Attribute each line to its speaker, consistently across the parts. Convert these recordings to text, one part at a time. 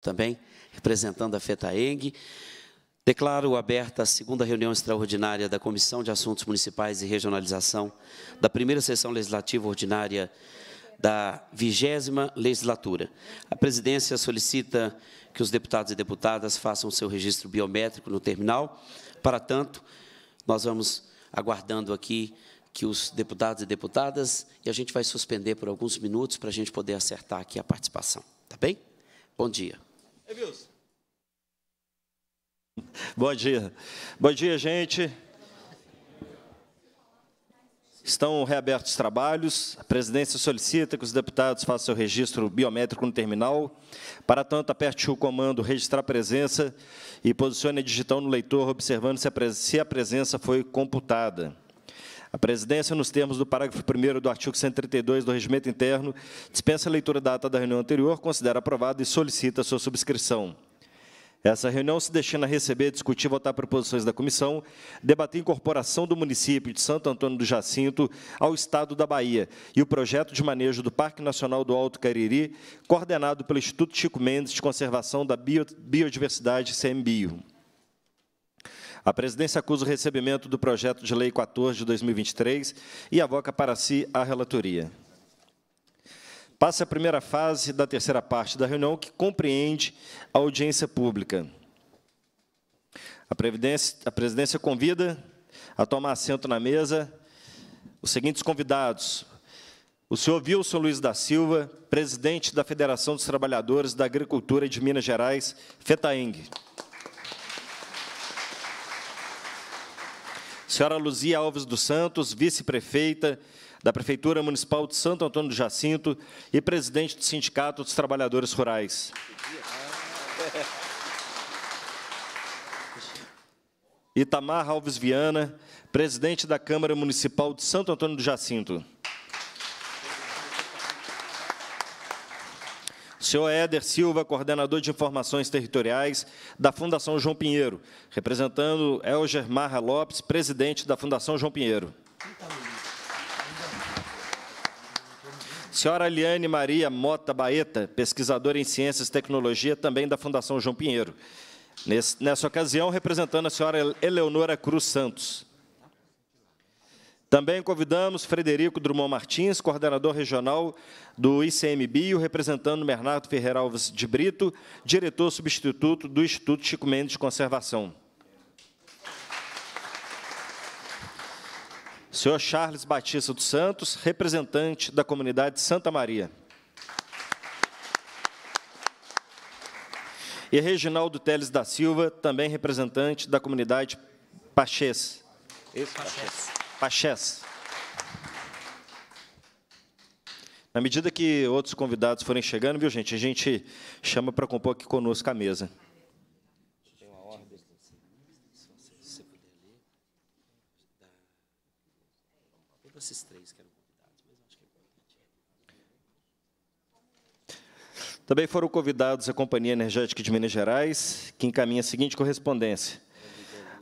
Speaker 1: também representando a Fetaeng, Declaro aberta a segunda reunião extraordinária da Comissão de Assuntos Municipais e Regionalização da primeira sessão legislativa ordinária da vigésima legislatura. A presidência solicita que os deputados e deputadas façam seu registro biométrico no terminal. Para tanto, nós vamos aguardando aqui que os deputados e deputadas, e a gente vai suspender por alguns minutos para a gente poder acertar aqui a participação. Tá bem? Bom dia. Bom dia. Bom dia, gente.
Speaker 2: Estão reabertos os trabalhos. A presidência solicita que os deputados façam o registro biométrico no terminal. Para tanto, aperte o comando registrar presença e posicione a digital no leitor, observando se a presença foi computada. A presidência, nos termos do parágrafo 1 do artigo 132 do Regimento Interno, dispensa a leitura da ata da reunião anterior, considera aprovada e solicita sua subscrição. Essa reunião se destina a receber, discutir e votar proposições da comissão, debater incorporação do município de Santo Antônio do Jacinto ao Estado da Bahia e o projeto de manejo do Parque Nacional do Alto Cariri, coordenado pelo Instituto Chico Mendes de Conservação da Biodiversidade CMBio. A presidência acusa o recebimento do projeto de lei 14 de 2023 e avoca para si a relatoria. Passa a primeira fase da terceira parte da reunião, que compreende a audiência pública. A, a presidência convida a tomar assento na mesa os seguintes convidados. O senhor Wilson Luiz da Silva, presidente da Federação dos Trabalhadores da Agricultura de Minas Gerais, FETAENG. Senhora Luzia Alves dos Santos, vice-prefeita da Prefeitura Municipal de Santo Antônio do Jacinto e presidente do Sindicato dos Trabalhadores Rurais. Itamar Alves Viana, presidente da Câmara Municipal de Santo Antônio do Jacinto. senhor Éder Silva, coordenador de informações territoriais da Fundação João Pinheiro, representando Elger Marra Lopes, presidente da Fundação João Pinheiro. Senhora Eliane Maria Mota Baeta, pesquisadora em Ciências e Tecnologia, também da Fundação João Pinheiro. nessa ocasião, representando a senhora Eleonora Cruz Santos. Também convidamos Frederico Drummond Martins, coordenador regional do ICMBio, representando Bernardo Ferreira Alves de Brito, diretor substituto do Instituto Chico Mendes de Conservação. Senhor Charles Batista dos Santos, representante da comunidade Santa Maria. E Reginaldo Teles da Silva, também representante da comunidade Pachês.
Speaker 3: Esse Pachês. Pachês.
Speaker 2: Pachés. Na medida que outros convidados forem chegando, viu, gente? A gente chama para compor aqui conosco a mesa. Também foram convidados a Companhia Energética de Minas Gerais, que encaminha a seguinte correspondência.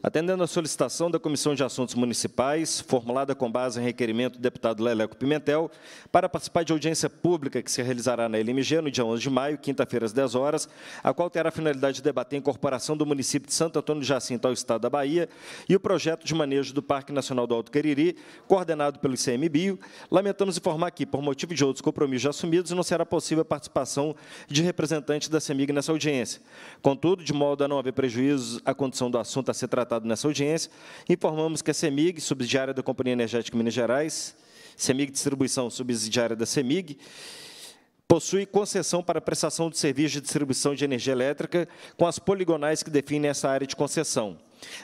Speaker 2: Atendendo à solicitação da Comissão de Assuntos Municipais, formulada com base em requerimento do deputado Leleco Pimentel, para participar de audiência pública que se realizará na LMG no dia 11 de maio, quinta-feira, às 10 horas, a qual terá a finalidade de debater a incorporação do município de Santo Antônio de Jacinto ao Estado da Bahia e o projeto de manejo do Parque Nacional do Alto Cariri, coordenado pelo ICMBio, lamentamos informar que, por motivo de outros compromissos já assumidos, não será possível a participação de representantes da CEMIG nessa audiência. Contudo, de modo a não haver prejuízos à condição do assunto a ser tratado tratado nessa audiência, informamos que a CEMIG, subsidiária da Companhia Energética Minas Gerais, CEMIG Distribuição, subsidiária da CEMIG, possui concessão para prestação de serviço de distribuição de energia elétrica com as poligonais que definem essa área de concessão.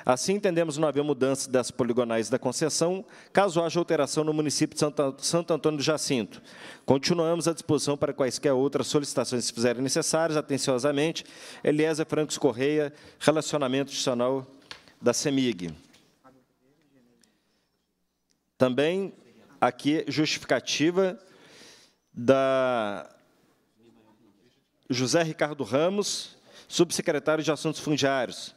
Speaker 2: Assim, entendemos não haver mudança das poligonais da concessão, caso haja alteração no município de Santo Antônio do Jacinto. Continuamos à disposição para quaisquer outras solicitações se fizerem necessárias, atenciosamente. Eliesa Francos Correia, Relacionamento Institucional da CEMIG. Também aqui justificativa da José Ricardo Ramos, subsecretário de Assuntos Fundiários,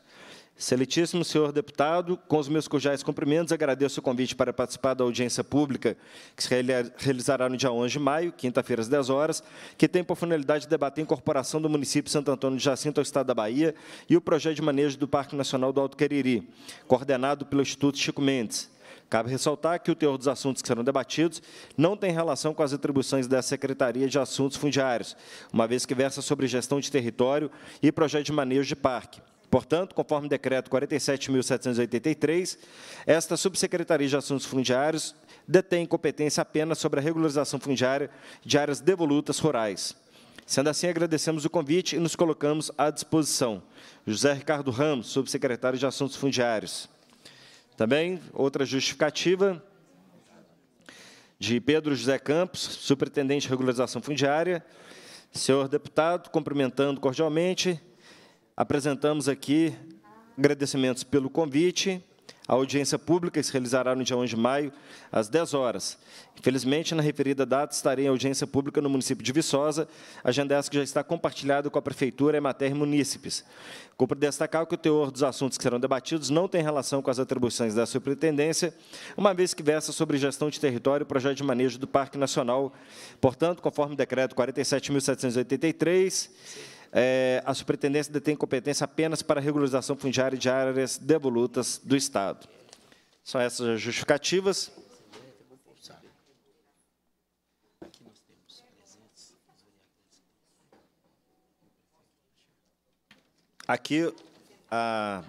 Speaker 2: Excelentíssimo senhor deputado, com os meus cordiais cumprimentos, agradeço o convite para participar da audiência pública que se realizará no dia 11 de maio, quinta-feira, às 10 horas, que tem por finalidade debater a incorporação do município de Santo Antônio de Jacinto ao Estado da Bahia e o projeto de manejo do Parque Nacional do Alto Queriri, coordenado pelo Instituto Chico Mendes. Cabe ressaltar que o teor dos assuntos que serão debatidos não tem relação com as atribuições da Secretaria de Assuntos Fundiários, uma vez que versa sobre gestão de território e projeto de manejo de parque. Portanto, conforme o decreto 47.783, esta Subsecretaria de Assuntos Fundiários detém competência apenas sobre a regularização fundiária de áreas devolutas rurais. Sendo assim, agradecemos o convite e nos colocamos à disposição. José Ricardo Ramos, Subsecretário de Assuntos Fundiários. Também, outra justificativa de Pedro José Campos, Superintendente de Regularização Fundiária. Senhor deputado, cumprimentando cordialmente, apresentamos aqui agradecimentos pelo convite. A audiência pública se realizará no dia 11 de maio, às 10 horas. Infelizmente, na referida data, estarei em audiência pública no município de Viçosa. A agenda essa que já está compartilhada com a Prefeitura, matéria e Munícipes. Cumpre destacar que o teor dos assuntos que serão debatidos não tem relação com as atribuições da superintendência, uma vez que versa sobre gestão de território e projeto de manejo do Parque Nacional. Portanto, conforme o decreto 47.783 é, a superintendência detém competência apenas para regularização fundiária de áreas devolutas do Estado. São essas as justificativas. Aqui, a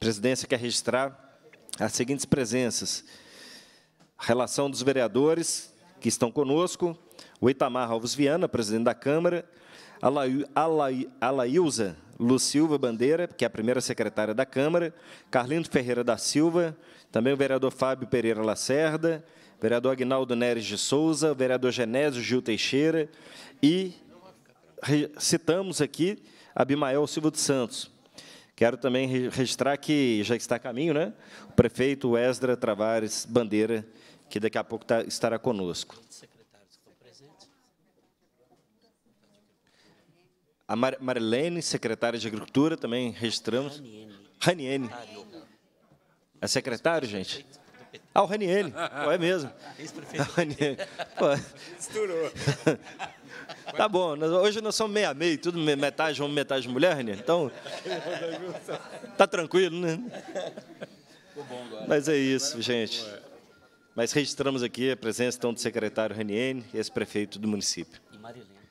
Speaker 2: presidência quer registrar as seguintes presenças. relação dos vereadores que estão conosco, o Itamar Alves Viana, presidente da Câmara, Alaí, Lucilva Lu Silva Bandeira, que é a primeira secretária da Câmara, Carlindo Ferreira da Silva, também o vereador Fábio Pereira Lacerda, vereador Agnaldo Neres de Souza, vereador Genésio Gil Teixeira e citamos aqui Abimael Silva dos Santos. Quero também registrar que já está a caminho, né? O prefeito Esdra Travares Bandeira, que daqui a pouco tá, estará conosco. A Mar Marilene, secretária de Agricultura, também registramos. Raniene. É secretário, gente? Ah, o Raniele. Pô, é mesmo. Ex-prefeito. Misturou. tá bom. Hoje nós somos meia meia, tudo metade homem, metade mulher, Raniele. Então, tá tranquilo, né? Mas é isso, gente. Mas registramos aqui a presença então, do secretário Raniene e ex-prefeito do município. E Marilene.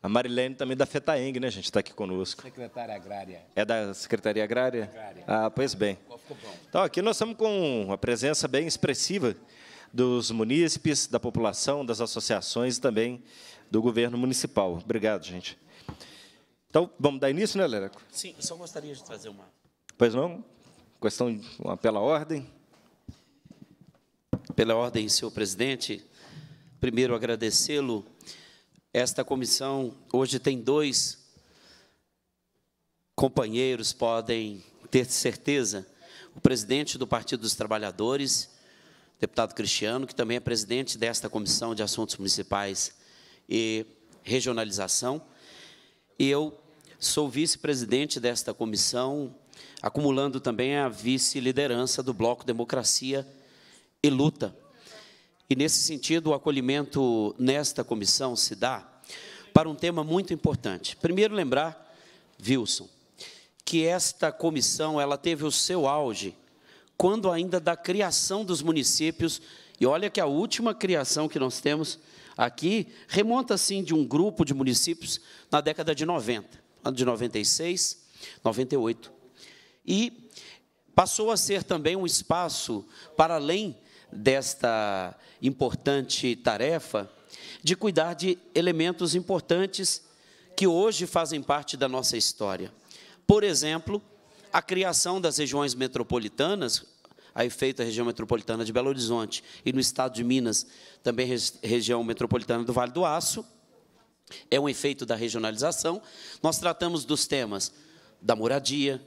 Speaker 2: A Marilene também da FETAENG, né, gente? Está aqui conosco. Secretária Agrária. É da Secretaria Agrária? Agrária. Ah, pois bem. Então, aqui nós estamos com uma presença bem expressiva dos munícipes, da população, das associações e também do governo municipal. Obrigado, gente. Então, vamos dar início, né, Leraco?
Speaker 1: Sim, só gostaria de trazer uma. Pois não? Questão uma pela ordem. Pela ordem, senhor presidente, primeiro agradecê-lo esta comissão hoje tem dois companheiros, podem ter certeza. O presidente do Partido dos Trabalhadores, deputado Cristiano, que também é presidente desta Comissão de Assuntos Municipais e Regionalização. E eu sou vice-presidente desta comissão, acumulando também a vice-liderança do Bloco Democracia e Luta. E nesse sentido, o acolhimento nesta comissão se dá para um tema muito importante. Primeiro lembrar, Wilson, que esta comissão ela teve o seu auge quando ainda da criação dos municípios, e olha que a última criação que nós temos aqui remonta assim de um grupo de municípios na década de 90, ano de 96, 98. E passou a ser também um espaço para além desta importante tarefa de cuidar de elementos importantes que hoje fazem parte da nossa história. Por exemplo, a criação das regiões metropolitanas, a efeito a região metropolitana de Belo Horizonte e no estado de Minas, também região metropolitana do Vale do Aço, é um efeito da regionalização. Nós tratamos dos temas da moradia,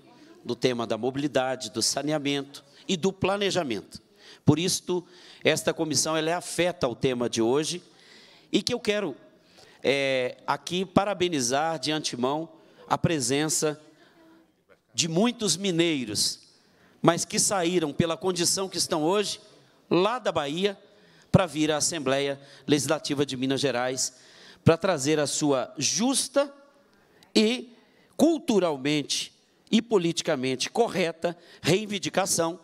Speaker 1: do tema da mobilidade, do saneamento e do planejamento. Por isto, esta comissão ela é afeta ao tema de hoje e que eu quero é, aqui parabenizar de antemão a presença de muitos mineiros, mas que saíram pela condição que estão hoje lá da Bahia para vir à Assembleia Legislativa de Minas Gerais para trazer a sua justa e culturalmente e politicamente correta reivindicação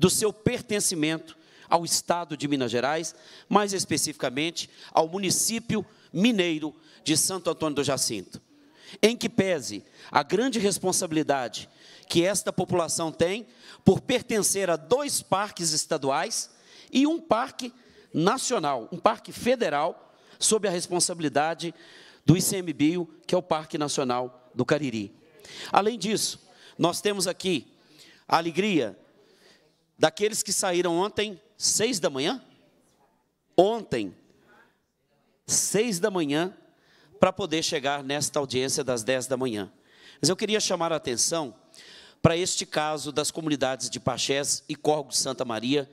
Speaker 1: do seu pertencimento ao estado de Minas Gerais, mais especificamente ao município mineiro de Santo Antônio do Jacinto. Em que pese a grande responsabilidade que esta população tem por pertencer a dois parques estaduais e um parque nacional, um parque federal, sob a responsabilidade do ICMBio, que é o Parque Nacional do Cariri. Além disso, nós temos aqui a alegria Daqueles que saíram ontem, seis da manhã? Ontem, seis da manhã, para poder chegar nesta audiência das dez da manhã. Mas eu queria chamar a atenção para este caso das comunidades de Pachés e Corgo Santa Maria,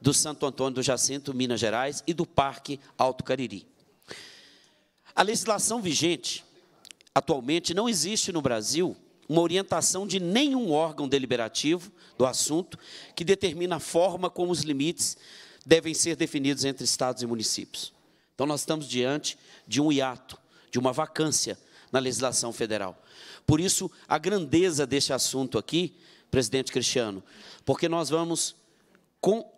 Speaker 1: do Santo Antônio do Jacinto, Minas Gerais, e do Parque Alto Cariri. A legislação vigente, atualmente, não existe no Brasil uma orientação de nenhum órgão deliberativo do assunto que determina a forma como os limites devem ser definidos entre estados e municípios. Então, nós estamos diante de um hiato, de uma vacância na legislação federal. Por isso, a grandeza deste assunto aqui, presidente Cristiano, porque nós vamos, com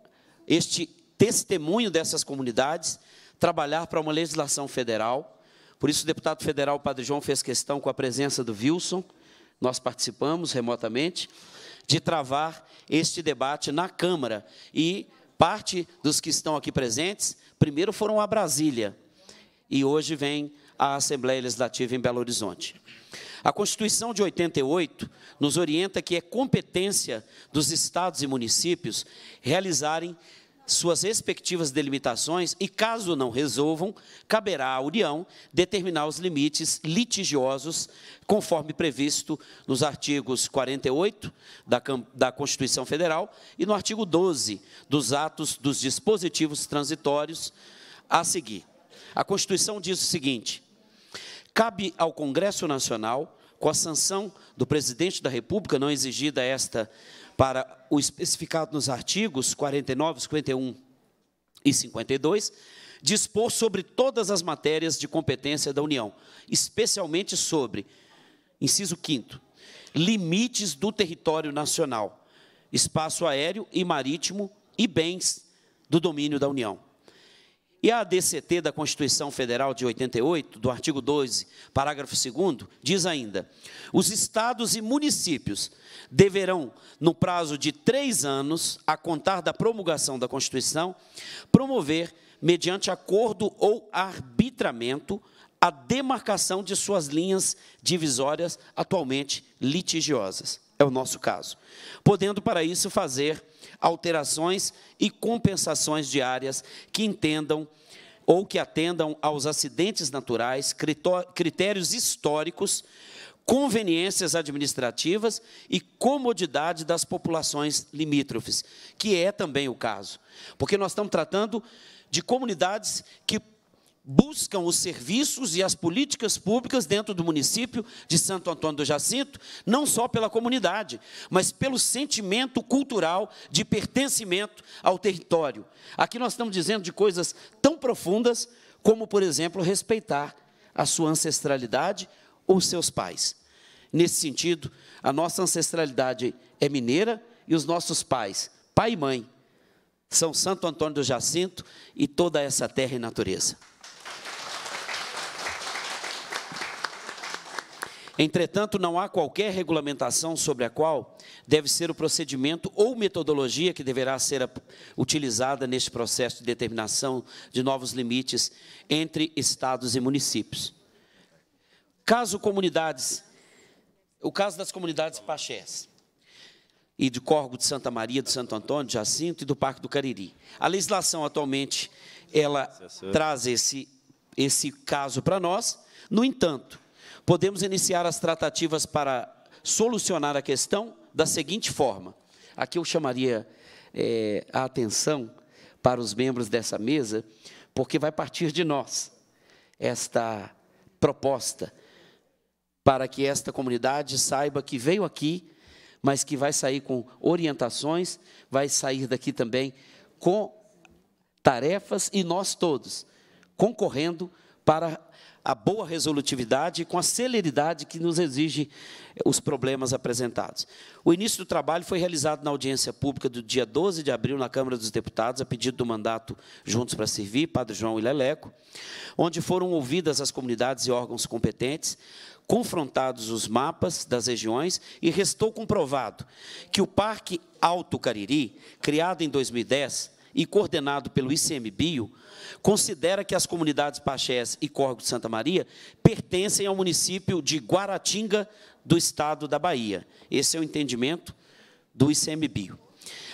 Speaker 1: este testemunho dessas comunidades, trabalhar para uma legislação federal. Por isso, o deputado federal Padre João fez questão com a presença do Wilson, nós participamos remotamente, de travar este debate na Câmara. E parte dos que estão aqui presentes, primeiro foram a Brasília e hoje vem a Assembleia Legislativa em Belo Horizonte. A Constituição de 88 nos orienta que é competência dos estados e municípios realizarem suas respectivas delimitações e, caso não resolvam, caberá à União determinar os limites litigiosos, conforme previsto nos artigos 48 da, Constituição Federal e no artigo 12 dos atos dos dispositivos transitórios a seguir. A Constituição diz o seguinte: cabe ao Congresso Nacional, com a sanção do presidente da República, não exigida esta para o especificado nos artigos 49, 51 e 52, dispor sobre todas as matérias de competência da União, especialmente sobre, inciso 5, limites do território nacional, espaço aéreo e marítimo e bens do domínio da União. E a DCT da Constituição Federal de 88, do artigo 12, parágrafo 2, diz ainda: os estados e municípios deverão, no prazo de três anos, a contar da promulgação da Constituição, promover, mediante acordo ou arbitramento, a demarcação de suas linhas divisórias atualmente litigiosas. É o nosso caso. Podendo, para isso, fazer alterações e compensações diárias que entendam ou que atendam aos acidentes naturais, critérios históricos, conveniências administrativas e comodidade das populações limítrofes, que é também o caso. Porque nós estamos tratando de comunidades que buscam os serviços e as políticas públicas dentro do município de Santo Antônio do Jacinto, não só pela comunidade, mas pelo sentimento cultural de pertencimento ao território. Aqui nós estamos dizendo de coisas tão profundas como, por exemplo, respeitar a sua ancestralidade ou seus pais. Nesse sentido, a nossa ancestralidade é mineira e os nossos pais, pai e mãe, são Santo Antônio do Jacinto e toda essa terra e natureza. Entretanto, não há qualquer regulamentação sobre a qual deve ser o procedimento ou metodologia que deverá ser utilizada neste processo de determinação de novos limites entre estados e municípios. Caso comunidades o caso das comunidades pachés e de Corgo de Santa Maria, de Santo Antônio, de Jacinto e do Parque do Cariri. A legislação atualmente ela traz esse, esse caso para nós. No entanto, podemos iniciar as tratativas para solucionar a questão da seguinte forma. Aqui eu chamaria é, a atenção para os membros dessa mesa, porque vai partir de nós esta proposta para que esta comunidade saiba que veio aqui, mas que vai sair com orientações, vai sair daqui também com tarefas e nós todos concorrendo para a boa resolutividade e com a celeridade que nos exige eh, os problemas apresentados. O início do trabalho foi realizado na audiência pública do dia 12 de abril na Câmara dos Deputados, a pedido do mandato Juntos para Servir, Padre João e Leleco, onde foram ouvidas as comunidades e órgãos competentes, confrontados os mapas das regiões e restou comprovado que o Parque Alto Cariri, criado em 2010 e coordenado pelo ICMBio, considera que as comunidades Pachés e Corgo de Santa Maria pertencem ao município de Guaratinga do estado da Bahia. Esse é o entendimento do ICMBio.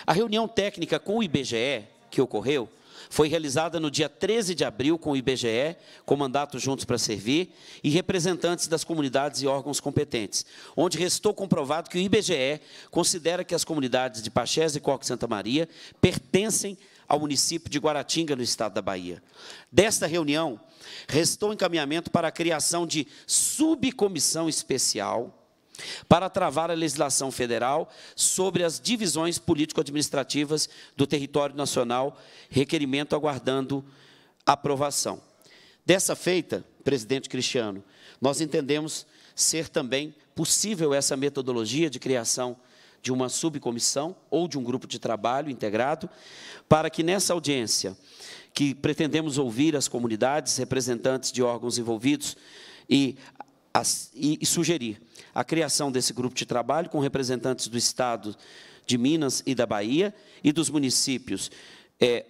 Speaker 1: A reunião técnica com o IBGE, que ocorreu, foi realizada no dia 13 de abril com o IBGE, com mandato Juntos para Servir, e representantes das comunidades e órgãos competentes, onde restou comprovado que o IBGE considera que as comunidades de Pachés e Coque Santa Maria pertencem ao município de Guaratinga, no estado da Bahia. Desta reunião, restou encaminhamento para a criação de subcomissão especial para travar a legislação federal sobre as divisões político-administrativas do território nacional, requerimento aguardando aprovação. Dessa feita, presidente Cristiano, nós entendemos ser também possível essa metodologia de criação de uma subcomissão ou de um grupo de trabalho integrado, para que nessa audiência, que pretendemos ouvir as comunidades, representantes de órgãos envolvidos e e, e sugerir a criação desse grupo de trabalho com representantes do Estado de Minas e da Bahia e dos municípios é,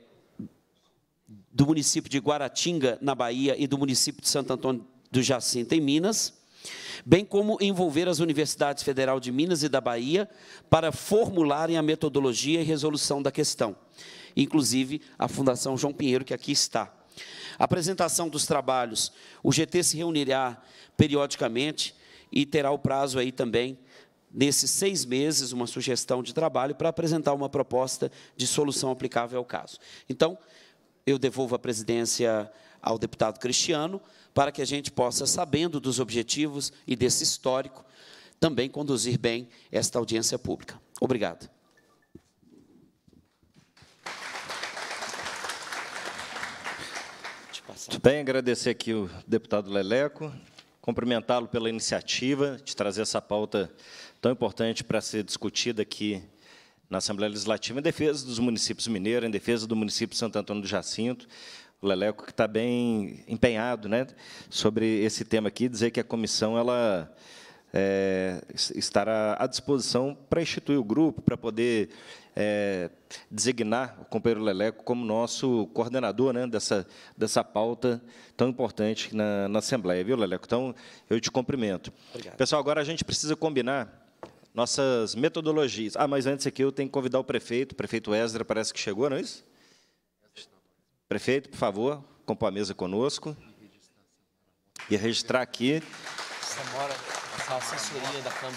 Speaker 1: do município de Guaratinga, na Bahia, e do município de Santo Antônio do Jacinto, em Minas, bem como envolver as universidades federal de Minas e da Bahia para formularem a metodologia e resolução da questão, inclusive a Fundação João Pinheiro, que aqui está apresentação dos trabalhos, o GT se reunirá periodicamente e terá o prazo aí também nesses seis meses uma sugestão de trabalho para apresentar uma proposta de solução aplicável ao caso. Então, eu devolvo a presidência ao deputado Cristiano para que a gente possa, sabendo dos objetivos e desse histórico, também conduzir bem esta audiência pública. Obrigado. Muito bem, agradecer aqui o
Speaker 2: deputado Leleco, cumprimentá-lo pela iniciativa de trazer essa pauta tão importante para ser discutida aqui na Assembleia Legislativa em defesa dos municípios mineiros, em defesa do município de Santo Antônio do Jacinto. O Leleco que está bem empenhado né, sobre esse tema aqui, dizer que a comissão ela é, estará à disposição para instituir o grupo, para poder é, designar o companheiro Leleco como nosso coordenador né, dessa, dessa pauta tão importante na, na Assembleia, viu, Leleco? Então, eu te cumprimento. Obrigado. Pessoal, agora a gente precisa combinar nossas metodologias. Ah, mas antes aqui eu tenho que convidar o prefeito, o prefeito Ezra parece que chegou, não é isso? Prefeito, por favor, compõe a mesa conosco. E registrar aqui...
Speaker 1: essa assessoria da Câmara,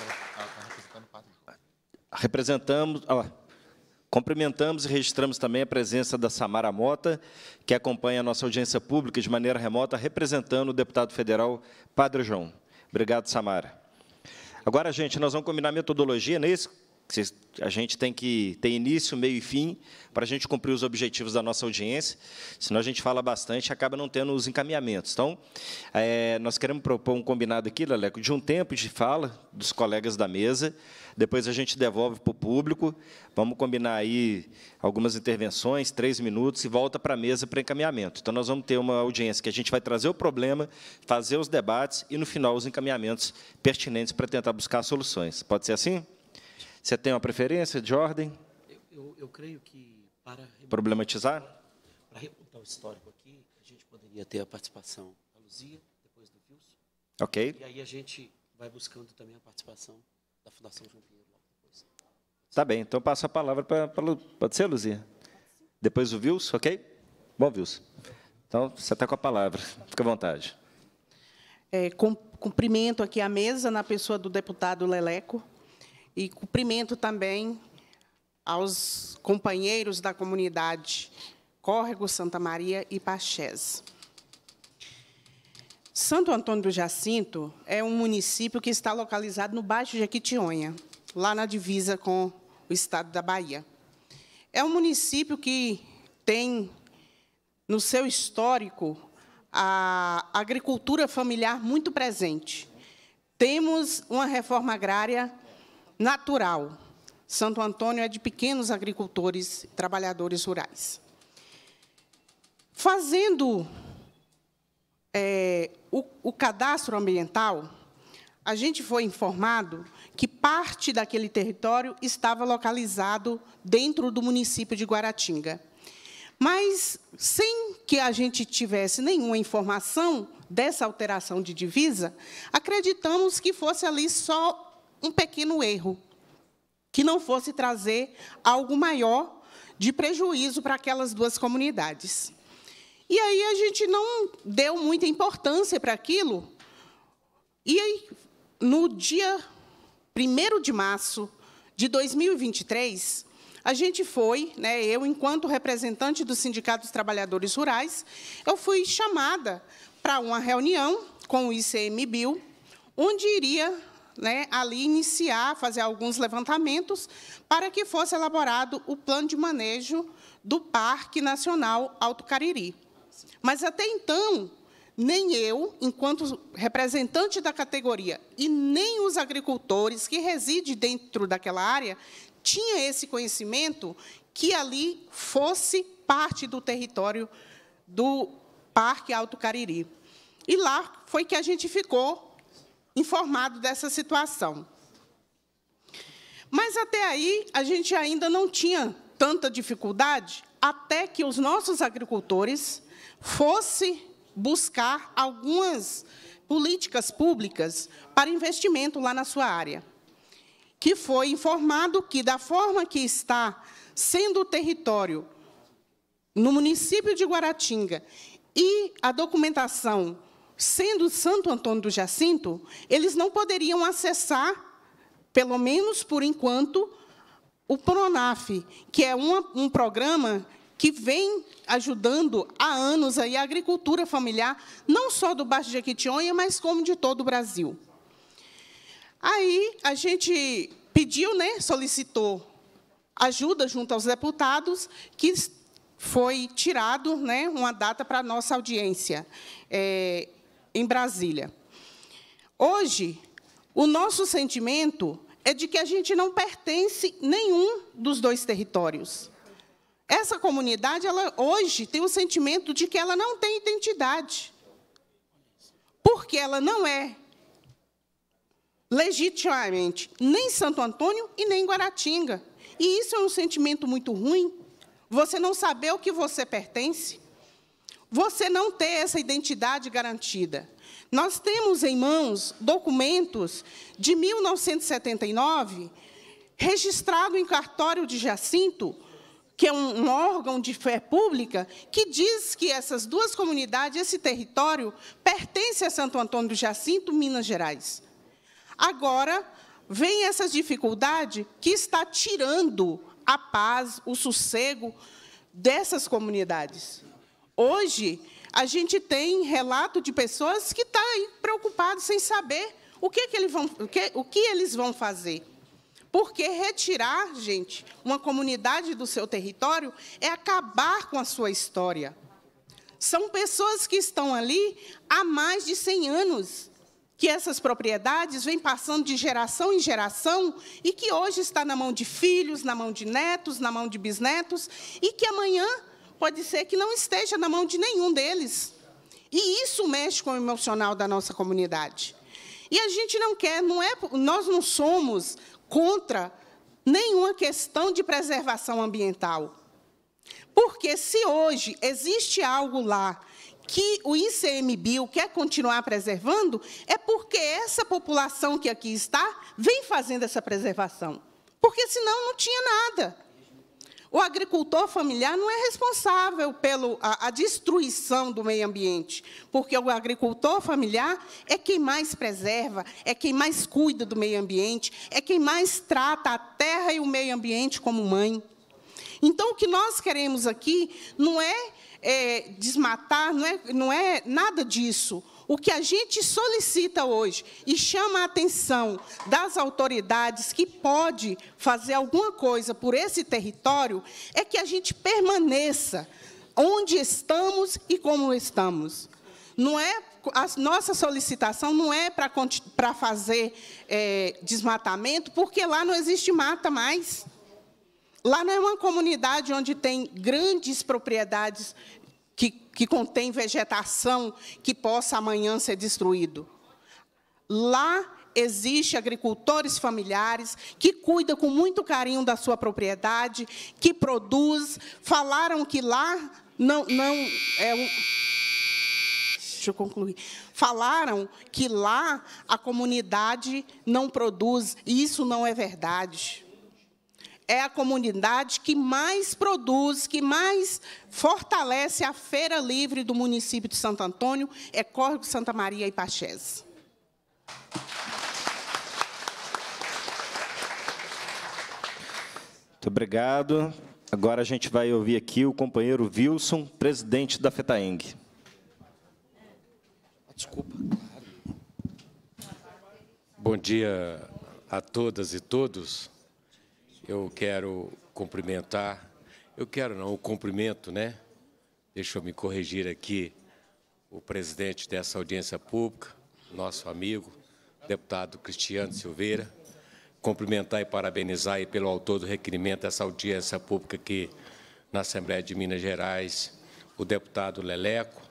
Speaker 2: Representamos. Olha lá. Representamos... Cumprimentamos e registramos também a presença da Samara Mota, que acompanha a nossa audiência pública de maneira remota, representando o deputado federal Padre João. Obrigado, Samara. Agora, gente, nós vamos combinar metodologia nesse a gente tem que ter início, meio e fim para a gente cumprir os objetivos da nossa audiência, senão a gente fala bastante e acaba não tendo os encaminhamentos. Então, é, nós queremos propor um combinado aqui, Leleco, de um tempo de fala dos colegas da mesa, depois a gente devolve para o público, vamos combinar aí algumas intervenções, três minutos, e volta para a mesa para encaminhamento. Então, nós vamos ter uma audiência que a gente vai trazer o problema, fazer os debates e, no final, os encaminhamentos pertinentes para tentar buscar soluções. Pode ser assim? Você tem uma preferência de ordem?
Speaker 1: Eu, eu, eu creio que para...
Speaker 2: Problematizar?
Speaker 1: Para remontar o histórico aqui, a gente poderia ter a participação da Luzia, depois do
Speaker 2: Wilson. Ok.
Speaker 1: E aí a gente vai buscando também a participação da Fundação João Pinheiro.
Speaker 2: Tá bem, então passo a palavra para... Pode ser, Luzia? Depois o Wilson, ok? Bom, Wilson. Então, você está com a palavra. Fica à vontade.
Speaker 4: É, cumprimento aqui a mesa na pessoa do deputado Leleco, e cumprimento também aos companheiros da comunidade Córrego, Santa Maria e Pachés. Santo Antônio do Jacinto é um município que está localizado no Baixo Jequitinhonha, lá na divisa com o estado da Bahia. É um município que tem no seu histórico a agricultura familiar muito presente. Temos uma reforma agrária natural. Santo Antônio é de pequenos agricultores, trabalhadores rurais. Fazendo é, o, o cadastro ambiental, a gente foi informado que parte daquele território estava localizado dentro do município de Guaratinga. Mas, sem que a gente tivesse nenhuma informação dessa alteração de divisa, acreditamos que fosse ali só um pequeno erro que não fosse trazer algo maior de prejuízo para aquelas duas comunidades. E aí a gente não deu muita importância para aquilo. E aí, no dia 1 de março de 2023, a gente foi, né, eu, enquanto representante do Sindicato dos Trabalhadores Rurais, eu fui chamada para uma reunião com o ICMBio, onde iria né, ali iniciar, fazer alguns levantamentos, para que fosse elaborado o plano de manejo do Parque Nacional Alto Cariri. Mas, até então, nem eu, enquanto representante da categoria, e nem os agricultores que residem dentro daquela área, tinha esse conhecimento que ali fosse parte do território do Parque Alto Cariri. E lá foi que a gente ficou informado dessa situação. Mas até aí, a gente ainda não tinha tanta dificuldade até que os nossos agricultores fossem buscar algumas políticas públicas para investimento lá na sua área, que foi informado que, da forma que está sendo o território no município de Guaratinga e a documentação sendo Santo Antônio do Jacinto, eles não poderiam acessar, pelo menos por enquanto, o PRONAF, que é um programa que vem ajudando há anos aí a agricultura familiar, não só do Baixo de Jequitinhonha, mas como de todo o Brasil. Aí a gente pediu, né, solicitou ajuda junto aos deputados, que foi tirado né, uma data para a nossa audiência. É, em Brasília. Hoje, o nosso sentimento é de que a gente não pertence nenhum dos dois territórios. Essa comunidade, ela hoje tem o sentimento de que ela não tem identidade. Porque ela não é legitimamente nem Santo Antônio e nem Guaratinga. E isso é um sentimento muito ruim. Você não saber o que você pertence você não ter essa identidade garantida. Nós temos em mãos documentos de 1979, registrado em cartório de Jacinto, que é um, um órgão de fé pública, que diz que essas duas comunidades, esse território, pertence a Santo Antônio do Jacinto, Minas Gerais. Agora, vem essa dificuldade que está tirando a paz, o sossego dessas comunidades. Hoje, a gente tem relato de pessoas que estão tá preocupadas sem saber o que, que, vão, o, que, o que eles vão fazer. Porque retirar, gente, uma comunidade do seu território é acabar com a sua história. São pessoas que estão ali há mais de 100 anos, que essas propriedades vêm passando de geração em geração e que hoje está na mão de filhos, na mão de netos, na mão de bisnetos e que amanhã pode ser que não esteja na mão de nenhum deles. E isso mexe com o emocional da nossa comunidade. E a gente não quer, não é, nós não somos contra nenhuma questão de preservação ambiental. Porque se hoje existe algo lá que o ICMBio quer continuar preservando, é porque essa população que aqui está vem fazendo essa preservação. Porque senão não tinha nada. O agricultor familiar não é responsável pela a, destruição do meio ambiente, porque o agricultor familiar é quem mais preserva, é quem mais cuida do meio ambiente, é quem mais trata a terra e o meio ambiente como mãe. Então, o que nós queremos aqui não é, é desmatar, não é, não é nada disso. O que a gente solicita hoje e chama a atenção das autoridades que pode fazer alguma coisa por esse território é que a gente permaneça onde estamos e como estamos. Não é a nossa solicitação não é para fazer é, desmatamento, porque lá não existe mata mais. Lá não é uma comunidade onde tem grandes propriedades que contém vegetação que possa amanhã ser destruído. Lá existe agricultores familiares que cuida com muito carinho da sua propriedade, que produz. Falaram que lá não não é um Deixa eu concluir. Falaram que lá a comunidade não produz, e isso não é verdade é a comunidade que mais produz, que mais fortalece a feira livre do município de Santo Antônio, é Córrego Santa Maria e Pachese.
Speaker 2: Muito obrigado. Agora a gente vai ouvir aqui o companheiro Wilson, presidente da FETAENG. Desculpa.
Speaker 3: Bom dia a todas e todos. Eu quero cumprimentar, eu quero não, o cumprimento, né? Deixa eu me corrigir aqui, o presidente dessa audiência pública, nosso amigo, deputado Cristiano Silveira, cumprimentar e parabenizar e pelo autor do requerimento dessa audiência pública aqui na Assembleia de Minas Gerais, o deputado Leleco,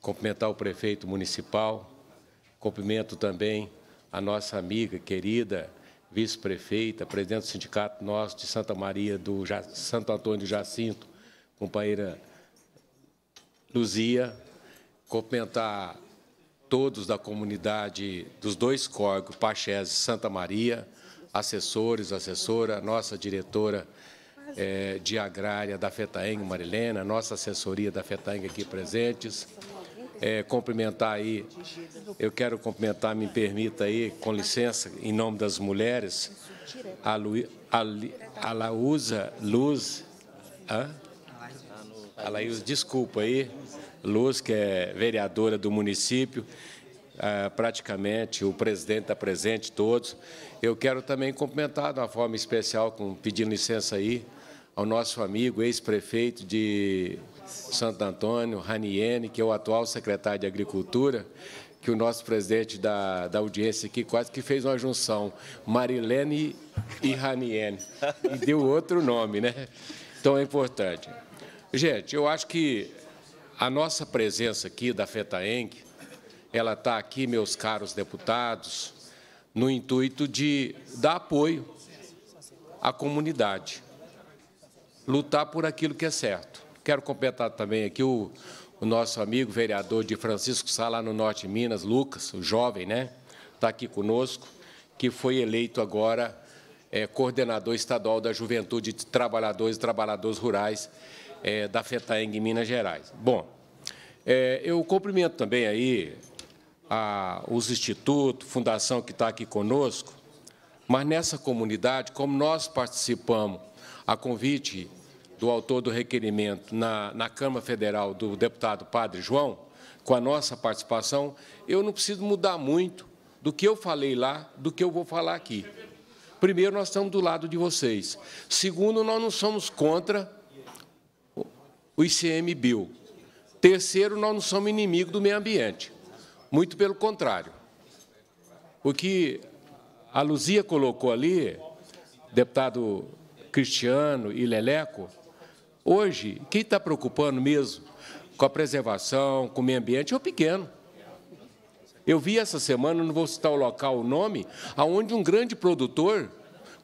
Speaker 3: cumprimentar o prefeito municipal, cumprimento também a nossa amiga querida vice-prefeita, presidente do sindicato nosso de Santa Maria, do ja Santo Antônio do Jacinto, companheira Luzia, cumprimentar todos da comunidade dos dois códigos, Pachés e Santa Maria, assessores, assessora, nossa diretora é, de agrária da FETAENG, Marilena, nossa assessoria da FETAENG aqui presentes, é, cumprimentar aí, eu quero cumprimentar, me permita aí, com licença, em nome das mulheres, a, Lu, a, a Lausa Luz, a Laís, desculpa aí, Luz, que é vereadora do município, ah, praticamente o presidente está presente, todos. Eu quero também cumprimentar de uma forma especial, com, pedindo licença aí, ao nosso amigo, ex-prefeito de Santo Antônio, Raniene, que é o atual secretário de Agricultura, que o nosso presidente da, da audiência aqui quase que fez uma junção, Marilene e Raniene, e deu outro nome, né? Então é importante. Gente, eu acho que a nossa presença aqui da FETAENG, ela está aqui, meus caros deputados, no intuito de dar apoio à comunidade, lutar por aquilo que é certo. Quero completar também aqui o, o nosso amigo vereador de Francisco Sala, no Norte de Minas, Lucas, o jovem, né? Está aqui conosco, que foi eleito agora é, coordenador estadual da Juventude de Trabalhadores e Trabalhadoras Rurais é, da FETAENG, Minas Gerais. Bom, é, eu cumprimento também aí a, os institutos, fundação que está aqui conosco, mas nessa comunidade, como nós participamos a convite do autor do requerimento na, na Câmara Federal, do deputado Padre João, com a nossa participação, eu não preciso mudar muito do que eu falei lá, do que eu vou falar aqui. Primeiro, nós estamos do lado de vocês. Segundo, nós não somos contra o ICMBio. Terceiro, nós não somos inimigo do meio ambiente. Muito pelo contrário. O que a Luzia colocou ali, deputado Cristiano e Leleco, Hoje, quem está preocupando mesmo com a preservação, com o meio ambiente, é o pequeno. Eu vi essa semana, não vou citar o local, o nome, aonde um grande produtor,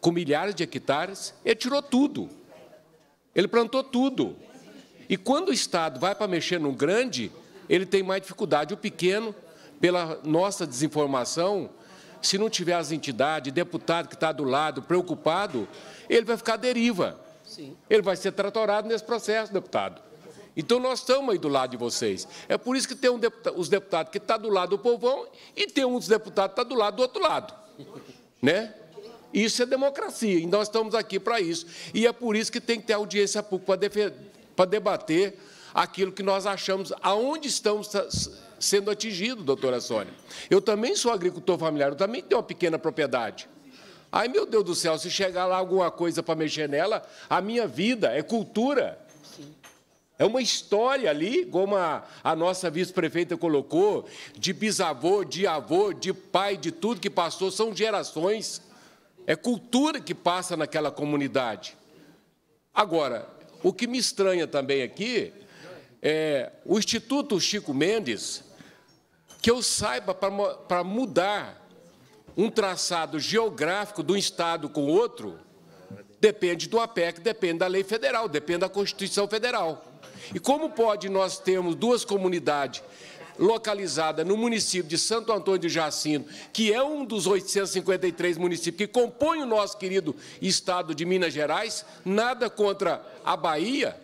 Speaker 3: com milhares de hectares, ele tirou tudo. Ele plantou tudo. E quando o Estado vai para mexer no grande, ele tem mais dificuldade. O pequeno, pela nossa desinformação, se não tiver as entidades, deputado que está do lado, preocupado, ele vai ficar à deriva. Sim. Ele vai ser tratorado nesse processo, deputado. Então nós estamos aí do lado de vocês. É por isso que tem um deputado, os deputados que estão tá do lado do povão e tem uns deputados que estão tá do lado do outro lado. Né? Isso é democracia, e nós estamos aqui para isso. E é por isso que tem que ter audiência pública para debater aquilo que nós achamos, aonde estamos sendo atingidos, doutora Sônia. Eu também sou agricultor familiar, eu também tenho uma pequena propriedade. Ai, meu Deus do céu, se chegar lá alguma coisa para mexer nela, a minha vida é cultura. É uma história ali, como a, a nossa vice-prefeita colocou, de bisavô, de avô, de pai, de tudo que passou, são gerações. É cultura que passa naquela comunidade. Agora, o que me estranha também aqui é o Instituto Chico Mendes, que eu saiba para mudar um traçado geográfico de um Estado com outro depende do APEC, depende da lei federal, depende da Constituição Federal. E como pode nós termos duas comunidades localizadas no município de Santo Antônio de Jacinto, que é um dos 853 municípios que compõem o nosso querido Estado de Minas Gerais, nada contra a Bahia,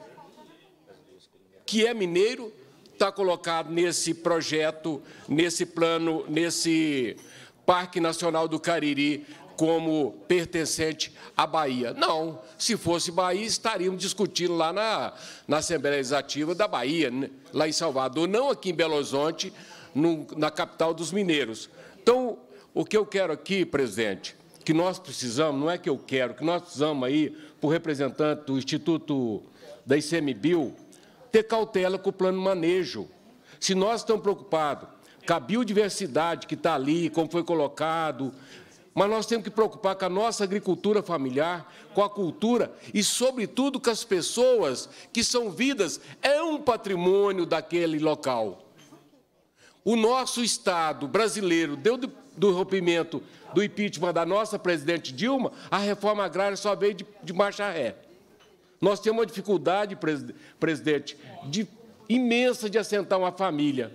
Speaker 3: que é mineiro, está colocado nesse projeto, nesse plano, nesse Parque Nacional do Cariri como pertencente à Bahia. Não, se fosse Bahia, estaríamos discutindo lá na, na Assembleia Legislativa da Bahia, né, lá em Salvador, não aqui em Belo Horizonte, no, na capital dos mineiros. Então, o que eu quero aqui, presidente, que nós precisamos, não é que eu quero, que nós precisamos aí, por representante do Instituto da ICMBio, ter cautela com o plano manejo. Se nós estamos preocupados com a biodiversidade que está ali, como foi colocado, mas nós temos que preocupar com a nossa agricultura familiar, com a cultura e, sobretudo, com as pessoas que são vidas, é um patrimônio daquele local. O nosso Estado brasileiro deu do, do rompimento do impeachment da nossa presidente Dilma, a reforma agrária só veio de, de marcha ré. Nós temos uma dificuldade, presidente, de, imensa de assentar uma família.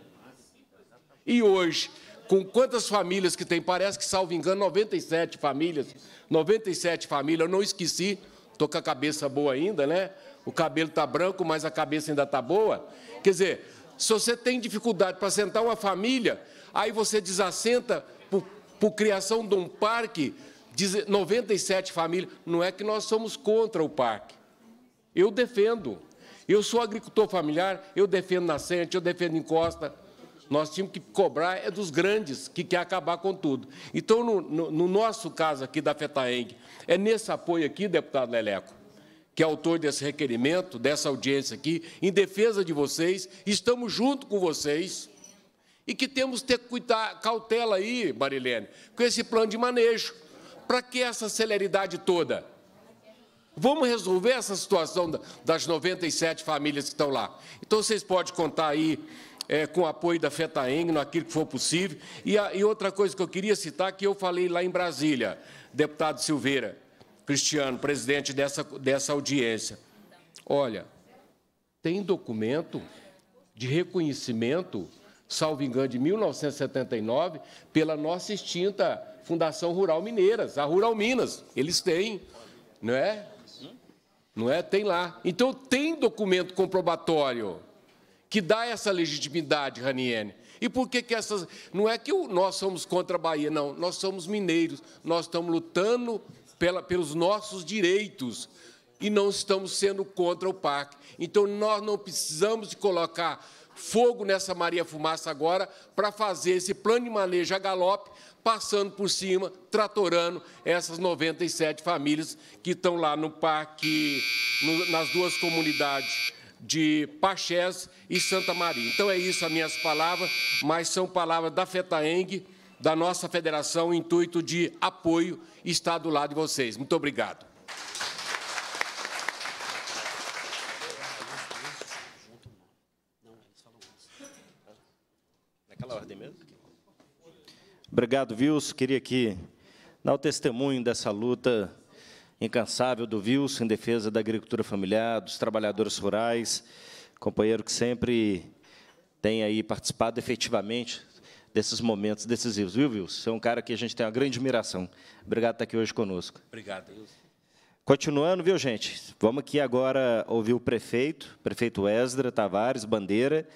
Speaker 3: E hoje, com quantas famílias que tem? Parece que, salvo engano, 97 famílias. 97 famílias, eu não esqueci, estou com a cabeça boa ainda, né? O cabelo está branco, mas a cabeça ainda está boa. Quer dizer, se você tem dificuldade para sentar uma família, aí você desassenta por, por criação de um parque, 97 famílias. Não é que nós somos contra o parque. Eu defendo. Eu sou agricultor familiar, eu defendo nascente, eu defendo encosta nós tínhamos que cobrar é dos grandes, que quer acabar com tudo. Então, no, no, no nosso caso aqui da FETAENG, é nesse apoio aqui, deputado Leleco, que é autor desse requerimento, dessa audiência aqui, em defesa de vocês, estamos junto com vocês e que temos que ter cuidar, cautela aí, Marilene, com esse plano de manejo. Para que essa celeridade toda? Vamos resolver essa situação das 97 famílias que estão lá. Então, vocês podem contar aí é, com apoio da FETAENG, naquilo que for possível. E, a, e outra coisa que eu queria citar, que eu falei lá em Brasília, deputado Silveira, Cristiano, presidente dessa, dessa audiência. Olha, tem documento de reconhecimento, salvo engano, de 1979, pela nossa extinta Fundação Rural Mineiras, a Rural Minas. Eles têm, não é? Não é? Tem lá. Então, tem documento comprobatório que dá essa legitimidade, Raniene. E por que, que essas. Não é que nós somos contra a Bahia, não. Nós somos mineiros, nós estamos lutando pela, pelos nossos direitos e não estamos sendo contra o parque. Então, nós não precisamos de colocar fogo nessa Maria Fumaça agora para fazer esse plano de manejo a galope, passando por cima, tratorando essas 97 famílias que estão lá no parque, no, nas duas comunidades de Pachés e Santa Maria. Então, é isso as minhas palavras, mas são palavras da FETAENG, da nossa federação, o intuito de apoio está do lado de vocês. Muito obrigado.
Speaker 2: Obrigado, Wilson. Queria aqui dar o testemunho dessa luta incansável do Wilson em defesa da agricultura familiar, dos trabalhadores rurais, companheiro que sempre tem aí participado efetivamente desses momentos decisivos. Viu, Wilson? Você é um cara que a gente tem uma grande admiração. Obrigado por estar aqui hoje conosco.
Speaker 3: Obrigado, Wilson.
Speaker 2: Continuando, viu, gente? Vamos aqui agora ouvir o prefeito, prefeito Esdra Tavares Bandeira,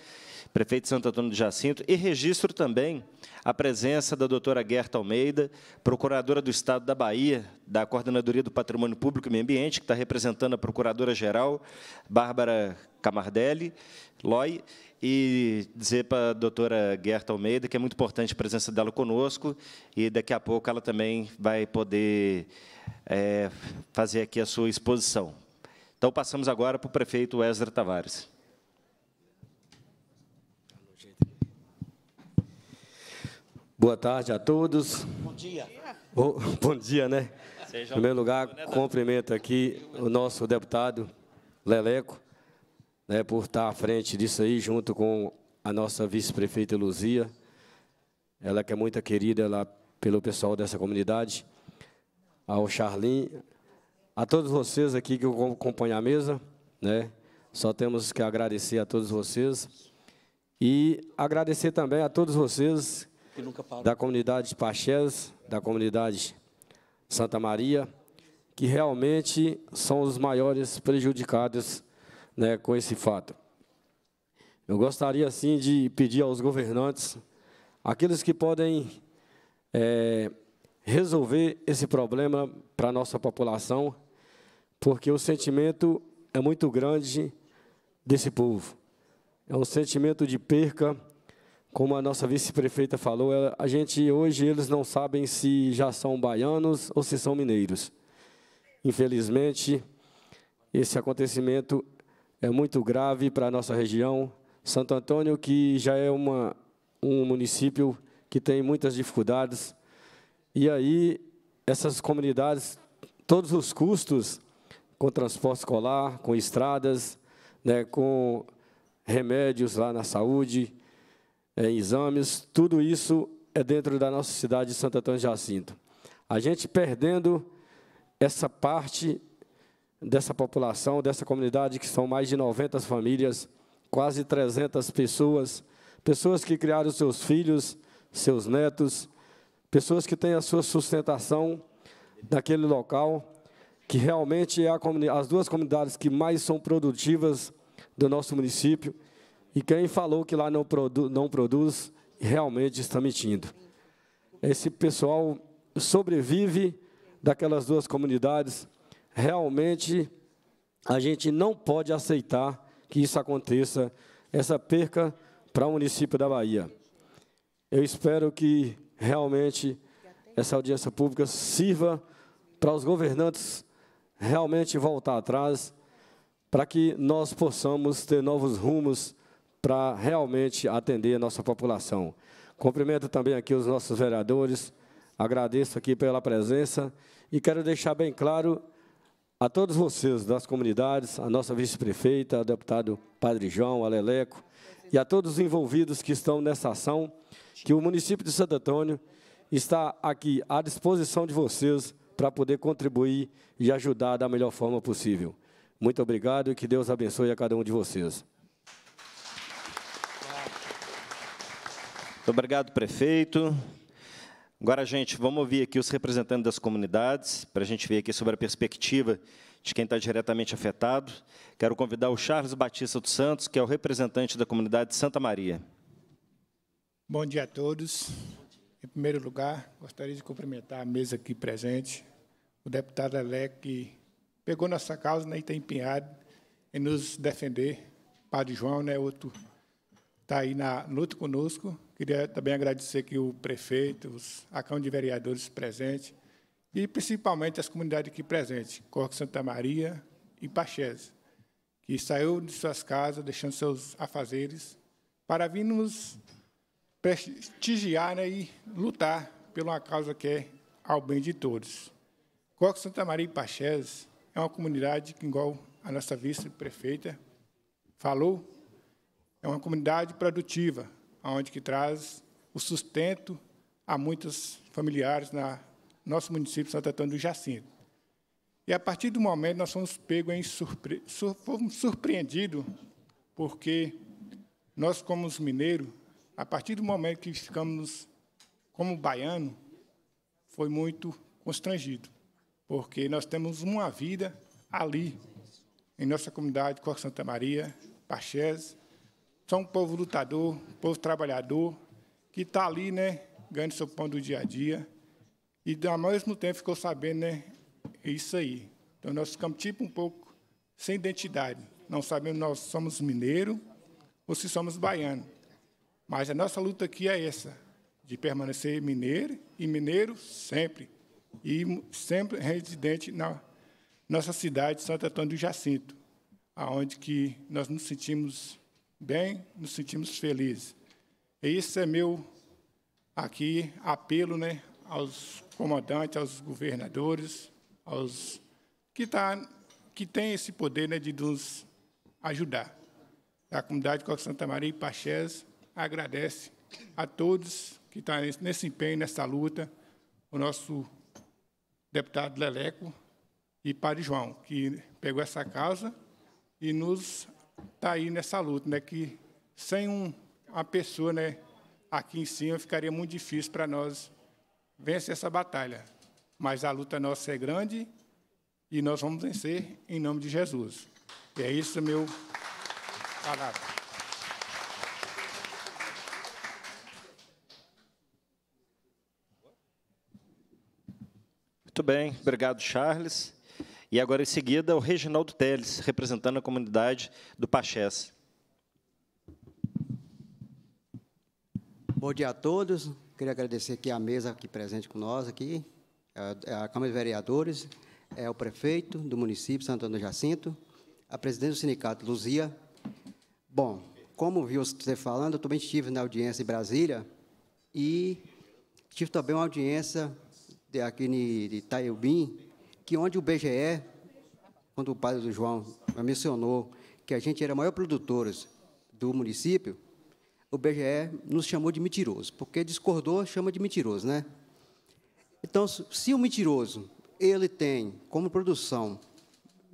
Speaker 2: prefeito de Santo Antônio de Jacinto, e registro também a presença da doutora Gerta Almeida, procuradora do Estado da Bahia, da Coordenadoria do Patrimônio Público e Meio Ambiente, que está representando a procuradora-geral, Bárbara Camardelli, Loi, e dizer para a doutora Gerta Almeida que é muito importante a presença dela conosco, e daqui a pouco ela também vai poder é, fazer aqui a sua exposição. Então, passamos agora para o prefeito Ezra Tavares.
Speaker 5: Boa tarde a todos.
Speaker 6: Bom
Speaker 1: dia.
Speaker 5: Bom, bom dia, né?
Speaker 1: Seja em primeiro lugar, né,
Speaker 5: cumprimento aqui o nosso deputado Leleco, né, por estar à frente disso aí, junto com a nossa vice-prefeita Luzia, ela que é muito querida lá pelo pessoal dessa comunidade, ao Charlin, a todos vocês aqui que acompanham a mesa, né? Só temos que agradecer a todos vocês e agradecer também a todos vocês da comunidade Paxés, da comunidade Santa Maria, que realmente são os maiores prejudicados né, com esse fato. Eu gostaria, assim, de pedir aos governantes, aqueles que podem é, resolver esse problema para a nossa população, porque o sentimento é muito grande desse povo. É um sentimento de perca, como a nossa vice-prefeita falou, a gente hoje eles não sabem se já são baianos ou se são mineiros. Infelizmente, esse acontecimento é muito grave para a nossa região. Santo Antônio, que já é uma, um município que tem muitas dificuldades, e aí essas comunidades, todos os custos, com transporte escolar, com estradas, né, com remédios lá na saúde, é, exames, tudo isso é dentro da nossa cidade de Santo Antônio de Jacinto. A gente perdendo essa parte dessa população, dessa comunidade, que são mais de 90 famílias, quase 300 pessoas, pessoas que criaram seus filhos, seus netos, pessoas que têm a sua sustentação daquele local, que realmente é a, as duas comunidades que mais são produtivas do nosso município, e quem falou que lá não, produ não produz, realmente está mentindo. Esse pessoal sobrevive daquelas duas comunidades. Realmente, a gente não pode aceitar que isso aconteça, essa perca para o município da Bahia. Eu espero que realmente essa audiência pública sirva para os governantes realmente voltar atrás, para que nós possamos ter novos rumos para realmente atender a nossa população. Cumprimento também aqui os nossos vereadores, agradeço aqui pela presença e quero deixar bem claro a todos vocês das comunidades, a nossa vice-prefeita, o deputado Padre João, a Leleco, e a todos os envolvidos que estão nessa ação, que o município de Santo Antônio está aqui à disposição de vocês para poder contribuir e ajudar da melhor forma possível. Muito obrigado e que Deus abençoe a cada um de
Speaker 2: vocês. Muito obrigado, prefeito. Agora, gente, vamos ouvir aqui os representantes das comunidades, para a gente ver aqui sobre a perspectiva de quem está diretamente afetado. Quero convidar o Charles Batista dos Santos, que é o representante da comunidade de Santa Maria.
Speaker 7: Bom dia a todos. Em primeiro lugar, gostaria de cumprimentar a mesa aqui presente, o deputado Alec, que pegou nossa causa né, e está empenhado em nos defender. Padre João, né, outro está aí na luta conosco. Queria também agradecer aqui o prefeito, os, a Câmara de Vereadores presente e principalmente as comunidades aqui presentes, Corco Santa Maria e Pachés, que saiu de suas casas, deixando seus afazeres, para vir nos prestigiar né, e lutar por uma causa que é ao bem de todos. Corco Santa Maria e Pachés é uma comunidade que, igual a nossa vice-prefeita falou, é uma comunidade produtiva, onde que traz o sustento a muitos familiares na nosso município de Santo Antônio do Jacinto. E a partir do momento nós fomos pego em surpre... Sur... fomos surpreendidos, porque nós como os mineiros, a partir do momento que ficamos como baiano, foi muito constrangido, porque nós temos uma vida ali em nossa comunidade Cor Santa Maria, Pachés, são um povo lutador, um povo trabalhador, que está ali, né, ganhando seu pão do dia a dia. E, ao mesmo tempo, ficou sabendo, né, isso aí. Então, nós ficamos, tipo, um pouco sem identidade. Não sabemos nós somos mineiro ou se somos baiano. Mas a nossa luta aqui é essa, de permanecer mineiro e mineiro sempre. E sempre residente na nossa cidade, Santo Antônio do Jacinto, aonde que nós nos sentimos bem, nos sentimos felizes. e Esse é meu aqui apelo né, aos comandantes, aos governadores, aos que, tá, que têm esse poder né, de nos ajudar. A comunidade Coque Santa Maria e Pachés agradece a todos que tá estão nesse empenho, nessa luta, o nosso deputado Leleco e Padre João, que pegou essa casa e nos está aí nessa luta, né? Que sem um, uma pessoa, né? Aqui em cima ficaria muito difícil para nós vencer essa batalha. Mas a luta nossa é grande e nós vamos vencer em nome de Jesus. E é isso meu palavra.
Speaker 2: Muito bem, obrigado, Charles. E agora, em seguida, o Reginaldo Teles, representando a comunidade do Pachés. Bom dia a todos.
Speaker 8: Queria agradecer aqui a mesa aqui presente com nós aqui, é é a Câmara de Vereadores, é o prefeito do município, Santo Antônio Jacinto, a presidente do sindicato, Luzia. Bom, como viu você falando, eu também estive na audiência em Brasília e tive também uma audiência aqui de Itaiubim, que onde o BGE, quando o padre do João mencionou que a gente era maior produtores do município, o BGE nos chamou de mentiroso, porque discordou, chama de mentiroso, né? Então, se o mentiroso ele tem como produção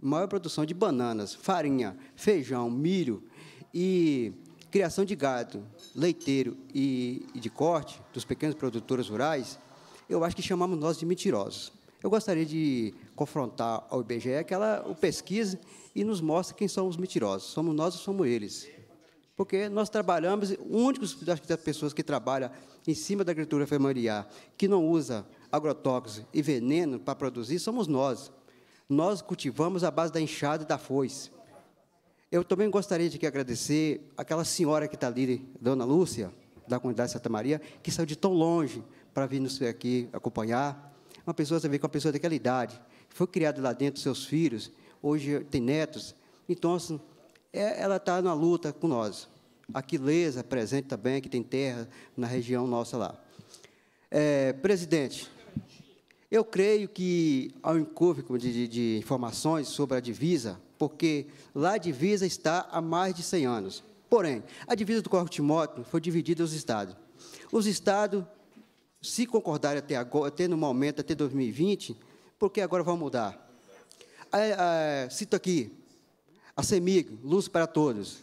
Speaker 8: maior produção de bananas, farinha, feijão, milho e criação de gado leiteiro e, e de corte dos pequenos produtores rurais, eu acho que chamamos nós de mentirosos. Eu gostaria de confrontar ao IBGE que ela o pesquise e nos mostre quem são os mentirosos. Somos nós ou somos eles? Porque nós trabalhamos, únicos das pessoas que trabalham em cima da agricultura familiar, que não usa agrotóxicos e veneno para produzir, somos nós. Nós cultivamos à base da enxada e da foice. Eu também gostaria de agradecer aquela senhora que está ali, Dona Lúcia, da comunidade Santa Maria, que saiu de tão longe para vir nos aqui acompanhar, uma pessoa, você vê que é uma pessoa daquela idade, foi criada lá dentro, seus filhos, hoje tem netos, então assim, é, ela está na luta com nós. Aquilesa, presente também, que tem terra na região nossa lá. É, presidente, eu creio que há um encurvo de, de, informações sobre a divisa, porque lá a divisa está há mais de 100 anos. Porém, a divisa do Corpo Timóteo foi dividida aos estados. Os estados se concordarem até agora, até no momento, até 2020, por que agora vai mudar. É, é, cito aqui, a CEMIG, Luz para Todos,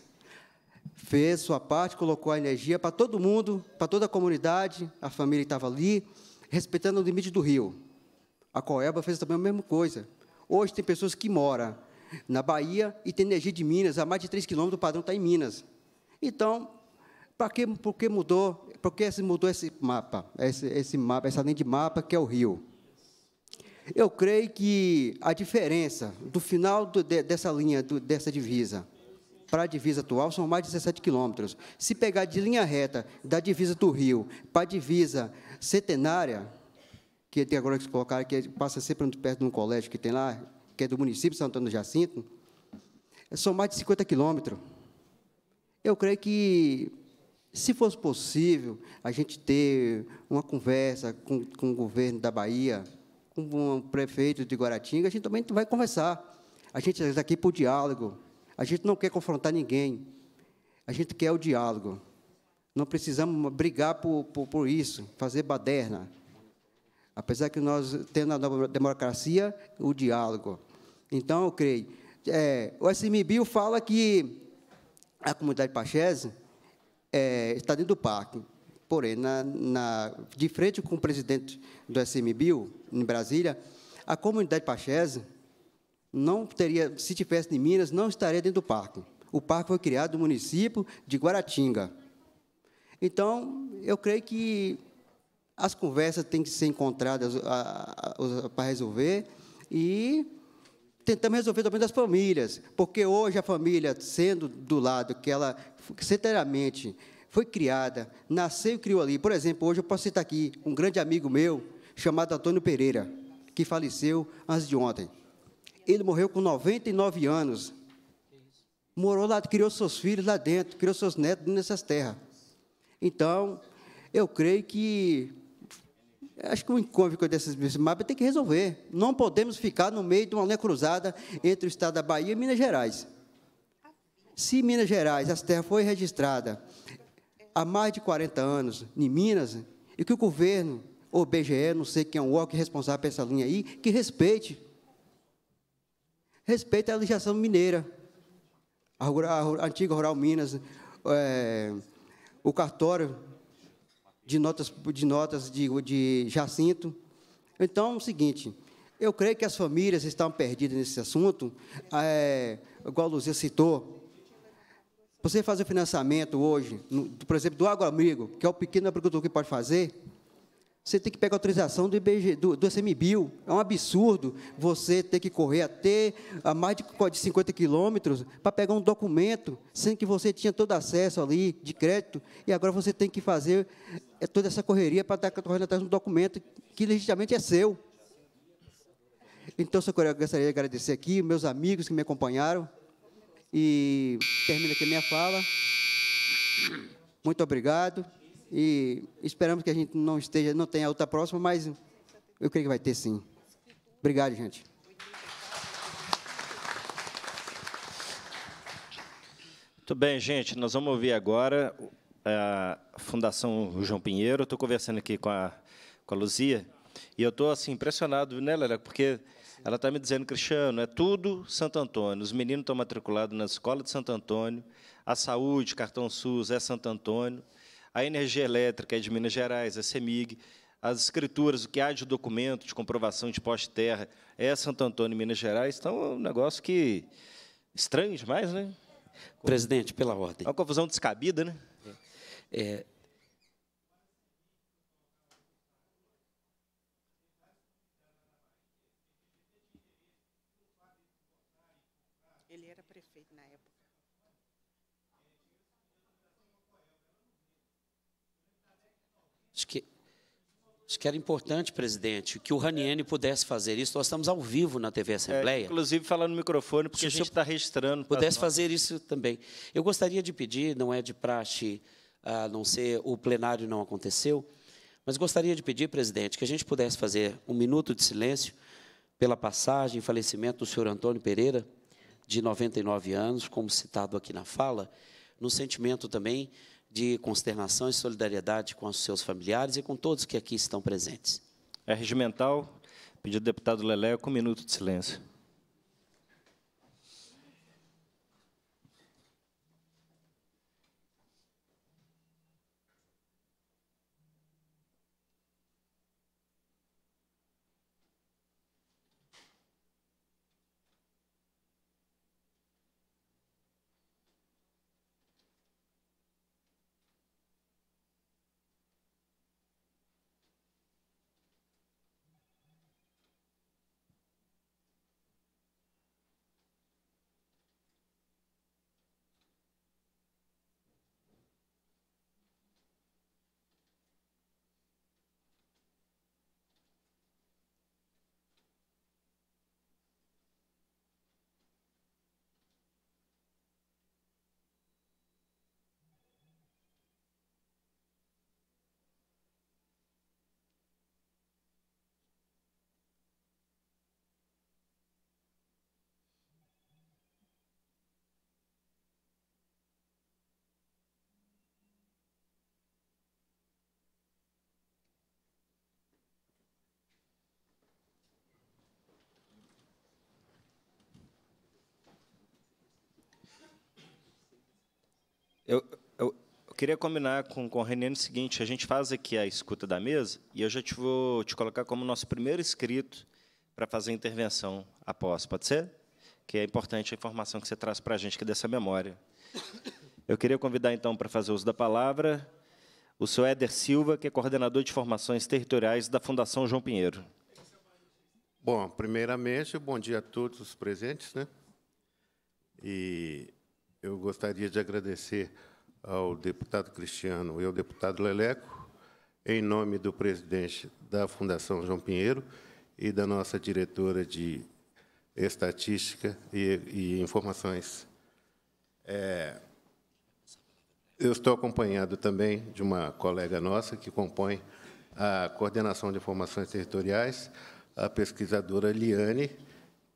Speaker 8: fez sua parte, colocou a energia para todo mundo, para toda a comunidade, a família estava ali, respeitando o limite do rio. A Coelba fez também a mesma coisa. Hoje tem pessoas que moram na Bahia e tem energia de Minas, a mais de 3 quilômetros, o padrão está em Minas. Então, para que, por que mudou por que se mudou esse mapa, esse, esse mapa, essa linha de mapa que é o rio? Eu creio que a diferença do final do, de, dessa linha, do, dessa divisa, para a divisa atual são mais de 17 quilômetros. Se pegar de linha reta da divisa do rio para a divisa centenária, que tem agora que se colocar que passa sempre perto de um colégio que tem lá, que é do município de Santo do Jacinto, são mais de 50 quilômetros. Eu creio que se fosse possível, a gente ter uma conversa com, com o governo da Bahia, com o um prefeito de Guaratinga, a gente também vai conversar. A gente está é aqui para o diálogo. A gente não quer confrontar ninguém. A gente quer o diálogo. Não precisamos brigar por, por, por isso, fazer baderna. Apesar que nós temos na nova democracia o diálogo. Então, eu creio. É, o SMBio fala que a comunidade Pachese é, está dentro do parque. Porém, na, na, de frente com o presidente do SMBio, em Brasília, a comunidade Pachese não teria, se tivesse em Minas, não estaria dentro do parque. O parque foi criado no município de Guaratinga. Então, eu creio que as conversas têm que ser encontradas para resolver e tentamos resolver também das famílias, porque hoje a família, sendo do lado que ela centralmente foi criada, nasceu e criou ali. Por exemplo, hoje eu posso citar aqui um grande amigo meu, chamado Antônio Pereira, que faleceu antes de ontem. Ele morreu com 99 anos. Morou lá, criou seus filhos lá dentro, criou seus netos nessas terras. Então, eu creio que acho que o incômodo dessas mapas tem que resolver. Não podemos ficar no meio de uma cruzada entre o Estado da Bahia e Minas Gerais. Se Minas Gerais, essa terra foi registrada há mais de 40 anos em Minas, e que o governo, ou BGE, não sei quem é o órgão é responsável por essa linha aí, que respeite. Respeite a legislação mineira, a, rural, a antiga Rural Minas, é, o cartório de notas de, notas de, de Jacinto. Então, é o seguinte, eu creio que as famílias estão perdidas nesse assunto, é, igual o Luzia citou. Você fazer o financiamento hoje, no, por exemplo, do Água Amigo, que é o pequeno agricultor que pode fazer, você tem que pegar autorização do, IBG, do, do É um absurdo você ter que correr até a ah, mais de, 50 quilômetros para pegar um documento, sendo que você tinha todo acesso ali de crédito, e agora você tem que fazer eh, toda essa correria para estar correndo atrás de um documento que legitimamente é seu. Então, senhor Coreia, eu gostaria de agradecer aqui meus amigos que me acompanharam. E termino aqui a minha fala. Muito obrigado. E esperamos que a gente não esteja, não tenha outra próxima, mas eu creio que vai ter sim. Obrigado, gente.
Speaker 2: Muito bem, gente. Nós vamos ouvir agora é, a Fundação João Pinheiro. Estou conversando aqui com a, com a Luzia e eu estou assim, impressionado, né, Porque ela está me dizendo, Cristiano, é tudo Santo Antônio. Os meninos estão matriculados na escola de Santo Antônio. A saúde, cartão SUS é Santo Antônio a energia elétrica é de Minas Gerais, a CEMIG, as escrituras, o que há de documento de comprovação de posse de terra é Santo Antônio, Minas Gerais. Então, é um negócio que estranho demais, né? Presidente, pela ordem. É uma confusão descabida, né? É, é
Speaker 1: Acho que era importante, presidente, que o Raniene pudesse fazer isso. Nós estamos ao vivo na TV é, Assembleia. É, inclusive, falando no microfone, porque Se a gente está registrando. Tá pudesse fazer isso também. Eu gostaria de pedir, não é de praxe, a não ser o plenário não aconteceu, mas gostaria de pedir, presidente, que a gente pudesse fazer um minuto de silêncio pela passagem e falecimento do senhor Antônio Pereira, de 99 anos, como citado aqui na fala, no sentimento também de consternação e solidariedade com os seus familiares e com todos que aqui estão presentes. É regimental, pedido do deputado Leleco, um minuto de
Speaker 2: silêncio. Eu, eu, eu queria combinar com, com o Renan o seguinte: a gente faz aqui a escuta da mesa e eu já te vou te colocar como nosso primeiro inscrito para fazer a intervenção após. Pode ser? Que é importante a informação que você traz para a gente, que é dessa memória. Eu queria convidar, então, para fazer uso da palavra, o senhor Éder Silva, que é coordenador de
Speaker 9: formações territoriais da Fundação João Pinheiro. Bom, primeiramente, bom dia a todos os presentes. Né? E eu gostaria de agradecer ao deputado Cristiano e ao deputado Leleco, em nome do presidente da Fundação João Pinheiro e da nossa diretora de Estatística e, e Informações. É, eu estou acompanhado também de uma colega nossa que compõe a coordenação de informações territoriais, a pesquisadora Liane,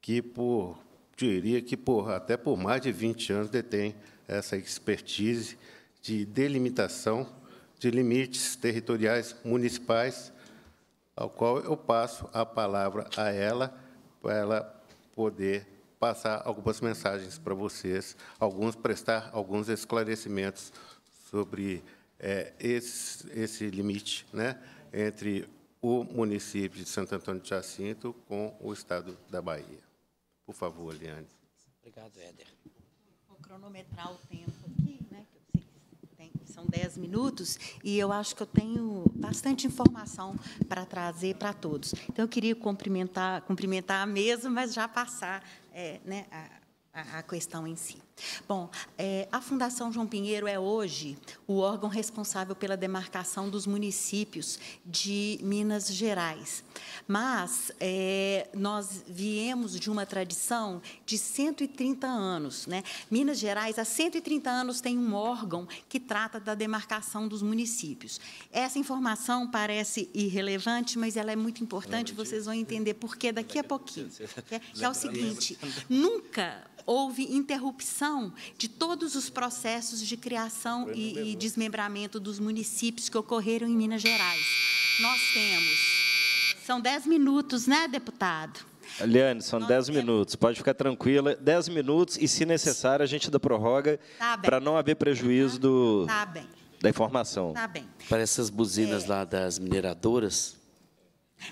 Speaker 9: que, por diria que por, até por mais de 20 anos detém essa expertise de delimitação de limites territoriais municipais, ao qual eu passo a palavra a ela, para ela poder passar algumas mensagens para vocês, alguns prestar alguns esclarecimentos sobre é, esse, esse limite né, entre o município de Santo Antônio de Jacinto com o Estado da Bahia. Por favor, Eliane. Obrigado, Éder.
Speaker 10: Vou cronometrar o tempo aqui, né, que eu sei que tem, são dez minutos, e eu acho que eu tenho bastante informação para trazer para todos. Então, eu queria cumprimentar, cumprimentar a mesa, mas já passar é, né, a, a questão em si. Bom, é, a Fundação João Pinheiro é hoje o órgão responsável pela demarcação dos municípios de Minas Gerais. Mas é, nós viemos de uma tradição de 130 anos. Né? Minas Gerais, há 130 anos, tem um órgão que trata da demarcação dos municípios. Essa informação parece irrelevante, mas ela é muito importante, vocês vão entender por que daqui a pouquinho. Que é, que é o tá seguinte: nunca houve interrupção de todos os processos de criação e, e desmembramento dos municípios que ocorreram em Minas Gerais. Nós temos. São dez minutos, né, deputado?
Speaker 2: Liane, são 10 minutos. Pode ficar tranquila. 10 minutos e, se necessário, a gente dá prorroga tá para não
Speaker 1: haver prejuízo do, tá da informação. Tá bem. Para essas buzinas é. lá das mineradoras,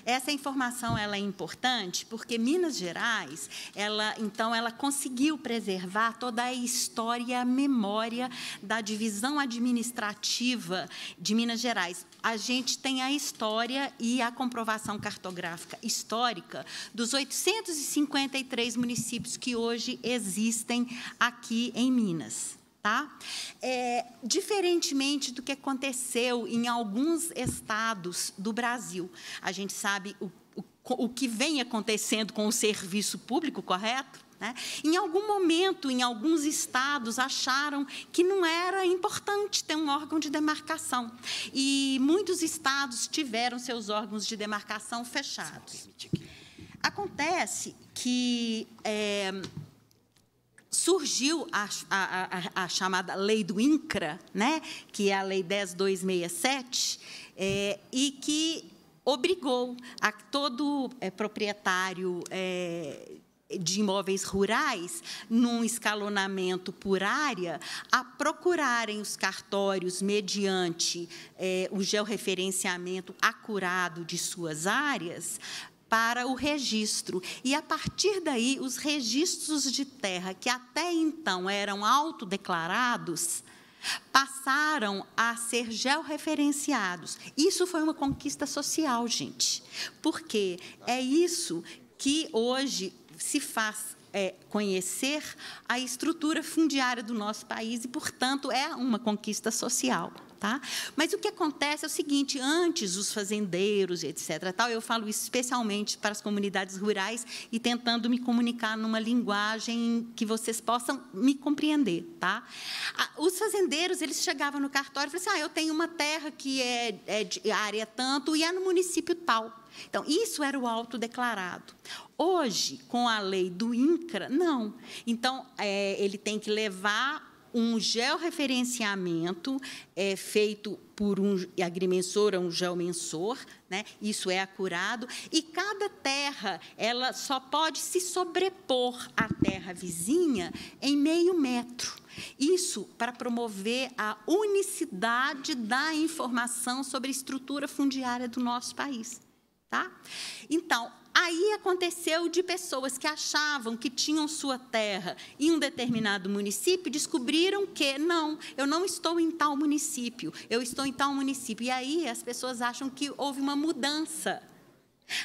Speaker 10: essa informação ela é importante porque Minas Gerais, ela então ela conseguiu preservar toda a história, a memória da divisão administrativa de Minas Gerais. A gente tem a história e a comprovação cartográfica histórica dos 853 municípios que hoje existem aqui em Minas tá? É, diferentemente do que aconteceu em alguns estados do Brasil, a gente sabe o, o, o que vem acontecendo com o serviço público, correto? Né? Em algum momento, em alguns estados, acharam que não era importante ter um órgão de demarcação. E muitos estados tiveram seus órgãos de demarcação fechados. Acontece que. É, surgiu a, a, a, a, chamada lei do INCRA, né, que é a lei 10.267, é, e que obrigou a todo é, proprietário é, de imóveis rurais, num escalonamento por área, a procurarem os cartórios mediante é, o georreferenciamento acurado de suas áreas, para o registro. E a partir daí, os registros de terra que até então eram autodeclarados passaram a ser georreferenciados. Isso foi uma conquista social, gente, porque é isso que hoje se faz é, conhecer a estrutura fundiária do nosso país e, portanto, é uma conquista social. Tá? Mas o que acontece é o seguinte, antes os fazendeiros, etc., tal, eu falo especialmente para as comunidades rurais e tentando me comunicar numa linguagem que vocês possam me compreender. Tá? Os fazendeiros eles chegavam no cartório e falavam assim, ah, eu tenho uma terra que é, é de área tanto e é no município tal. Então, isso era o autodeclarado. Hoje, com a lei do INCRA, não. Então, é, ele tem que levar um georreferenciamento é, feito por um agrimensor ou um geomensor, né? isso é acurado, e cada terra ela só pode se sobrepor à terra vizinha em meio metro. Isso para promover a unicidade da informação sobre a estrutura fundiária do nosso país. Tá? Então, Aí aconteceu de pessoas que achavam que tinham sua terra em um determinado município, descobriram que não, eu não estou em tal município, eu estou em tal município. E aí as pessoas acham que houve uma mudança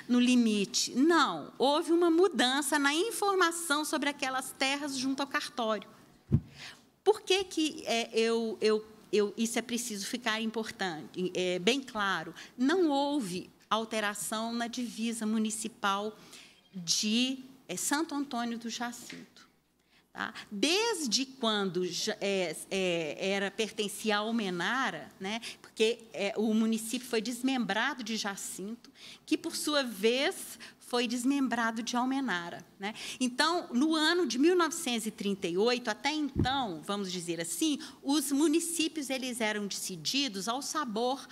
Speaker 10: no limite. Não, houve uma mudança na informação sobre aquelas terras junto ao cartório. Por que, que é, eu, eu, eu, isso é preciso ficar importante, é, bem claro? Não houve alteração na divisa municipal de é, Santo Antônio do Jacinto. Tá? Desde quando é, é, era pertencia ao Menara, né? porque o município foi desmembrado de Jacinto, que por sua vez foi desmembrado de Almenara. Né? Então, no ano de 1938, até então, vamos dizer assim, os municípios eles eram decididos ao sabor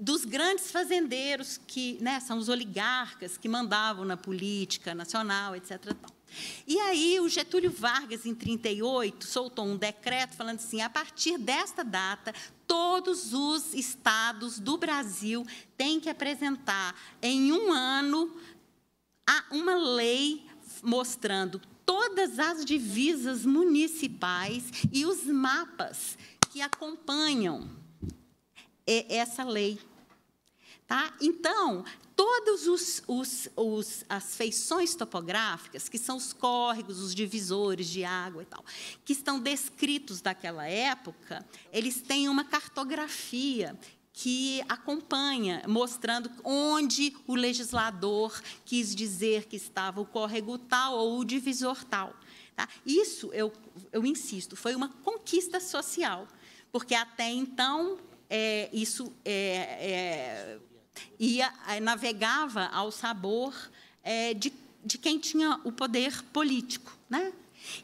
Speaker 10: dos grandes fazendeiros que né, são os oligarcas que mandavam na política nacional, etc. E aí o Getúlio Vargas, em 38, soltou um decreto falando assim: a partir desta data, todos os estados do Brasil têm que apresentar em um ano uma lei mostrando todas as divisas municipais e os mapas que acompanham é essa lei. Tá? Então, todas os, os, os, as feições topográficas, que são os córregos, os divisores de água e tal, que estão descritos daquela época, eles têm uma cartografia que acompanha, mostrando onde o legislador quis dizer que estava o córrego tal ou o divisor tal. Tá? Isso, eu, eu insisto, foi uma conquista social, porque até então é, isso é, é ia, é, navegava ao sabor é, de, de quem tinha o poder político. Né?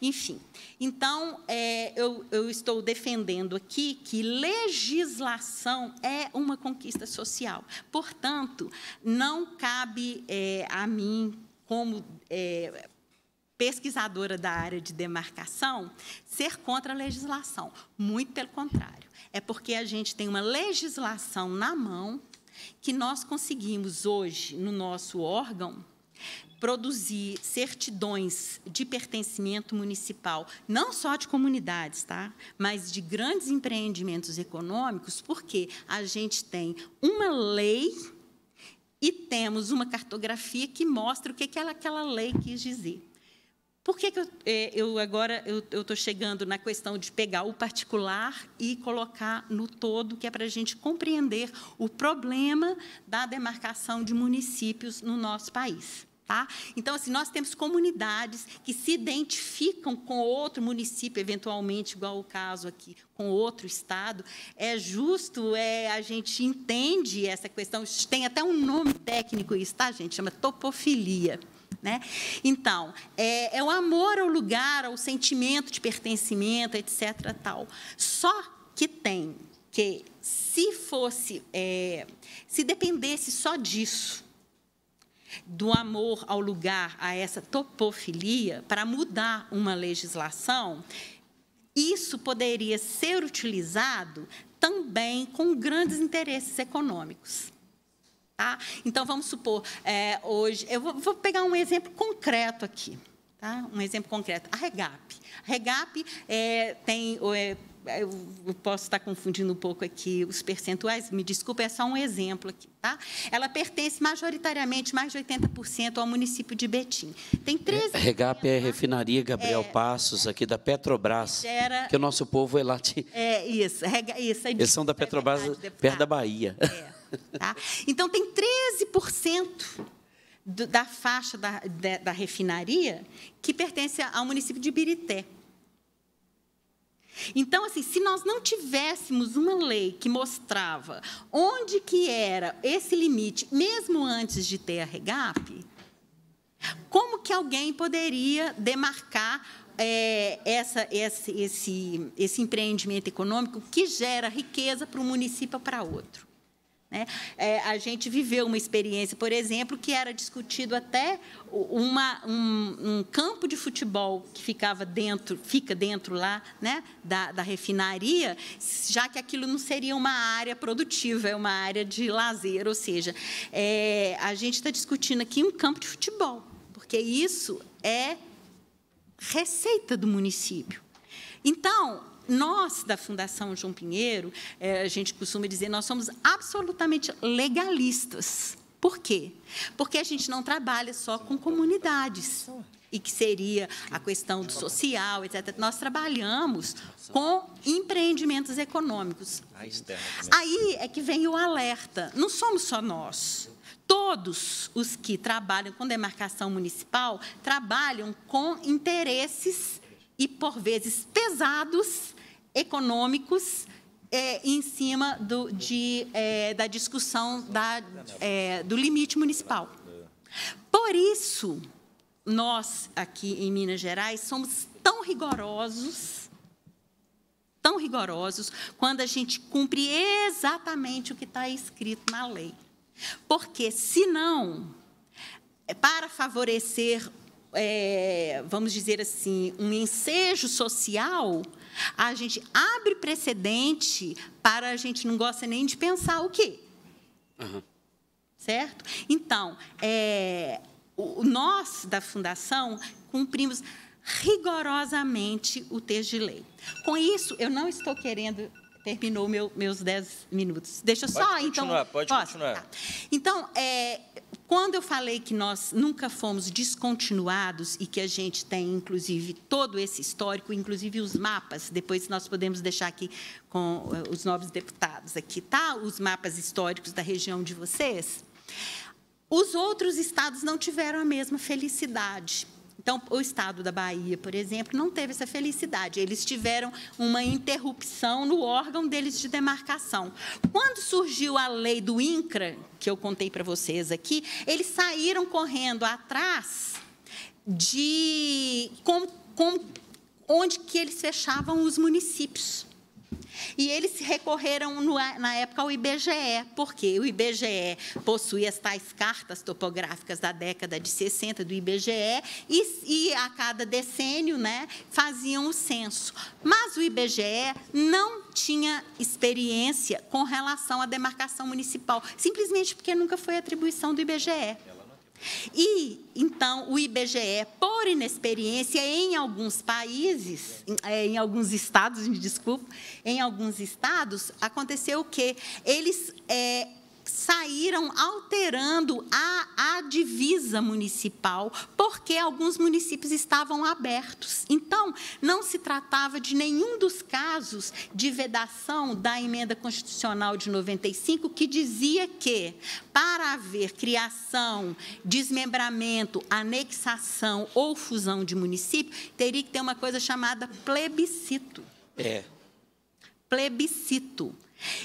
Speaker 10: Enfim, então é, eu, eu, estou defendendo aqui que legislação é uma conquista social. Portanto, não cabe é, a mim, como é, pesquisadora da área de demarcação, ser contra a legislação. Muito pelo contrário é porque a gente tem uma legislação na mão que nós conseguimos hoje no nosso órgão produzir certidões de pertencimento municipal, não só de comunidades, tá? mas de grandes empreendimentos econômicos, porque a gente tem uma lei e temos uma cartografia que mostra o que aquela, aquela lei quis dizer. Por que, que eu, é, eu, agora eu estou chegando na questão de pegar o particular e colocar no todo, que é para a gente compreender o problema da demarcação de municípios no nosso país? Tá? Então, assim, nós temos comunidades que se identificam com outro município, eventualmente, igual o caso aqui, com outro estado. É justo, é, a gente entende essa questão, tem até um nome técnico isso, tá, gente? Chama topofilia. Né? Então, é, é, o amor ao lugar, ao sentimento de pertencimento, etc. Tal. Só que tem que, se fosse, é, se dependesse só disso, do amor ao lugar, a essa topofilia, para mudar uma legislação, isso poderia ser utilizado também com grandes interesses econômicos. Tá? Então, vamos supor, é, hoje, eu vou, vou, pegar um exemplo concreto aqui. Tá? Um exemplo concreto. A REGAP. A REGAP é, tem. É, eu posso estar confundindo um pouco aqui os percentuais, me desculpa, é só um exemplo aqui. Tá? Ela pertence majoritariamente, mais de 80%, ao município de Betim. Tem 13... É,
Speaker 1: Regap é né? refinaria Gabriel é, Passos, aqui da Petrobras, gera, que o nosso povo é lá. De...
Speaker 10: É, isso, rega, isso. É, Eles são da
Speaker 1: Petrobras, é verdade, perto da Bahia. É. Tá?
Speaker 10: Então, tem 13% do, da faixa da, da, da, refinaria que pertence ao município de Ibirité. Então, assim, se nós não tivéssemos uma lei que mostrava onde que era esse limite, mesmo antes de ter a REGAP, como que alguém poderia demarcar é, essa, esse, esse, esse empreendimento econômico que gera riqueza para um município ou para outro? Né? É, a gente viveu uma experiência, por exemplo, que era discutido até uma, um, um, campo de futebol que ficava dentro, fica dentro lá né? da, da refinaria, já que aquilo não seria uma área produtiva, é uma área de lazer. Ou seja, é, a gente está discutindo aqui um campo de futebol, porque isso é receita do município. Então, nós da Fundação João Pinheiro, é, a gente costuma dizer, nós somos absolutamente legalistas. Por quê? Porque a gente não trabalha só com comunidades e que seria a questão do social, etc. Nós trabalhamos com empreendimentos econômicos. Aí é que vem o alerta. Não somos só nós. Todos os que trabalham com demarcação municipal trabalham com interesses e por vezes pesados econômicos é, em cima do, de, é, da discussão da, é, do limite municipal. Por isso, nós aqui em Minas Gerais somos tão rigorosos, tão rigorosos, quando a gente cumpre exatamente o que está escrito na lei. Porque, se não, é, para favorecer, é, vamos dizer assim, um ensejo social, a gente abre precedente para a gente não gosta nem de pensar o quê? Uhum. Certo? Então, é, o, nós da Fundação cumprimos rigorosamente o texto de lei. Com isso, eu não estou querendo terminou meu, meus 10 minutos. Deixa pode só, então, continuar, então. Pode pode continuar. Tá. Então, é, quando eu falei que nós nunca fomos descontinuados e que a gente tem, inclusive, todo esse histórico, inclusive os mapas, depois nós podemos deixar aqui com eh, os novos deputados aqui, tá? Os mapas históricos da região de vocês. Os outros estados não tiveram a mesma felicidade. Então, o estado da Bahia, por exemplo, não teve essa felicidade. Eles tiveram uma interrupção no órgão deles de demarcação. Quando surgiu a lei do INCRA, que eu contei para vocês aqui, eles saíram correndo atrás de com, com, onde que eles fechavam os municípios. E eles recorreram na época ao IBGE, porque o IBGE possuía as tais cartas topográficas da década de 60 do IBGE e, e a cada decênio né, faziam o censo. Mas o IBGE não tinha experiência com relação à demarcação municipal, simplesmente porque nunca foi atribuição do IBGE. E então o IBGE, por inexperiência, em alguns países, em, é, alguns estados, me desculpa, em alguns estados, aconteceu o quê? Eles é, saíram alterando a, a divisa municipal, porque alguns municípios estavam abertos. Então, não se tratava de nenhum dos casos de vedação da emenda constitucional de 95, que dizia que, para haver criação, desmembramento, anexação ou fusão de município, teria que ter uma coisa chamada plebiscito. É. Plebiscito.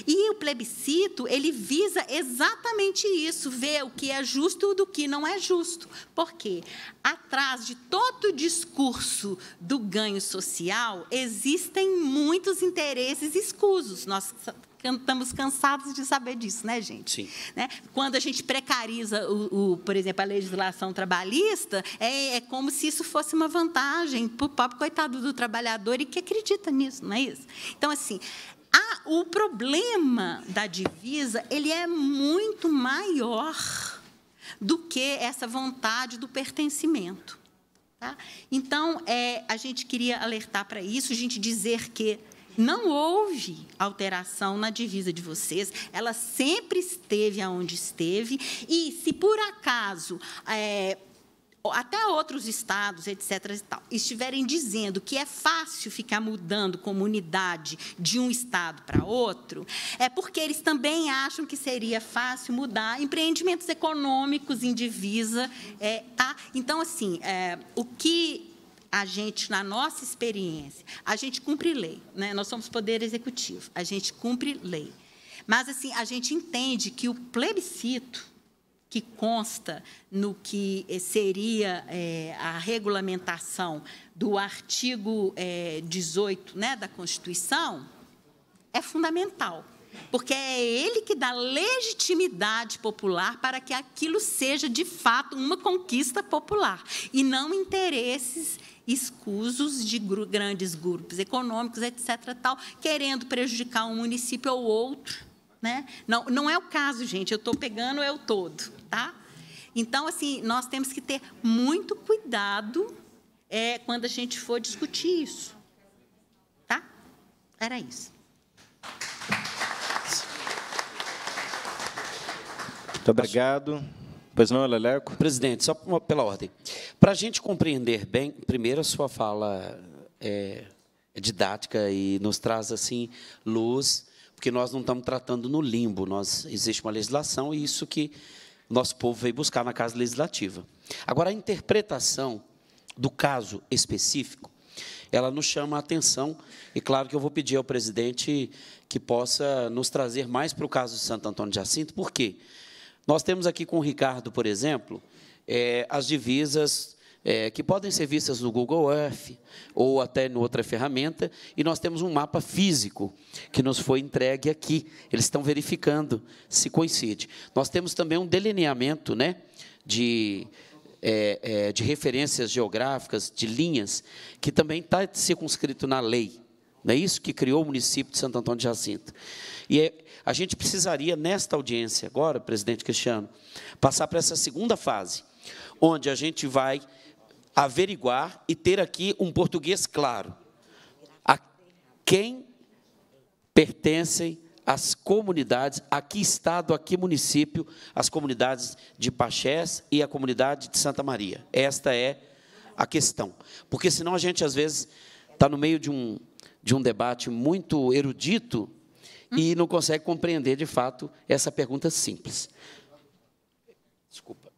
Speaker 10: E o plebiscito, ele visa exatamente isso, ver o que é justo do que não é justo. Por quê? Atrás de todo o discurso do ganho social, existem muitos interesses escusos. Nós estamos cansados de saber disso, né, gente? Sim. Né? Quando a gente precariza, o, o, por exemplo, a legislação trabalhista, é, é, como se isso fosse uma vantagem para o pobre coitado do trabalhador e que acredita nisso, não é isso? Então, assim, o problema da divisa ele é muito maior do que essa vontade do pertencimento. Tá? Então, é, a gente queria alertar para isso, a gente dizer que não houve alteração na divisa de vocês, ela sempre esteve aonde esteve, e se por acaso é, até outros estados, etc. E tal, estiverem dizendo que é fácil ficar mudando comunidade de um estado para outro, é porque eles também acham que seria fácil mudar empreendimentos econômicos em divisa, é, tá? Então, assim, é, o que a gente, na nossa experiência, a gente cumpre lei, né? Nós somos poder executivo, a gente cumpre lei. Mas, assim, a gente entende que o plebiscito que consta no que eh, seria é, a regulamentação do artigo é, eh, 18 né, da Constituição é fundamental, porque é ele que dá legitimidade popular para que aquilo seja de fato uma conquista popular e não interesses escusos de grandes grupos econômicos, etc., tal, querendo prejudicar um município ou outro né? Não, não é o caso, gente, eu estou pegando é o todo. Tá? Então, assim, nós temos que ter muito cuidado é, quando a gente for discutir isso. Tá? Era isso.
Speaker 1: Muito obrigado. Pois não, Leleco? Presidente, só pela ordem. Para a gente compreender bem, primeiro a sua fala é, é didática e nos traz assim luz porque nós não estamos tratando no limbo, nós existe uma legislação e isso que nosso povo veio buscar na Casa Legislativa. Agora, a interpretação do caso específico, ela nos chama a atenção, e claro que eu vou pedir ao presidente que possa nos trazer mais para o caso de Santo Antônio de Jacinto, por quê? Nós temos aqui com o Ricardo, por exemplo, é, as divisas é, que podem ser vistas no Google Earth ou até em outra ferramenta, e nós temos um mapa físico que nos foi entregue aqui. Eles estão verificando se coincide. Nós temos também um delineamento né, de, é, é, de referências geográficas, de linhas, que também está circunscrito na lei. Não é isso que criou o município de Santo Antônio de Jacinto. E é, a gente precisaria, nesta audiência agora, presidente Cristiano, passar para essa segunda fase, onde a gente vai averiguar e ter aqui um português claro. A quem pertencem as comunidades, aqui estado, aqui município, as comunidades de Pachés e a comunidade de Santa Maria. Esta é a questão. Porque senão a gente, às vezes, está no meio de um, de um debate muito erudito e não consegue compreender, de fato, essa pergunta simples.
Speaker 10: Desculpa.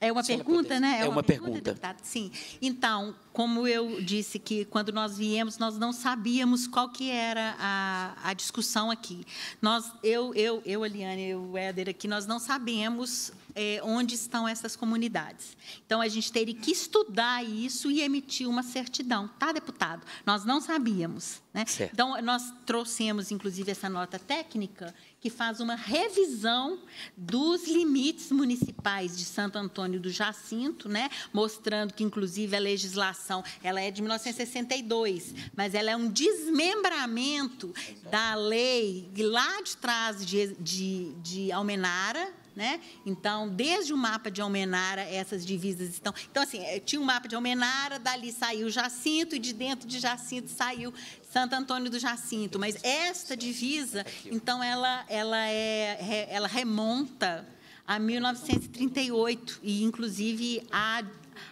Speaker 10: É uma pergunta, né? É, é uma, uma, pergunta. pergunta Sim. Então, como eu disse que quando nós viemos, nós não sabíamos qual que era a, a discussão aqui. Nós, eu, eu, eu, Eliane e o Éder aqui, nós não sabemos é, onde estão essas comunidades. Então, a gente teria que estudar isso e emitir uma certidão, tá, deputado? Nós não sabíamos. Né? Então, nós trouxemos, inclusive, essa nota técnica que faz uma revisão dos limites municipais de Santo Antônio do Jacinto, né? mostrando que, inclusive, a legislação ela é de 1962, mas ela é um desmembramento da lei lá de trás de, de, de Almenara, né? Então, desde o mapa de Almenara, essas divisas estão. Então, assim, eh, tinha um mapa de Almenara, dali saiu Jacinto, e de dentro de Jacinto saiu Santo Antônio do Jacinto, mas esta divisa, então ela ela é ela remonta a 1938 e inclusive a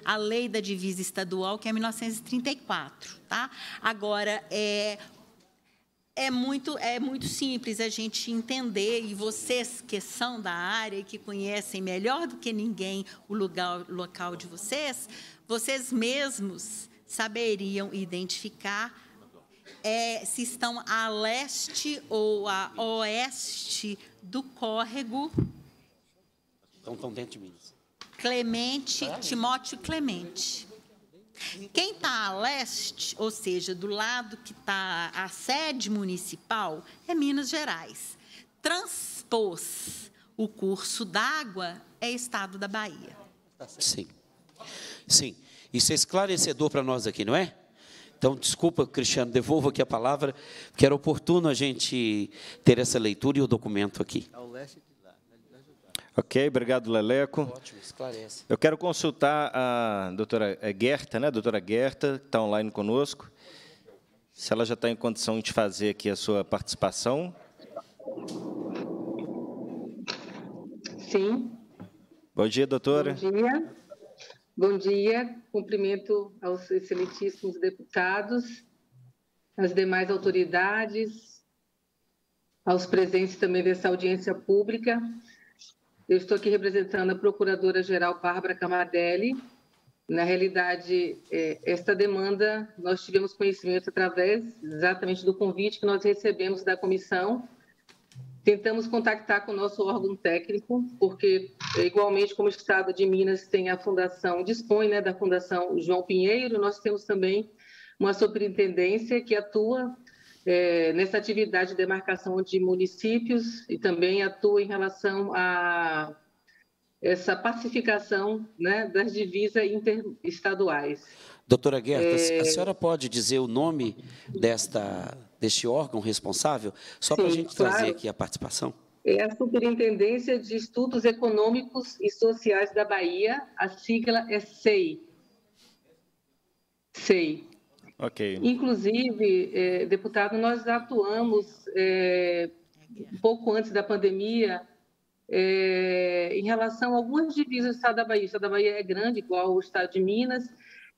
Speaker 10: a lei da divisa estadual que é 1934, tá? Agora é é muito, é muito simples a gente entender, e vocês que são da área e que conhecem melhor do que ninguém o lugar, local de vocês, vocês mesmos saberiam identificar é, se estão a leste ou a oeste do córrego. Então estão dentro de Minas. Clemente, Timóteo Clemente. Quem está a leste, ou seja, do lado que está a sede municipal, é Minas Gerais. Transpôs o curso d'água é estado da Bahia.
Speaker 1: Tá Sim. Sim. Isso é esclarecedor para nós aqui, não é? Então, desculpa, Cristiano, devolvo aqui a palavra, porque era oportuno a gente ter essa leitura e o documento aqui. Né? Ok, obrigado,
Speaker 2: Leleco. Ótimo, esclarece. Eu quero consultar a doutora é, Guerta, né? doutora que está online conosco, se ela já está em condição de fazer aqui a sua participação. Sim. Bom dia, doutora. Bom
Speaker 11: dia. Bom dia, cumprimento aos excelentíssimos deputados, às demais autoridades, aos presentes também dessa audiência pública. Eu estou aqui representando a Procuradora-Geral Bárbara Camadelli. Na realidade, é, esta demanda nós tivemos conhecimento através exatamente do convite que nós recebemos da comissão Tentamos contactar com o nosso órgão técnico, porque, igualmente como o Estado de Minas tem a fundação, dispõe né, da Fundação João Pinheiro, nós temos também uma superintendência que atua é, nessa atividade de demarcação de municípios e também atua em relação a essa pacificação né, das divisas interestaduais.
Speaker 1: Doutora Guerta, é... a senhora pode dizer o nome desta deste órgão responsável, só para a gente claro. trazer aqui a participação?
Speaker 11: É a Superintendência de Estudos Econômicos e Sociais da Bahia, a sigla é SEI. SEI. Ok. Inclusive, é, deputado, nós atuamos é, pouco antes da pandemia é, em relação a algumas divisas do Estado da Bahia. O Estado da Bahia é grande, igual o Estado de Minas,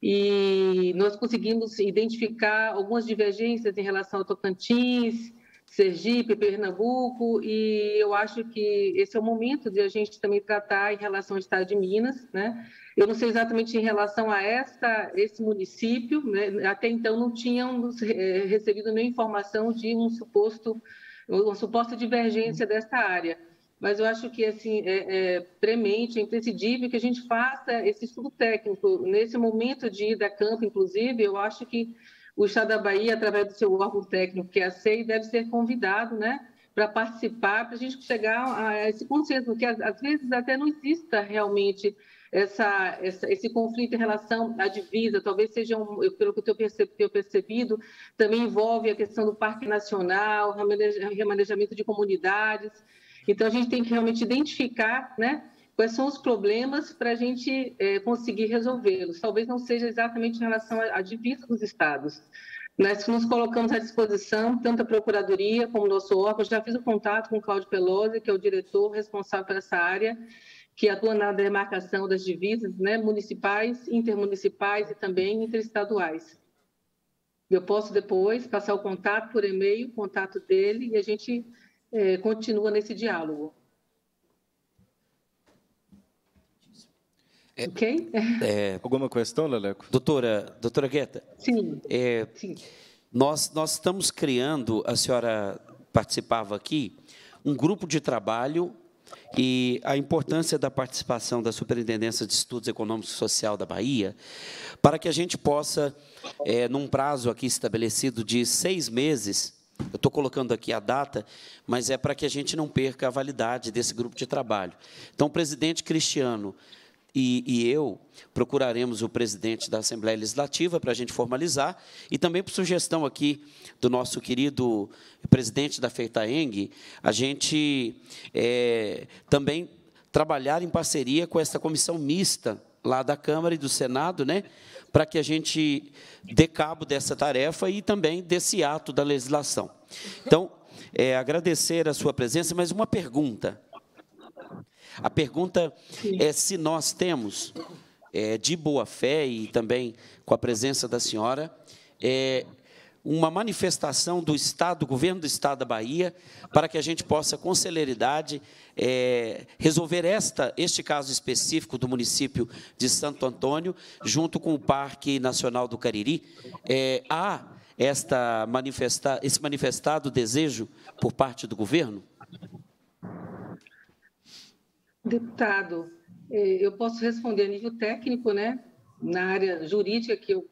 Speaker 11: e nós conseguimos identificar algumas divergências em relação ao Tocantins, Sergipe, Pernambuco, e eu acho que esse é o momento de a gente também tratar em relação ao estado de Minas, né? Eu não sei exatamente em relação a esta, esse município, né? até então não tínhamos eh, recebido nenhuma informação de um suposto, uma suposta divergência dessa área mas eu acho que assim é, é premente, é imprescindível que a gente faça esse estudo técnico. Nesse momento de ida a campo, inclusive, eu acho que o Estado da Bahia, através do seu órgão técnico, que é a SEI, deve ser convidado né, para participar, para a gente chegar a esse consenso, porque às vezes até não exista realmente essa, essa, esse conflito em relação à divisa, talvez seja, um, pelo que eu tenho percebido, também envolve a questão do Parque Nacional, remanejamento de comunidades. Então, a gente tem que realmente identificar né, quais são os problemas para a gente é, conseguir resolvê-los. Talvez não seja exatamente em relação a divisa dos estados. Nós nos colocamos à disposição, tanto a Procuradoria como o nosso órgão. Já fiz o um contato com o Cláudio Pelosi, que é o diretor responsável por essa área, que atua na demarcação das divisas né, municipais, intermunicipais e também interestaduais. Eu posso depois passar o contato por e-mail, o contato dele, e a gente é, continua nesse diálogo. É, ok?
Speaker 1: É, Alguma questão, Leleco? Doutora, doutora Guetta. Sim. É, sim. Nós, nós estamos criando, a senhora participava aqui, um grupo de trabalho e a importância da participação da Superintendência de Estudos Econômicos e Social da Bahia, para que a gente possa, é, num prazo aqui estabelecido de seis meses, eu estou colocando aqui a data, mas é para que a gente não perca a validade desse grupo de trabalho. Então, o presidente Cristiano e, e eu procuraremos o presidente da Assembleia Legislativa para a gente formalizar, e também por sugestão aqui do nosso querido presidente da Feitaeng, a gente é, também trabalhar em parceria com essa comissão mista lá da Câmara e do Senado, né, para que a gente dê cabo dessa tarefa e também desse ato da legislação. Então, é, agradecer a sua presença, mas uma pergunta. A pergunta é se nós temos, é, de boa fé e também com a presença da senhora, é, uma manifestação do Estado, do governo do Estado da Bahia, para que a gente possa, com celeridade, é, resolver esta, este caso específico do município de Santo Antônio, junto com o Parque Nacional do Cariri. É, há esta manifesta, esse manifestado desejo por parte do governo?
Speaker 11: Deputado, eh, eu posso responder a nível técnico, né? na área jurídica que eu,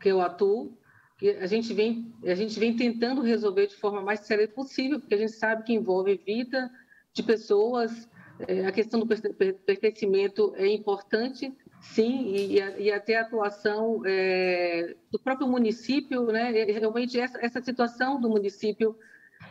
Speaker 11: que eu atuo, que a gente vem a gente vem tentando resolver de forma mais séria possível, porque a gente sabe que envolve vida de pessoas, é, a questão do pertencimento é importante, sim, e, e até a atuação é, do próprio município, né? É, é, realmente essa, essa situação do município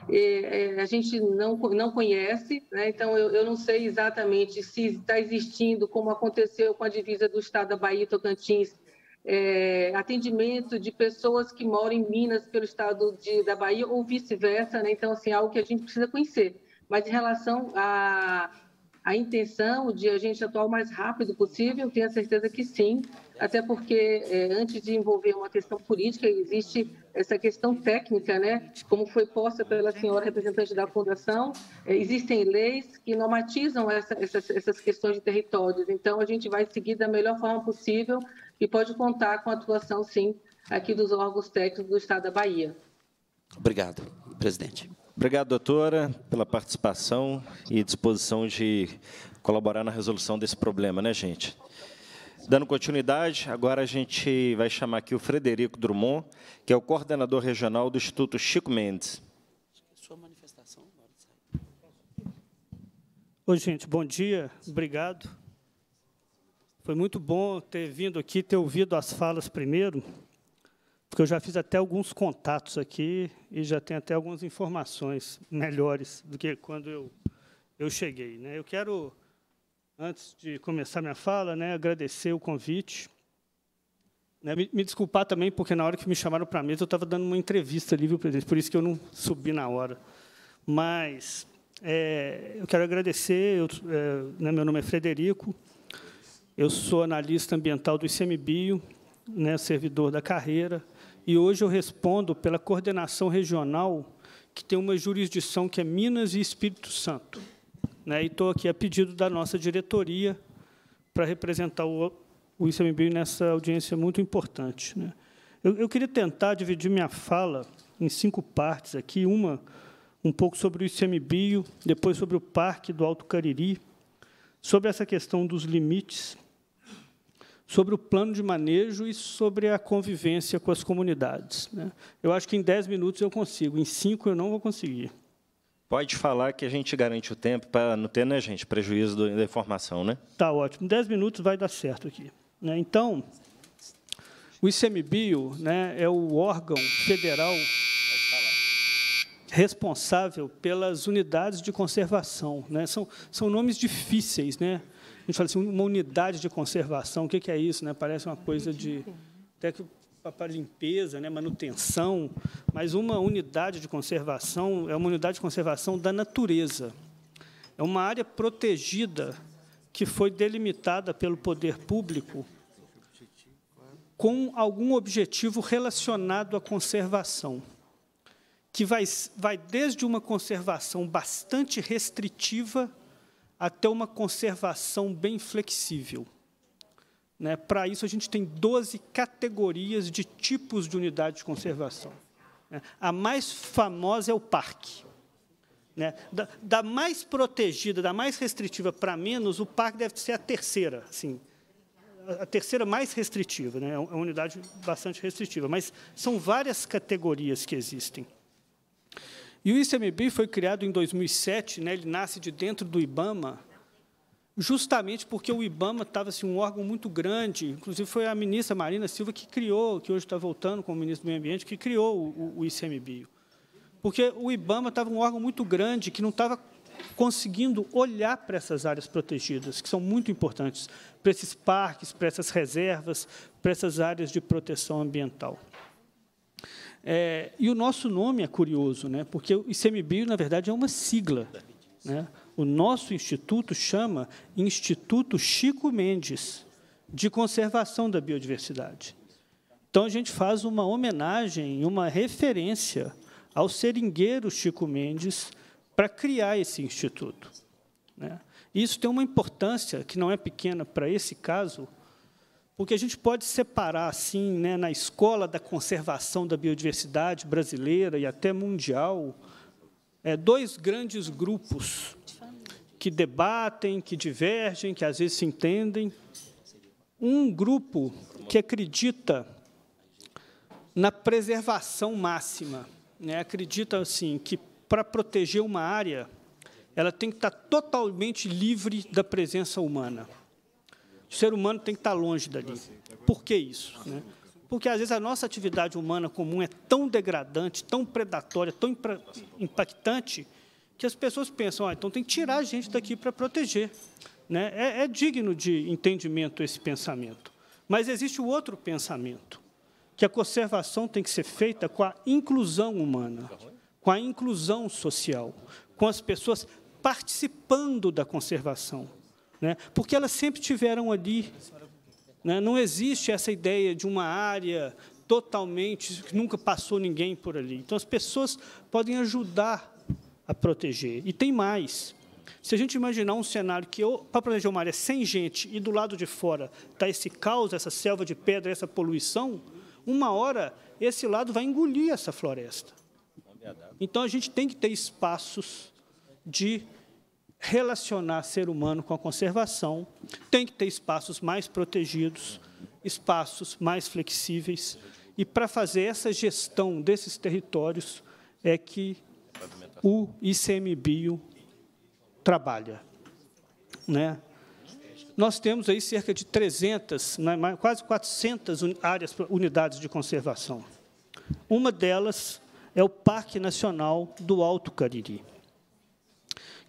Speaker 11: é, a gente não não conhece, né? Então eu, eu não sei exatamente se está existindo, como aconteceu com a divisa do Estado da Bahia e Tocantins é, atendimento de pessoas que moram em Minas pelo estado de, da Bahia ou vice-versa, né? Então, assim, é algo que a gente precisa conhecer. Mas em relação à a, a intenção de a gente atuar o mais rápido possível, tenho a certeza que sim, até porque é, antes de envolver uma questão política, existe essa questão técnica, né? Como foi posta pela senhora representante da fundação, é, existem leis que normatizam essa, essas, essas questões de territórios. Então, a gente vai seguir da melhor forma possível e pode contar com a atuação, sim, aqui dos órgãos técnicos do Estado da Bahia.
Speaker 1: Obrigado, presidente. Obrigado,
Speaker 2: doutora, pela participação e disposição de colaborar na resolução desse problema, né, gente? Dando continuidade, agora a gente vai chamar aqui o Frederico Drummond, que é o coordenador regional do Instituto Chico Mendes.
Speaker 1: Sua manifestação,
Speaker 12: Oi, gente, bom dia, obrigado. Foi muito bom ter vindo aqui, ter ouvido as falas primeiro, porque eu já fiz até alguns contatos aqui e já tenho até algumas informações melhores do que quando eu, eu cheguei. Né? Eu quero, antes de começar minha fala, né, agradecer o convite. Né, me, me, desculpar também, porque na hora que me chamaram para a mesa, eu estava dando uma entrevista ali, viu, presidente? Por isso que eu não subi na hora. Mas é, eu quero agradecer, eu, é, né, meu nome é Frederico, eu sou analista ambiental do ICMBio, né, servidor da carreira, e hoje eu respondo pela coordenação regional, que tem uma jurisdição que é Minas e Espírito Santo. Né, e estou aqui a pedido da nossa diretoria para representar o, o ICMBio nessa audiência muito importante. Né. Eu, eu queria tentar dividir minha fala em cinco partes aqui, uma um pouco sobre o ICMBio, depois sobre o Parque do Alto Cariri, sobre essa questão dos limites sobre o plano de manejo e sobre a convivência com as comunidades. Né? Eu acho que em 10 minutos eu consigo, em 5 eu não vou conseguir.
Speaker 2: Pode falar que a gente garante o tempo para não ter, né, gente, prejuízo da informação, né?
Speaker 12: Tá ótimo. Em 10 minutos vai dar certo aqui. Né? Então, o ICMBio né, é o órgão federal responsável pelas unidades de conservação. Né? São, são nomes difíceis, né? a gente fala assim, uma unidade de conservação, o que, que é isso? Né? Parece uma coisa de... Até que para limpeza, né, manutenção, mas uma unidade de conservação é uma unidade de conservação da natureza. É uma área protegida que foi delimitada pelo poder público com algum objetivo relacionado à conservação, que vai, vai desde uma conservação bastante restritiva até uma conservação bem flexível. Né? Para isso, a gente tem 12 categorias de tipos de unidade de conservação. Né? A mais famosa é o parque. Né? Da, da, mais protegida, da mais restritiva para menos, o parque deve ser a terceira, assim, a terceira mais restritiva, né? É, é uma unidade bastante restritiva, mas são várias categorias que existem. E o ICMBio foi criado em 2007, né, ele nasce de dentro do IBAMA, justamente porque o IBAMA estava assim, um órgão muito grande, inclusive foi a ministra Marina Silva que criou, que hoje está voltando como ministro do Meio Ambiente, que criou o, o ICMBio. Porque o IBAMA estava um órgão muito grande que não estava conseguindo olhar para essas áreas protegidas, que são muito importantes, para esses parques, para essas reservas, para essas áreas de proteção ambiental. É, e o nosso nome é curioso, né? porque o ICMBio, na verdade, é uma sigla. Né? O nosso instituto chama Instituto Chico Mendes, de Conservação da Biodiversidade. Então, a gente faz uma homenagem, uma referência ao seringueiro Chico Mendes para criar esse instituto. Né? Isso tem uma importância que não é pequena para esse caso, porque a gente pode separar assim, né, na escola da conservação da biodiversidade brasileira e até mundial, é, dois grandes grupos que debatem, que divergem, que às vezes se entendem. Um grupo que acredita na preservação máxima, né, acredita assim que para proteger uma área ela tem que estar totalmente livre da presença humana. O ser humano tem que estar longe dali. Por que isso? Né? Porque, às vezes, a nossa atividade humana comum é tão degradante, tão predatória, tão impactante, que as pessoas pensam, ah, então tem que tirar a gente daqui para proteger. Né? É, é digno de entendimento esse pensamento. Mas existe o outro pensamento, que a conservação tem que ser feita com a inclusão humana, com a inclusão social, com as pessoas participando da conservação né? porque elas sempre tiveram ali. Né? Não existe essa ideia de uma área totalmente que nunca passou ninguém por ali. Então, as pessoas podem ajudar a proteger. E tem mais. Se a gente imaginar um cenário que, para proteger uma área sem gente e do lado de fora está esse caos, essa selva de pedra, essa poluição, uma hora esse lado vai engolir essa floresta. Então, a gente tem que ter espaços de relacionar ser humano com a conservação, tem que ter espaços mais protegidos, espaços mais flexíveis, e para fazer essa gestão desses territórios é que o ICMBio trabalha. Né? Nós temos aí cerca de 300, né, quase 400 áreas, unidades de conservação. Uma delas é o Parque Nacional do Alto Cariri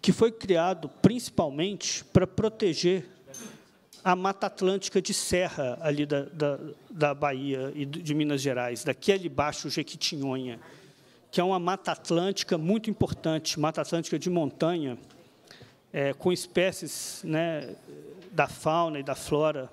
Speaker 12: que foi criado principalmente para proteger a Mata Atlântica de Serra, ali da, da, da Bahia e de Minas Gerais, daqui ali baixo Jequitinhonha, que é uma Mata Atlântica muito importante, Mata Atlântica de montanha, é, com espécies né, da fauna e da flora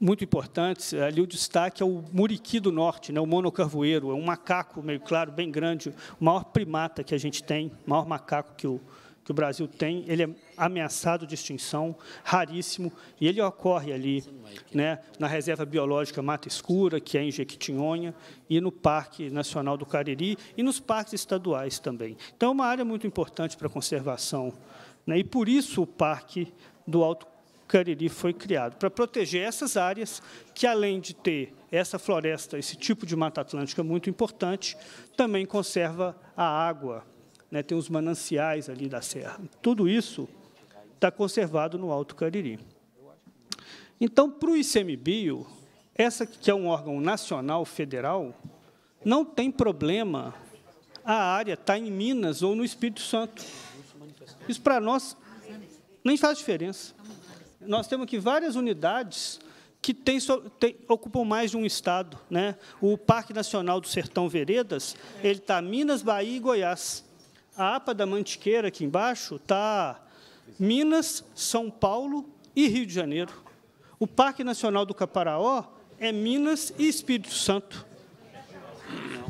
Speaker 12: muito importantes. Ali o destaque é o muriqui do norte, né, o monocarvoeiro, é um macaco meio claro, bem grande, o maior primata que a gente tem, o maior macaco que o, que o Brasil tem. Ele é ameaçado de extinção, raríssimo, e ele ocorre ali, né, na Reserva Biológica Mata Escura, que é em Jequitinhonha, e no Parque Nacional do Cariri, e nos parques estaduais também. Então, é uma área muito importante para a conservação. Né, e, por isso, o Parque do Alto Cariri foi criado, para proteger essas áreas que, além de ter essa floresta, esse tipo de Mata Atlântica muito importante, também conserva a água, né, tem os mananciais ali da serra. Tudo isso está conservado no Alto Cariri. Então, para o ICMBio, essa que é um órgão nacional federal, não tem problema a área estar tá em Minas ou no Espírito Santo. Isso para nós nem faz diferença nós temos aqui várias unidades que tem, tem, ocupam mais de um estado. Né? O Parque Nacional do Sertão Veredas ele está Minas, Bahia e Goiás. A APA da Mantiqueira, aqui embaixo, está Minas, São Paulo e Rio de Janeiro. O Parque Nacional do Caparaó é Minas e Espírito Santo.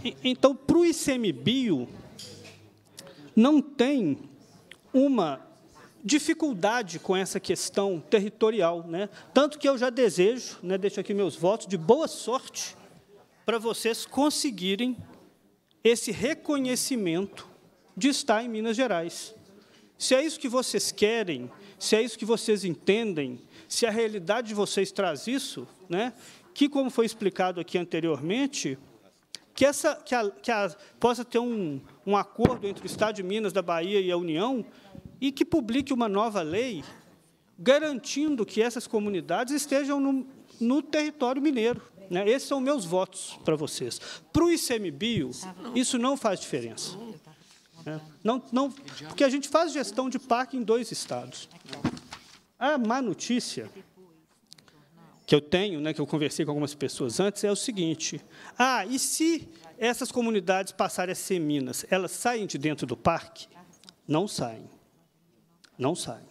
Speaker 12: E, então, para o ICMBio, não tem uma dificuldade com essa questão territorial. Né? Tanto que eu já desejo, né, deixo aqui meus votos, de boa sorte para vocês conseguirem esse reconhecimento de estar em Minas Gerais. Se é isso que vocês querem, se é isso que vocês entendem, se a realidade de vocês traz isso, né, que, como foi explicado aqui anteriormente, que, essa, que, a, que a, possa ter um, um acordo entre o Estado de Minas, da Bahia e a União, e que publique uma nova lei garantindo que essas comunidades estejam no, no território mineiro. Né? Esses são meus votos para vocês. Para o ICMBio, isso não faz diferença. Né? Não, não, porque a gente faz gestão de parque em dois estados. A má notícia que eu tenho, né, que eu conversei com algumas pessoas antes, é o seguinte. Ah, e se essas comunidades passarem a ser minas, elas saem de dentro do parque? Não saem. Não saem.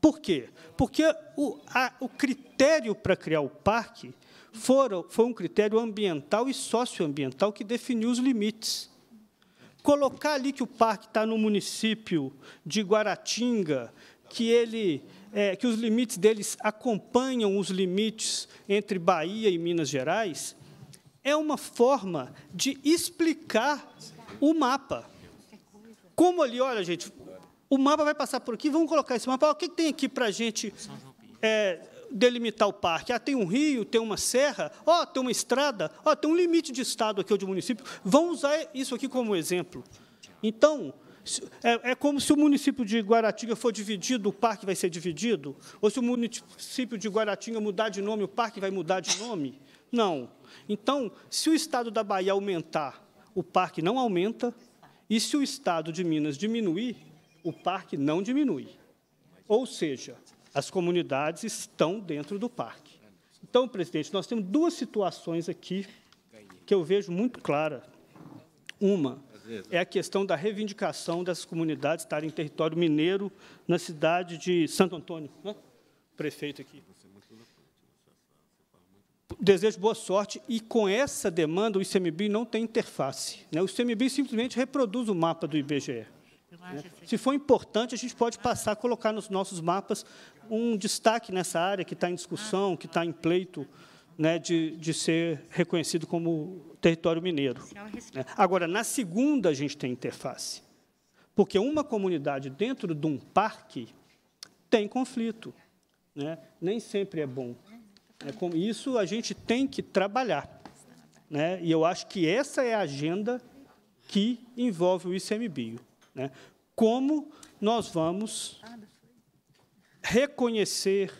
Speaker 12: Por quê? Porque o, a, o critério para criar o parque foram, foi um critério ambiental e socioambiental que definiu os limites. Colocar ali que o parque está no município de Guaratinga, que ele é, que os limites deles acompanham os limites entre Bahia e Minas Gerais, é uma forma de explicar o mapa. Como ali, olha, gente, o mapa vai passar por aqui, vamos colocar esse mapa. O que, tem aqui para a gente é, delimitar o parque? Ah, tem um rio, tem uma serra, ó, oh, tem uma estrada, ó, oh, tem um limite de estado aqui ou de município. Vamos usar isso aqui como exemplo. Então, é, é, como se o município de Guaratinga for dividido, o parque vai ser dividido? Ou se o município de Guaratinga mudar de nome, o parque vai mudar de nome? Não. Então, se o estado da Bahia aumentar, o parque não aumenta, e se o estado de Minas diminuir, o parque não diminui. Ou seja, as comunidades estão dentro do parque. Então, presidente, nós temos duas situações aqui que eu vejo muito clara. Uma é a questão da reivindicação dessas comunidades estarem em território mineiro na cidade de Santo Antônio. Né? Prefeito aqui. Desejo boa sorte e, com essa demanda, o ICMB não tem interface. Né? O ICMB simplesmente reproduz o mapa do IBGE. Né? Se for importante, a gente pode passar, a colocar nos nossos mapas um destaque nessa área que está em discussão, que está em pleito né, de, de ser reconhecido como território mineiro. É né? Agora, na segunda, a gente tem interface, porque uma comunidade dentro de um parque tem conflito. Né? Nem sempre é bom. É com isso a gente tem que trabalhar. Né? E eu acho que essa é a agenda que envolve o ICMBio. Né? Como nós vamos reconhecer,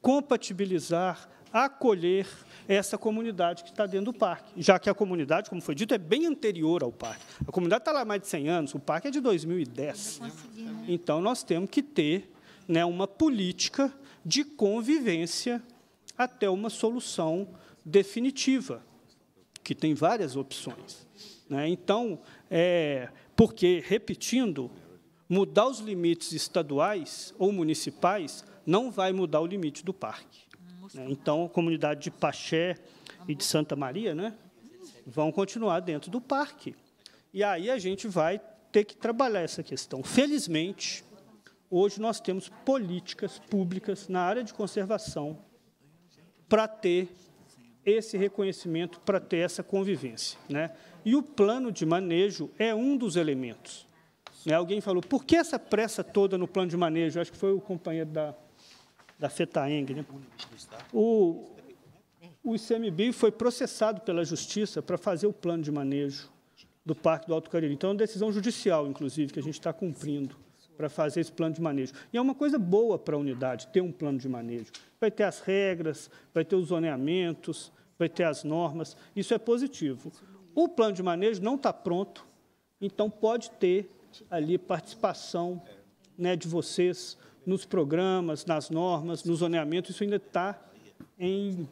Speaker 12: compatibilizar, acolher essa comunidade que está dentro do parque, já que a comunidade, como foi dito, é bem anterior ao parque. A comunidade está lá há mais de 100 anos, o parque é de 2010. Então, nós temos que ter né, uma política de convivência até uma solução definitiva, que tem várias opções. Né? Então, é, porque, repetindo, mudar os limites estaduais ou municipais não vai mudar o limite do parque. Né? Então, a comunidade de Paché e de Santa Maria né, vão continuar dentro do parque. E aí a gente vai ter que trabalhar essa questão. Felizmente, hoje nós temos políticas públicas na área de conservação para ter esse reconhecimento, para ter essa convivência. Né? E o plano de manejo é um dos elementos. Né? Alguém falou, por que essa pressa toda no plano de manejo? Acho que foi o companheiro da, da FETAENG. Né? O, o ICMBio foi processado pela Justiça para fazer o plano de manejo do Parque do Alto Cariri. Então, é uma decisão judicial, inclusive, que a gente está cumprindo para fazer esse plano de manejo. E é uma coisa boa para a unidade ter um plano de manejo. Vai ter as regras, vai ter os zoneamentos, vai ter as normas. Isso é positivo. O plano de manejo não está pronto, então pode ter ali participação né, de vocês nos programas, nas normas, no zoneamento. Isso ainda está em,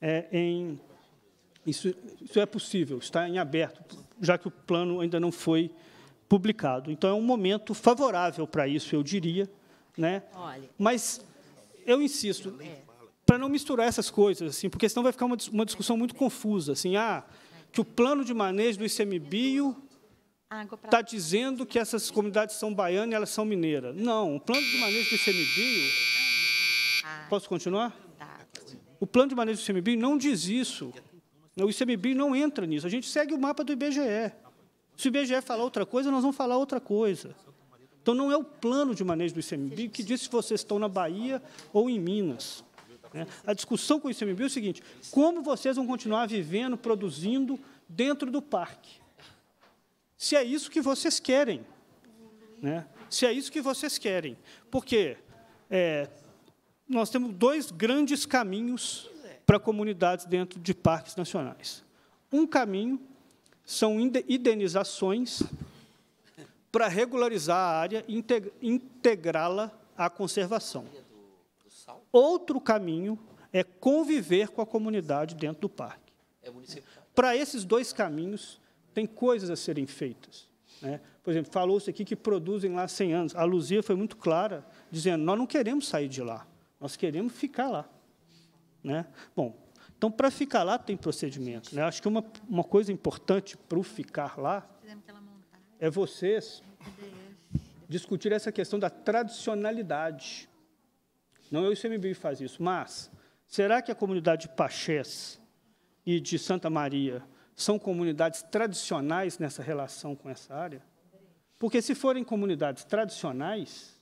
Speaker 12: é, em isso, isso, é possível, está em aberto, já que o plano ainda não foi publicado. Então, é um momento favorável para isso, eu diria. Né? Mas eu insisto, para não misturar essas coisas, assim, porque senão vai ficar uma, uma discussão muito confusa. Assim, ah, que o plano de manejo do ICMBio está dizendo que essas comunidades são baianas e elas são mineiras. Não, o plano de manejo do ICMBio... Ah. Posso continuar? Tá. O plano de manejo do ICMBio não diz isso. O ICMBio não entra nisso. A gente segue o mapa do IBGE. Se o IBGE falar outra coisa, nós vamos falar outra coisa. Então, não é o plano de manejo do ICMBio que diz se vocês estão na Bahia ou em Minas. Né? A discussão com o ICMBio é o seguinte, como vocês vão continuar vivendo, produzindo dentro do parque? Se é isso que vocês querem. Né? Se é isso que vocês querem. Porque é, nós temos dois grandes caminhos para comunidades dentro de parques nacionais. Um caminho são indenizações para regularizar a área e integrá-la à conservação. Outro caminho é conviver com a comunidade dentro do parque. É Para esses dois caminhos, tem coisas a serem feitas. Né? Por exemplo, falou-se aqui que produzem lá 100 anos. A Luzia foi muito clara, dizendo: nós não queremos sair de lá, nós queremos ficar lá. Né? Bom, então, para ficar lá, tem procedimento. Né? Acho que uma, uma coisa importante para o ficar lá é vocês discutir essa questão da tradicionalidade. Não é o ICMBio que faz isso, mas será que a comunidade de Pachés e de Santa Maria são comunidades tradicionais nessa relação com essa área? Porque se forem comunidades tradicionais,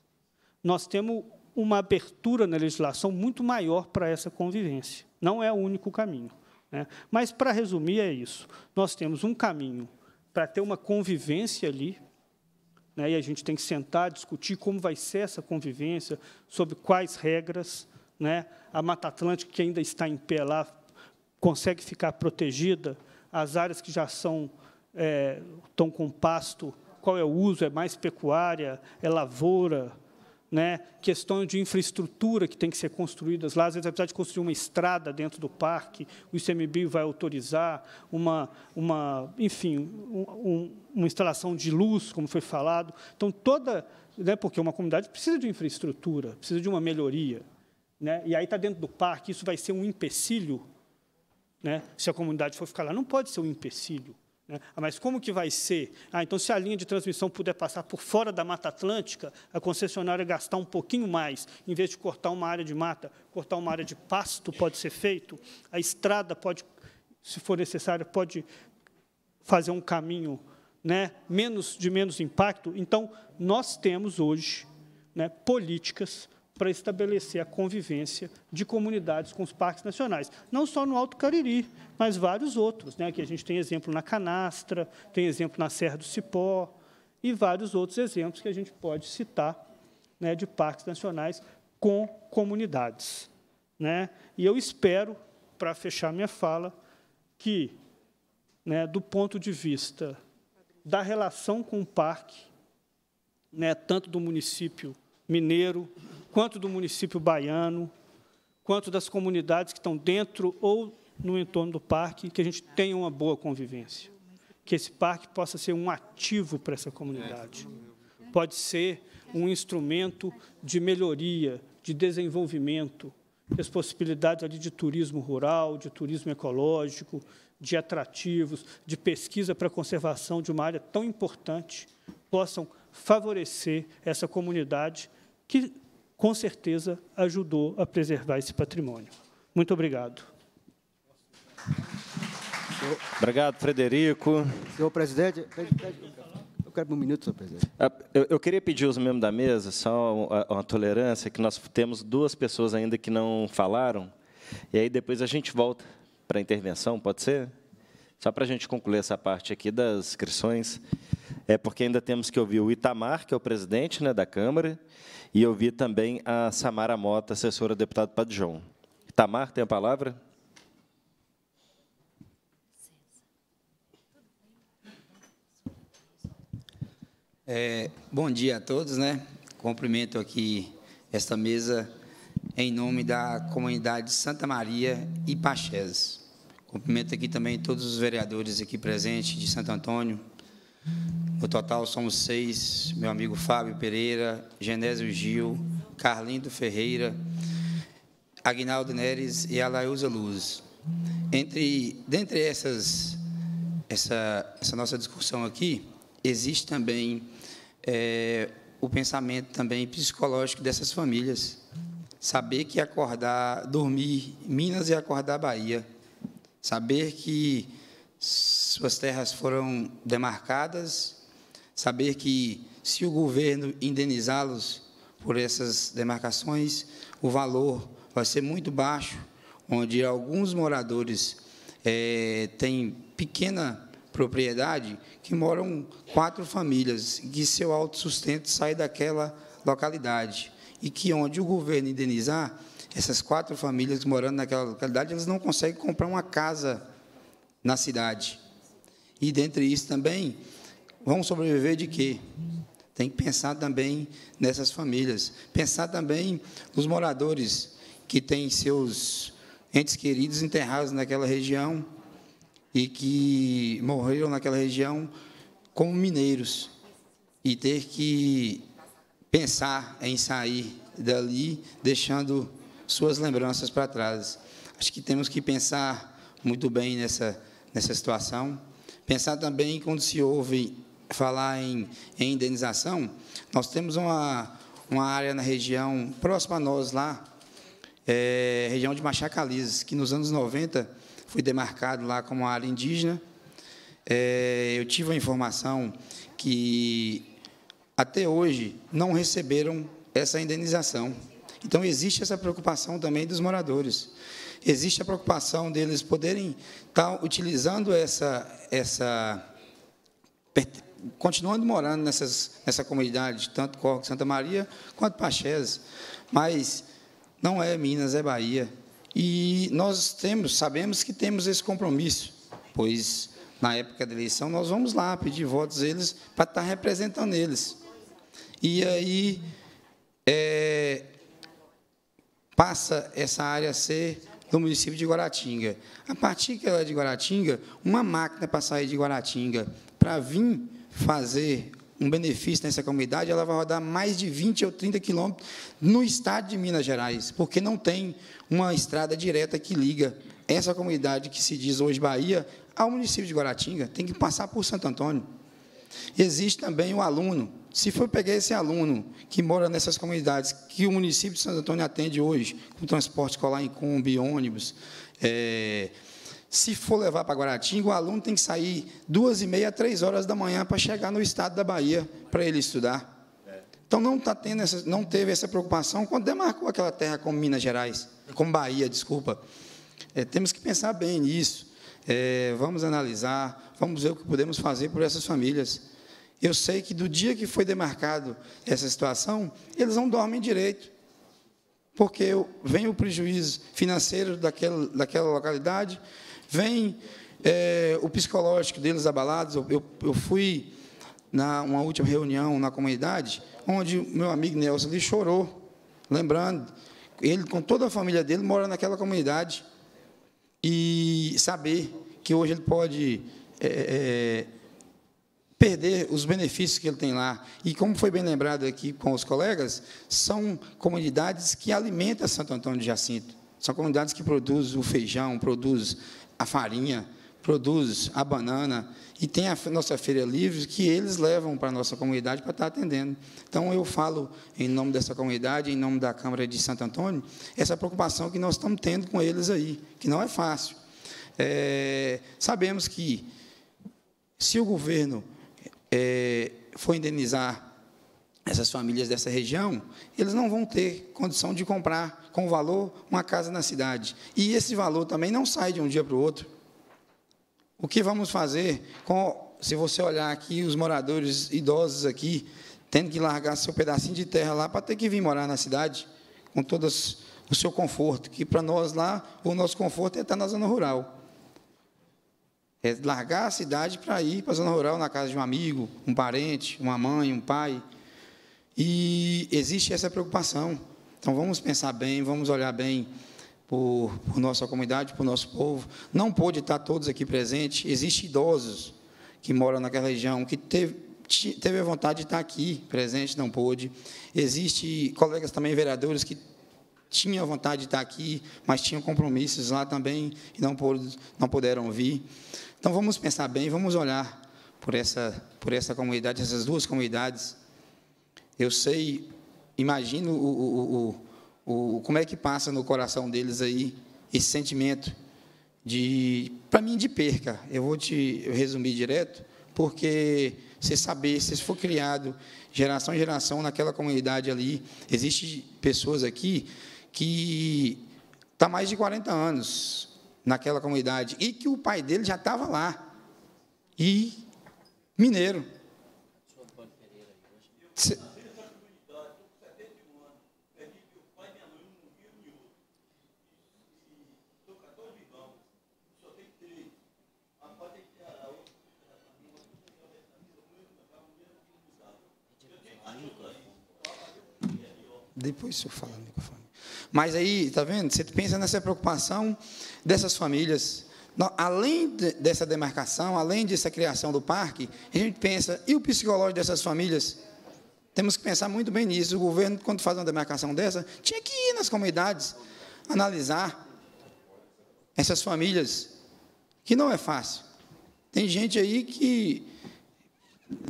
Speaker 12: nós temos uma abertura na legislação muito maior para essa convivência. Não é o único caminho. Né? Mas, para resumir, é isso. Nós temos um caminho para ter uma convivência ali, né, e a gente tem que sentar, discutir como vai ser essa convivência, sobre quais regras. Né, a Mata Atlântica, que ainda está em pé lá, consegue ficar protegida, as áreas que já são é, eh, estão com pasto, qual é o uso? É mais pecuária? É lavoura? né, questões de infraestrutura que tem que ser construídas lá. Às vezes, apesar de construir uma estrada dentro do parque, o ICMB vai autorizar uma, uma enfim, um, uma instalação de luz, como foi falado. Então, toda... Né, porque uma comunidade precisa de infraestrutura, precisa de uma melhoria. Né, e aí está dentro do parque, isso vai ser um empecilho. Né, se a comunidade for ficar lá, não pode ser um empecilho. Né? Ah, mas como que vai ser? Ah, então, se a linha de transmissão puder passar por fora da Mata Atlântica, a concessionária gastar um pouquinho mais, em vez de cortar uma área de mata, cortar uma área de pasto pode ser feito, a estrada pode, se for necessário, pode fazer um caminho né, menos de menos impacto. Então, nós temos hoje né, políticas para estabelecer a convivência de comunidades com os parques nacionais. Não só no Alto Cariri, mas vários outros. Né? Aqui a gente tem exemplo na Canastra, tem exemplo na Serra do Cipó e vários outros exemplos que a gente pode citar né, de parques nacionais com comunidades. Né? E eu espero, para fechar minha fala, que, né, do ponto de vista da relação com o parque, né, tanto do município mineiro quanto do município baiano, quanto das comunidades que estão dentro ou no entorno do parque, que a gente tenha uma boa convivência. Que esse parque possa ser um ativo para essa comunidade. Pode ser um instrumento de melhoria, de desenvolvimento, as possibilidades ali de turismo rural, de turismo ecológico, de atrativos, de pesquisa para a conservação de uma área tão importante, possam favorecer essa comunidade que com certeza ajudou a preservar esse patrimônio. Muito obrigado.
Speaker 2: Obrigado, Frederico. Senhor
Speaker 12: presidente, eu quero um
Speaker 8: minuto, senhor
Speaker 13: presidente.
Speaker 2: Ah, eu, queria pedir os membros da mesa só uma, uma tolerância, que nós temos duas pessoas ainda que não falaram, e aí depois a gente volta para a intervenção, pode ser? Só para a gente concluir essa parte aqui das inscrições é porque ainda temos que ouvir o Itamar, que é o presidente né, da Câmara, e ouvir também a Samara Mota, assessora do deputado Padjão. Itamar, tem a palavra?
Speaker 14: É, bom dia a todos, né? Cumprimento aqui esta mesa em nome da comunidade Santa Maria e Pachés. Cumprimento aqui também todos os vereadores aqui presentes de Santo Antônio, no total somos seis, meu amigo Fábio Pereira, Genésio Gil, Carlindo Ferreira, Agnaldo Neres e Alailza Luz. Entre, dentre essas, essa, essa nossa discussão aqui, existe também é, o pensamento também psicológico dessas famílias. Saber que acordar, dormir Minas e acordar Bahia. Saber que suas terras foram demarcadas, saber que se o governo indenizá-los por essas demarcações, o valor vai ser muito baixo, onde alguns moradores é, têm pequena propriedade que moram quatro famílias, que seu autossustento sai daquela localidade e que onde o governo indenizar essas quatro famílias morando naquela localidade, eles não conseguem comprar uma casa na cidade. E dentre isso também, vamos sobreviver de quê? Tem que pensar também nessas famílias, pensar também nos moradores que têm seus entes queridos enterrados naquela região e que morreram naquela região como mineiros e ter que pensar em sair dali, deixando suas lembranças para trás. Acho que temos que pensar muito bem nessa nessa situação. Pensar também quando se ouve falar em, em indenização, nós temos uma, uma área na região próxima a nós lá, é, região de Machacalizes, que nos anos 90 foi demarcado lá como área indígena. É, eu tive a informação que até hoje não receberam essa indenização. Então existe essa preocupação também dos moradores existe a preocupação deles poderem estar tá utilizando essa, essa continuando morando nessas, nessa comunidade, tanto Corco, Santa Maria, quanto Paches, Mas não é Minas, é Bahia. E nós temos, sabemos que temos esse compromisso, pois na época da eleição nós vamos lá pedir votos eles para estar representando eles. E aí é, passa essa área a ser do município de Guaratinga. A partir que ela é de Guaratinga, uma máquina para sair de Guaratinga para vir fazer um benefício nessa comunidade, ela vai rodar mais de 20 ou 30 quilômetros no estado de Minas Gerais, porque não tem uma estrada direta que liga essa comunidade que se diz hoje Bahia ao município de Guaratinga, tem que passar por Santo Antônio. Existe também o aluno se for pegar esse aluno que mora nessas comunidades que o município de Santo Antônio atende hoje, com transporte escolar em Kombi, ônibus, é, se for levar para Guaratinga, o aluno tem que sair duas e meia, três horas da manhã para chegar no estado da Bahia para ele estudar. Então não tá tendo essa, não teve essa preocupação quando demarcou aquela terra como Minas Gerais, como Bahia, desculpa. É, temos que pensar bem nisso. É, vamos analisar, vamos ver o que podemos fazer por essas famílias. Eu sei que do dia que foi demarcado essa situação, eles não dormem direito, porque vem o prejuízo financeiro daquela, daquela localidade, vem é, o psicológico deles abalados. Eu, eu, eu fui na uma última reunião na comunidade, onde meu amigo Nelson ele chorou, lembrando, ele com toda a família dele mora naquela comunidade e saber que hoje ele pode é, é, é perder os benefícios que ele tem lá. E como foi bem lembrado aqui com os colegas, são comunidades que alimentam Santo Antônio de Jacinto. São comunidades que produzem o feijão, produzem a farinha, produzem a banana e tem a nossa feira livre que eles levam para a nossa comunidade para estar atendendo. Então eu falo em nome dessa comunidade, em nome da Câmara de Santo Antônio, essa preocupação que nós estamos tendo com eles aí, que não é fácil. É, sabemos que se o governo é, for indenizar essas famílias dessa região, eles não vão ter condição de comprar com valor uma casa na cidade. E esse valor também não sai de um dia para o outro. O que vamos fazer com, se você olhar aqui, os moradores idosos aqui, tendo que largar seu pedacinho de terra lá para ter que vir morar na cidade, com todo o seu conforto, que para nós lá, o nosso conforto é estar na zona rural. É largar a cidade para ir para a zona rural, na casa de um amigo, um parente, uma mãe, um pai. E existe essa preocupação. Então, vamos pensar bem, vamos olhar bem por, por nossa comunidade, por nosso povo. Não pôde estar todos aqui presentes. Existem idosos que moram naquela região, que teve, teve a vontade de estar aqui presente, não pôde. Existem colegas também, vereadores, que tinham vontade de estar aqui, mas tinham compromissos lá também e não, não puderam vir. Então vamos pensar bem, vamos olhar por essa, por essa comunidade, essas duas comunidades. Eu sei, imagino o, o, o, o como é que passa no coração deles aí esse sentimento de, para mim, de perca. Eu vou te resumir direto, porque você saber, se for criado geração em geração naquela comunidade ali, existe pessoas aqui que tá mais de 40 anos, naquela comunidade e que o pai dele já estava lá. E mineiro. Se... Depois o senhor fala no microfone. Mas aí, tá vendo? Você pensa nessa preocupação dessas famílias. Além dessa demarcação, além dessa criação do parque, a gente pensa, e o psicológico dessas famílias? Temos que pensar muito bem nisso. O governo, quando faz uma demarcação dessa, tinha que ir nas comunidades, analisar essas famílias, que não é fácil. Tem gente aí que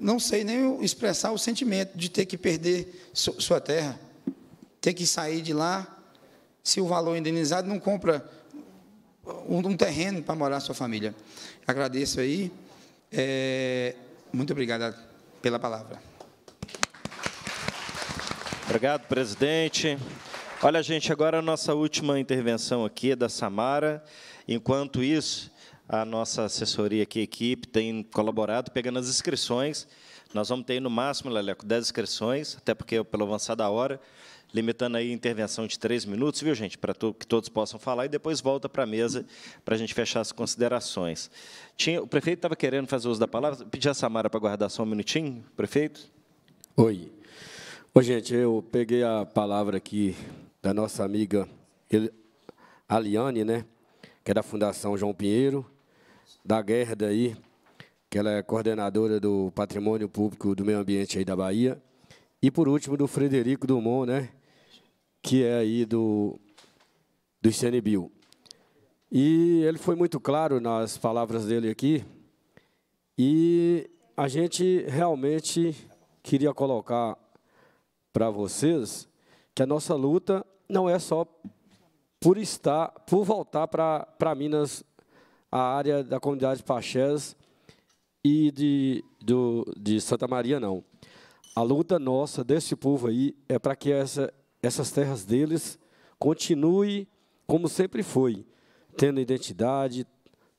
Speaker 14: não sei nem expressar o sentimento de ter que perder sua terra, ter que sair de lá, se o valor indenizado não compra um, um terreno para morar a sua família. Agradeço aí. É, muito obrigado pela palavra.
Speaker 2: Obrigado, presidente. Olha, gente, agora a nossa última intervenção aqui é da Samara. Enquanto isso, a nossa assessoria aqui, equipe, tem colaborado pegando as inscrições. Nós vamos ter, no máximo, Leleco, 10 inscrições, até porque é pelo avançar da hora limitando aí a intervenção de três minutos, viu, gente, para que todos possam falar, e depois volta para a mesa para a gente fechar as considerações. Tinha, o prefeito estava querendo fazer uso da palavra, pedir a Samara para guardar só um minutinho, prefeito. Oi. Oi, gente, eu peguei a palavra aqui da nossa amiga
Speaker 5: Aliane, né, que é da Fundação João Pinheiro, da Guerra aí, que ela é coordenadora do Patrimônio Público do Meio Ambiente aí da Bahia. E por último, do Frederico Dumont, né? que é aí do, do ICNBio. E ele foi muito claro nas palavras dele aqui, e a gente realmente queria colocar para vocês que a nossa luta não é só por estar, por voltar para Minas, a área da comunidade Pachés e de, do, de Santa Maria, não. A luta nossa desse povo aí é para que essa essas terras deles continue como sempre foi, tendo identidade,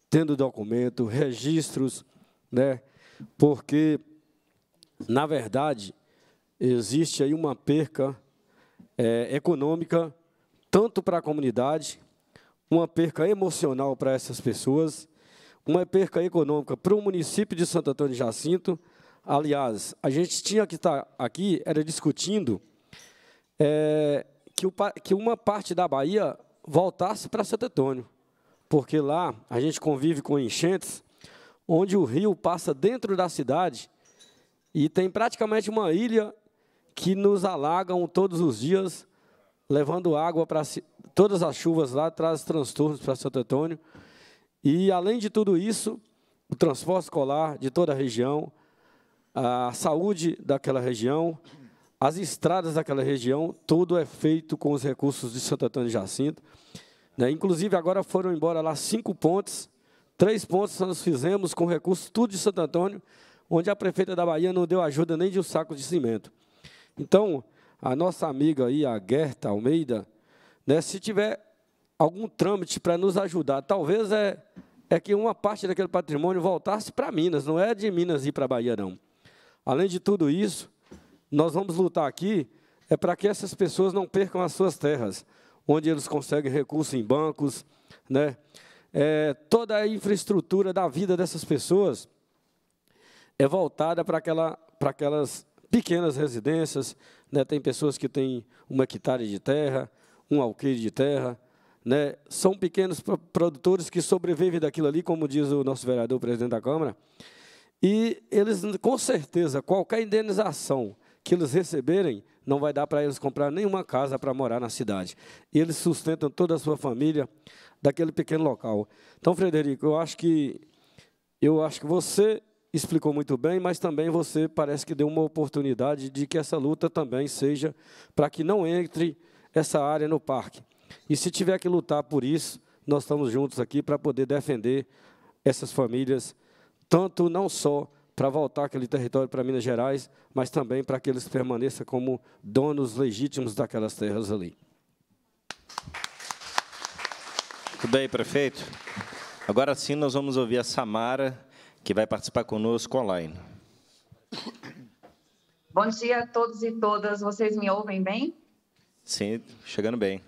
Speaker 5: tendo documento, registros, né? Porque na verdade existe aí uma perca é, econômica tanto para a comunidade, uma perca emocional para essas pessoas, uma perca econômica para o município de Santo Antônio de Jacinto. Aliás, a gente tinha que estar aqui era discutindo é, que, o, que uma parte da Bahia voltasse para Santo Antônio, porque lá a gente convive com enchentes, onde o rio passa dentro da cidade e tem praticamente uma ilha que nos alagam todos os dias, levando água para todas as chuvas lá, traz transtornos para Santo Antônio. E, além de tudo isso, o transporte escolar de toda a região, a saúde daquela região, as estradas daquela região, tudo é feito com os recursos de Santo Antônio de Jacinto. Né? Inclusive, agora foram embora lá cinco pontes, três pontes nós fizemos com recursos, tudo de Santo Antônio, onde a prefeita da Bahia não deu ajuda nem de um saco de cimento. Então, a nossa amiga aí, a Guerta Almeida, né, se tiver algum trâmite para nos ajudar, talvez é, é que uma parte daquele patrimônio voltasse para Minas, não é de Minas ir para a Bahia, não. Além de tudo isso, nós vamos lutar aqui é para que essas pessoas não percam as suas terras, onde eles conseguem recursos em bancos, né? É, toda a infraestrutura da vida dessas pessoas é voltada para aquela, para aquelas pequenas residências, né? Tem pessoas que têm uma hectare de terra, um alqueire de terra, né? São pequenos produtores que sobrevivem daquilo ali, como diz o nosso vereador, o presidente da Câmara. E eles, com certeza, qualquer indenização que eles receberem, não vai dar para eles comprar nenhuma casa para morar na cidade. Eles sustentam toda a sua família daquele pequeno local. Então, Frederico, eu acho que eu acho que você explicou muito bem, mas também você parece que deu uma oportunidade de que essa luta também seja para que não entre essa área no parque. E se tiver que lutar por isso, nós estamos juntos aqui para poder defender essas famílias, tanto não só para voltar aquele território para Minas Gerais, mas também para que eles permaneçam como donos legítimos daquelas
Speaker 2: terras ali. Muito bem, prefeito. Agora sim nós vamos ouvir a Samara, que vai participar conosco online.
Speaker 15: Bom dia a todos e todas. Vocês me ouvem bem?
Speaker 2: Sim, chegando bem.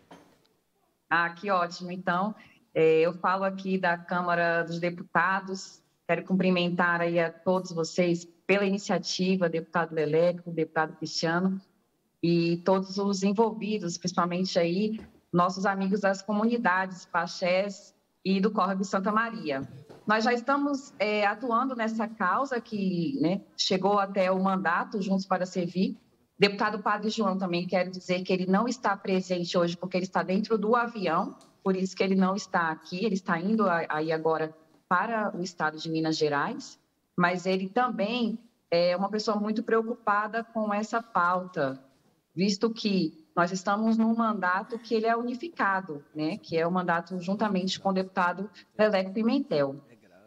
Speaker 15: Ah, que ótimo. Então, é, eu falo aqui da Câmara dos Deputados, Quero cumprimentar aí a todos vocês pela iniciativa, deputado Leleco, deputado Cristiano e todos os envolvidos, principalmente aí nossos amigos das comunidades Pachés e do de Santa Maria. Nós já estamos é, atuando nessa causa que né, chegou até o mandato Juntos para Servir. Deputado Padre João também quero dizer que ele não está presente hoje porque ele está dentro do avião, por isso que ele não está aqui, ele está indo aí agora para o estado de Minas Gerais, mas ele também é uma pessoa muito preocupada com essa pauta, visto que nós estamos num mandato que ele é unificado, né? que é o mandato juntamente com o deputado Leleco Pimentel.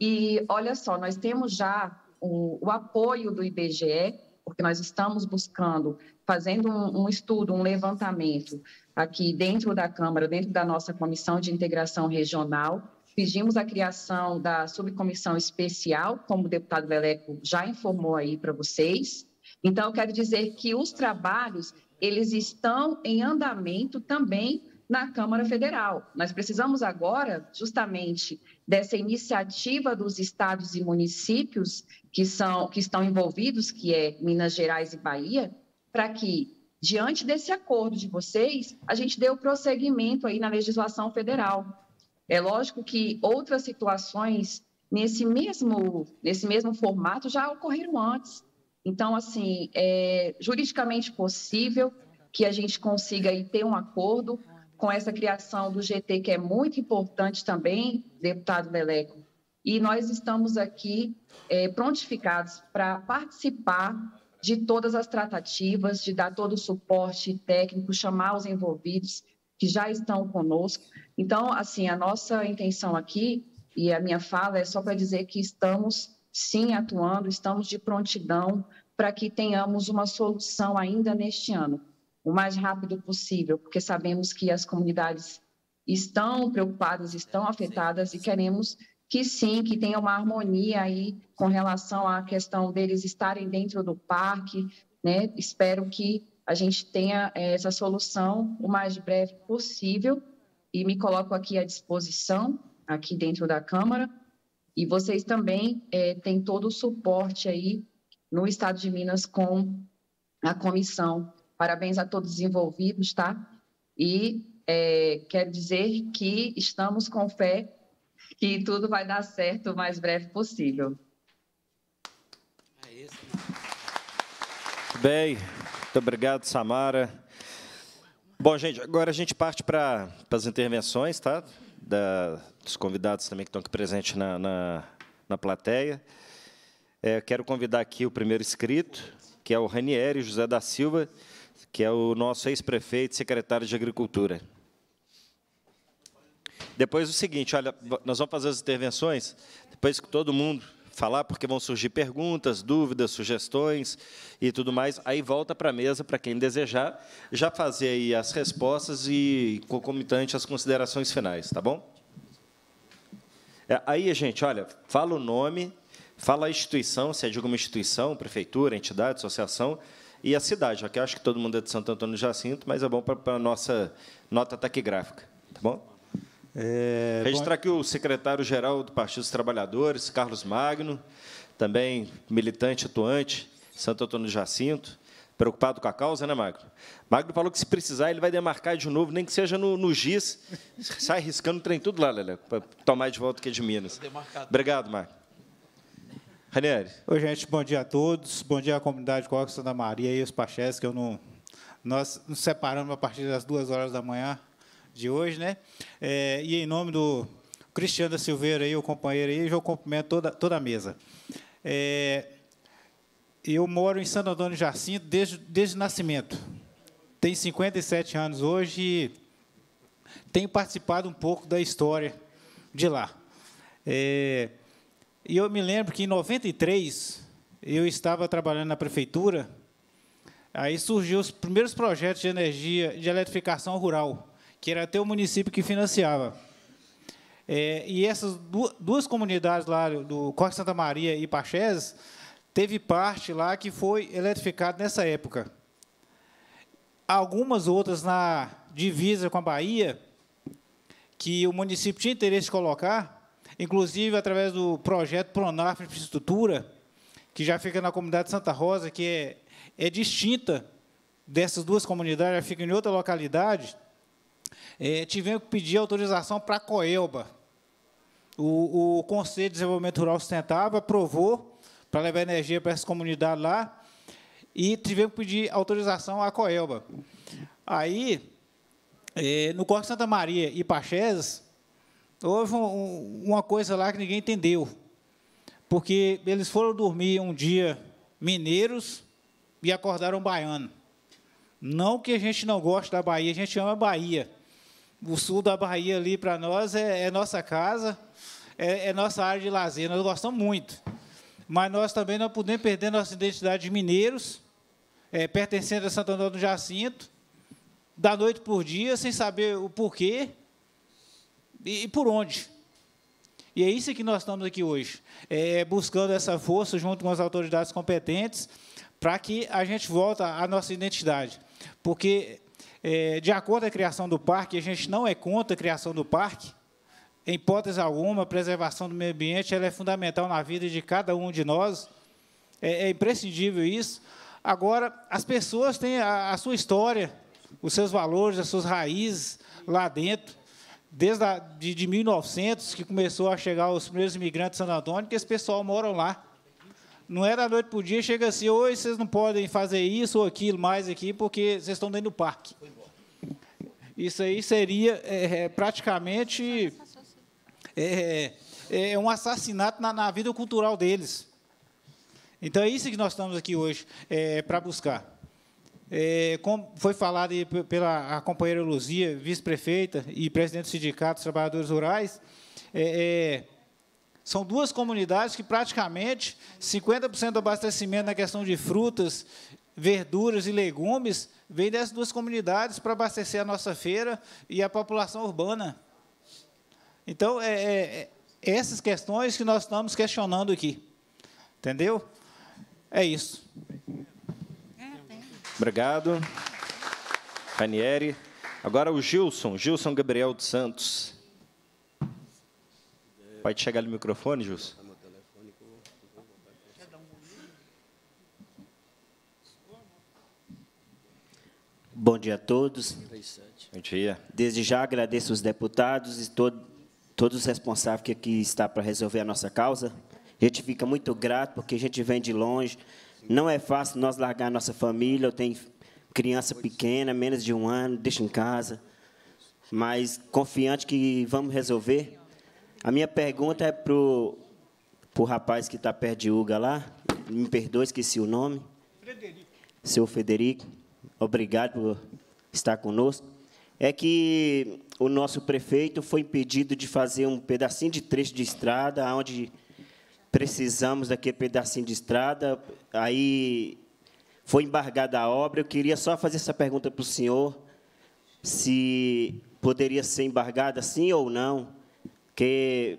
Speaker 15: E olha só, nós temos já o, o apoio do IBGE, porque nós estamos buscando, fazendo um, um estudo, um levantamento aqui dentro da Câmara, dentro da nossa Comissão de Integração Regional, Pedimos a criação da subcomissão especial, como o deputado Leleco já informou aí para vocês. Então, eu quero dizer que os trabalhos, eles estão em andamento também na Câmara Federal. Nós precisamos agora, justamente, dessa iniciativa dos estados e municípios que, são, que estão envolvidos, que é Minas Gerais e Bahia, para que, diante desse acordo de vocês, a gente dê o prosseguimento aí na legislação federal. É lógico que outras situações nesse mesmo, nesse mesmo formato já ocorreram antes. Então, assim, é juridicamente possível que a gente consiga aí ter um acordo com essa criação do GT, que é muito importante também, deputado Leleco. E nós estamos aqui é, prontificados para participar de todas as tratativas, de dar todo o suporte técnico, chamar os envolvidos que já estão conosco, então, assim, a nossa intenção aqui e a minha fala é só para dizer que estamos sim atuando, estamos de prontidão para que tenhamos uma solução ainda neste ano, o mais rápido possível, porque sabemos que as comunidades estão preocupadas, estão afetadas e queremos que sim, que tenha uma harmonia aí com relação à questão deles estarem dentro do parque, né? Espero que a gente tenha eh, essa solução o mais breve possível e me coloco aqui à disposição, aqui dentro da Câmara. E vocês também é, têm todo o suporte aí no Estado de Minas com a comissão. Parabéns a todos os envolvidos, tá? E é, quero dizer que estamos com fé que tudo vai dar certo o mais breve possível. É
Speaker 2: isso. Bem, muito obrigado, Samara. Bom, gente, agora a gente parte para as intervenções, tá? Da, dos convidados também que estão aqui presentes na, na, na plateia. É, quero convidar aqui o primeiro inscrito, que é o Ranieri José da Silva, que é o nosso ex-prefeito e secretário de Agricultura. Depois o seguinte, olha, nós vamos fazer as intervenções, depois que todo mundo falar, porque vão surgir perguntas, dúvidas, sugestões e tudo mais. Aí volta para a mesa para quem desejar já fazer aí as respostas e concomitante as considerações finais, tá bom? É, aí, gente, olha, fala o nome, fala a instituição, se é de alguma instituição, prefeitura, entidade, associação, e a cidade, que acho que todo mundo é de Santo Antônio já Jacinto, mas é bom para a nossa nota taquigráfica, tá bom? É, Registrar bom... aqui o secretário-geral do Partido dos Trabalhadores, Carlos Magno, também militante atuante, Santo Antônio de Jacinto, preocupado com a causa, né, Magno? Magno falou que se precisar ele vai demarcar de novo, nem que seja no, no GIS, sai riscando o trem tudo lá, Lelé, para tomar de volta o que é de Minas. Tá Obrigado, Magno. Ranieri.
Speaker 16: Oi, gente, bom dia a todos, bom dia à comunidade Coxa Santa Maria e os Pachés, que eu não... Nós nos separamos a partir das duas horas da manhã, de hoje, né? É, e em nome do Cristiano da Silveira aí, o companheiro aí, eu cumprimento toda, toda a mesa. É, eu moro em Santo Antônio Jacinto desde, desde o nascimento. Tenho 57 anos hoje e tenho participado um pouco da história de lá. É, e eu me lembro que em 93 eu estava trabalhando na prefeitura, aí surgiu os primeiros projetos de energia de eletrificação rural que era até o município que financiava. É, e essas duas, duas comunidades lá, do Corte Santa Maria e Pachés, teve parte lá que foi eletrificada nessa época. Algumas outras na divisa com a Bahia, que o município tinha interesse de colocar, inclusive através do projeto Pronaf Infraestrutura, que já fica na comunidade Santa Rosa, que é, é distinta dessas duas comunidades, já fica em outra localidade, é, tivemos que pedir autorização para a Coelba. O, o Conselho de Desenvolvimento Rural Sustentável aprovou para levar energia para essa comunidade lá e tivemos que pedir autorização à Coelba. Aí, é, no de Santa Maria e Pacheses, houve um, uma coisa lá que ninguém entendeu, porque eles foram dormir um dia mineiros e acordaram baiano. Não que a gente não goste da Bahia, a gente ama a Bahia, o sul da Bahia ali para nós é, é, nossa casa, é, é, nossa área de lazer, nós gostamos muito. Mas nós também não podemos perder nossa identidade de mineiros, é, pertencendo a Santo Antônio do Jacinto, da noite por dia, sem saber o porquê e, e por onde. E é isso que nós estamos aqui hoje, é, é buscando essa força junto com as autoridades competentes, para que a gente volte à nossa identidade. Porque é, de acordo com a criação do parque, a gente não é contra a criação do parque. Em hipótese alguma, a preservação do meio ambiente ela é fundamental na vida de cada um de nós. É, é imprescindível isso. Agora, as pessoas têm a, a, sua história, os seus valores, as suas raízes lá dentro. Desde a, de, de 1900, que começou a chegar os primeiros imigrantes de Santo Antônio, que esse pessoal mora lá. Não é da noite para o dia, chega assim, hoje vocês não podem fazer isso ou aquilo mais aqui, porque vocês estão dentro do parque. Isso aí seria é, é praticamente é, é, é, um assassinato na, na vida cultural deles. Então é isso que nós estamos aqui hoje é, para buscar. É, como foi falado pela companheira Luzia, vice-prefeita e presidente do Sindicato dos Trabalhadores Rurais, é, é são duas comunidades que praticamente 50% do abastecimento na questão de frutas, verduras e legumes vem dessas duas comunidades para abastecer a nossa feira e a população urbana. Então, é, é, é essas questões que nós estamos questionando
Speaker 2: aqui. Entendeu? É isso. Obrigado. Ranieri. Agora o Gilson, Gilson Gabriel dos Santos. Pode chegar no microfone, Jus?
Speaker 13: Bom dia a todos. Bom dia. Desde já agradeço os deputados e todo, todos os responsáveis que aqui está para resolver a nossa causa. A gente fica muito grato porque a gente vem de longe. Não é fácil nós largar a nossa família. Eu tenho criança pequena, menos de um ano, deixo em casa. Mas confiante que vamos resolver. A minha pergunta é para o rapaz que está perto de Uga lá. Me perdoe, esqueci o nome. Frederico. Seu Frederico, obrigado por estar conosco. É que o nosso prefeito foi impedido de fazer um pedacinho de trecho de estrada, onde precisamos daquele pedacinho de estrada. Aí foi embargada a obra. Eu queria só fazer essa pergunta para o senhor, se poderia ser embargada, sim ou não que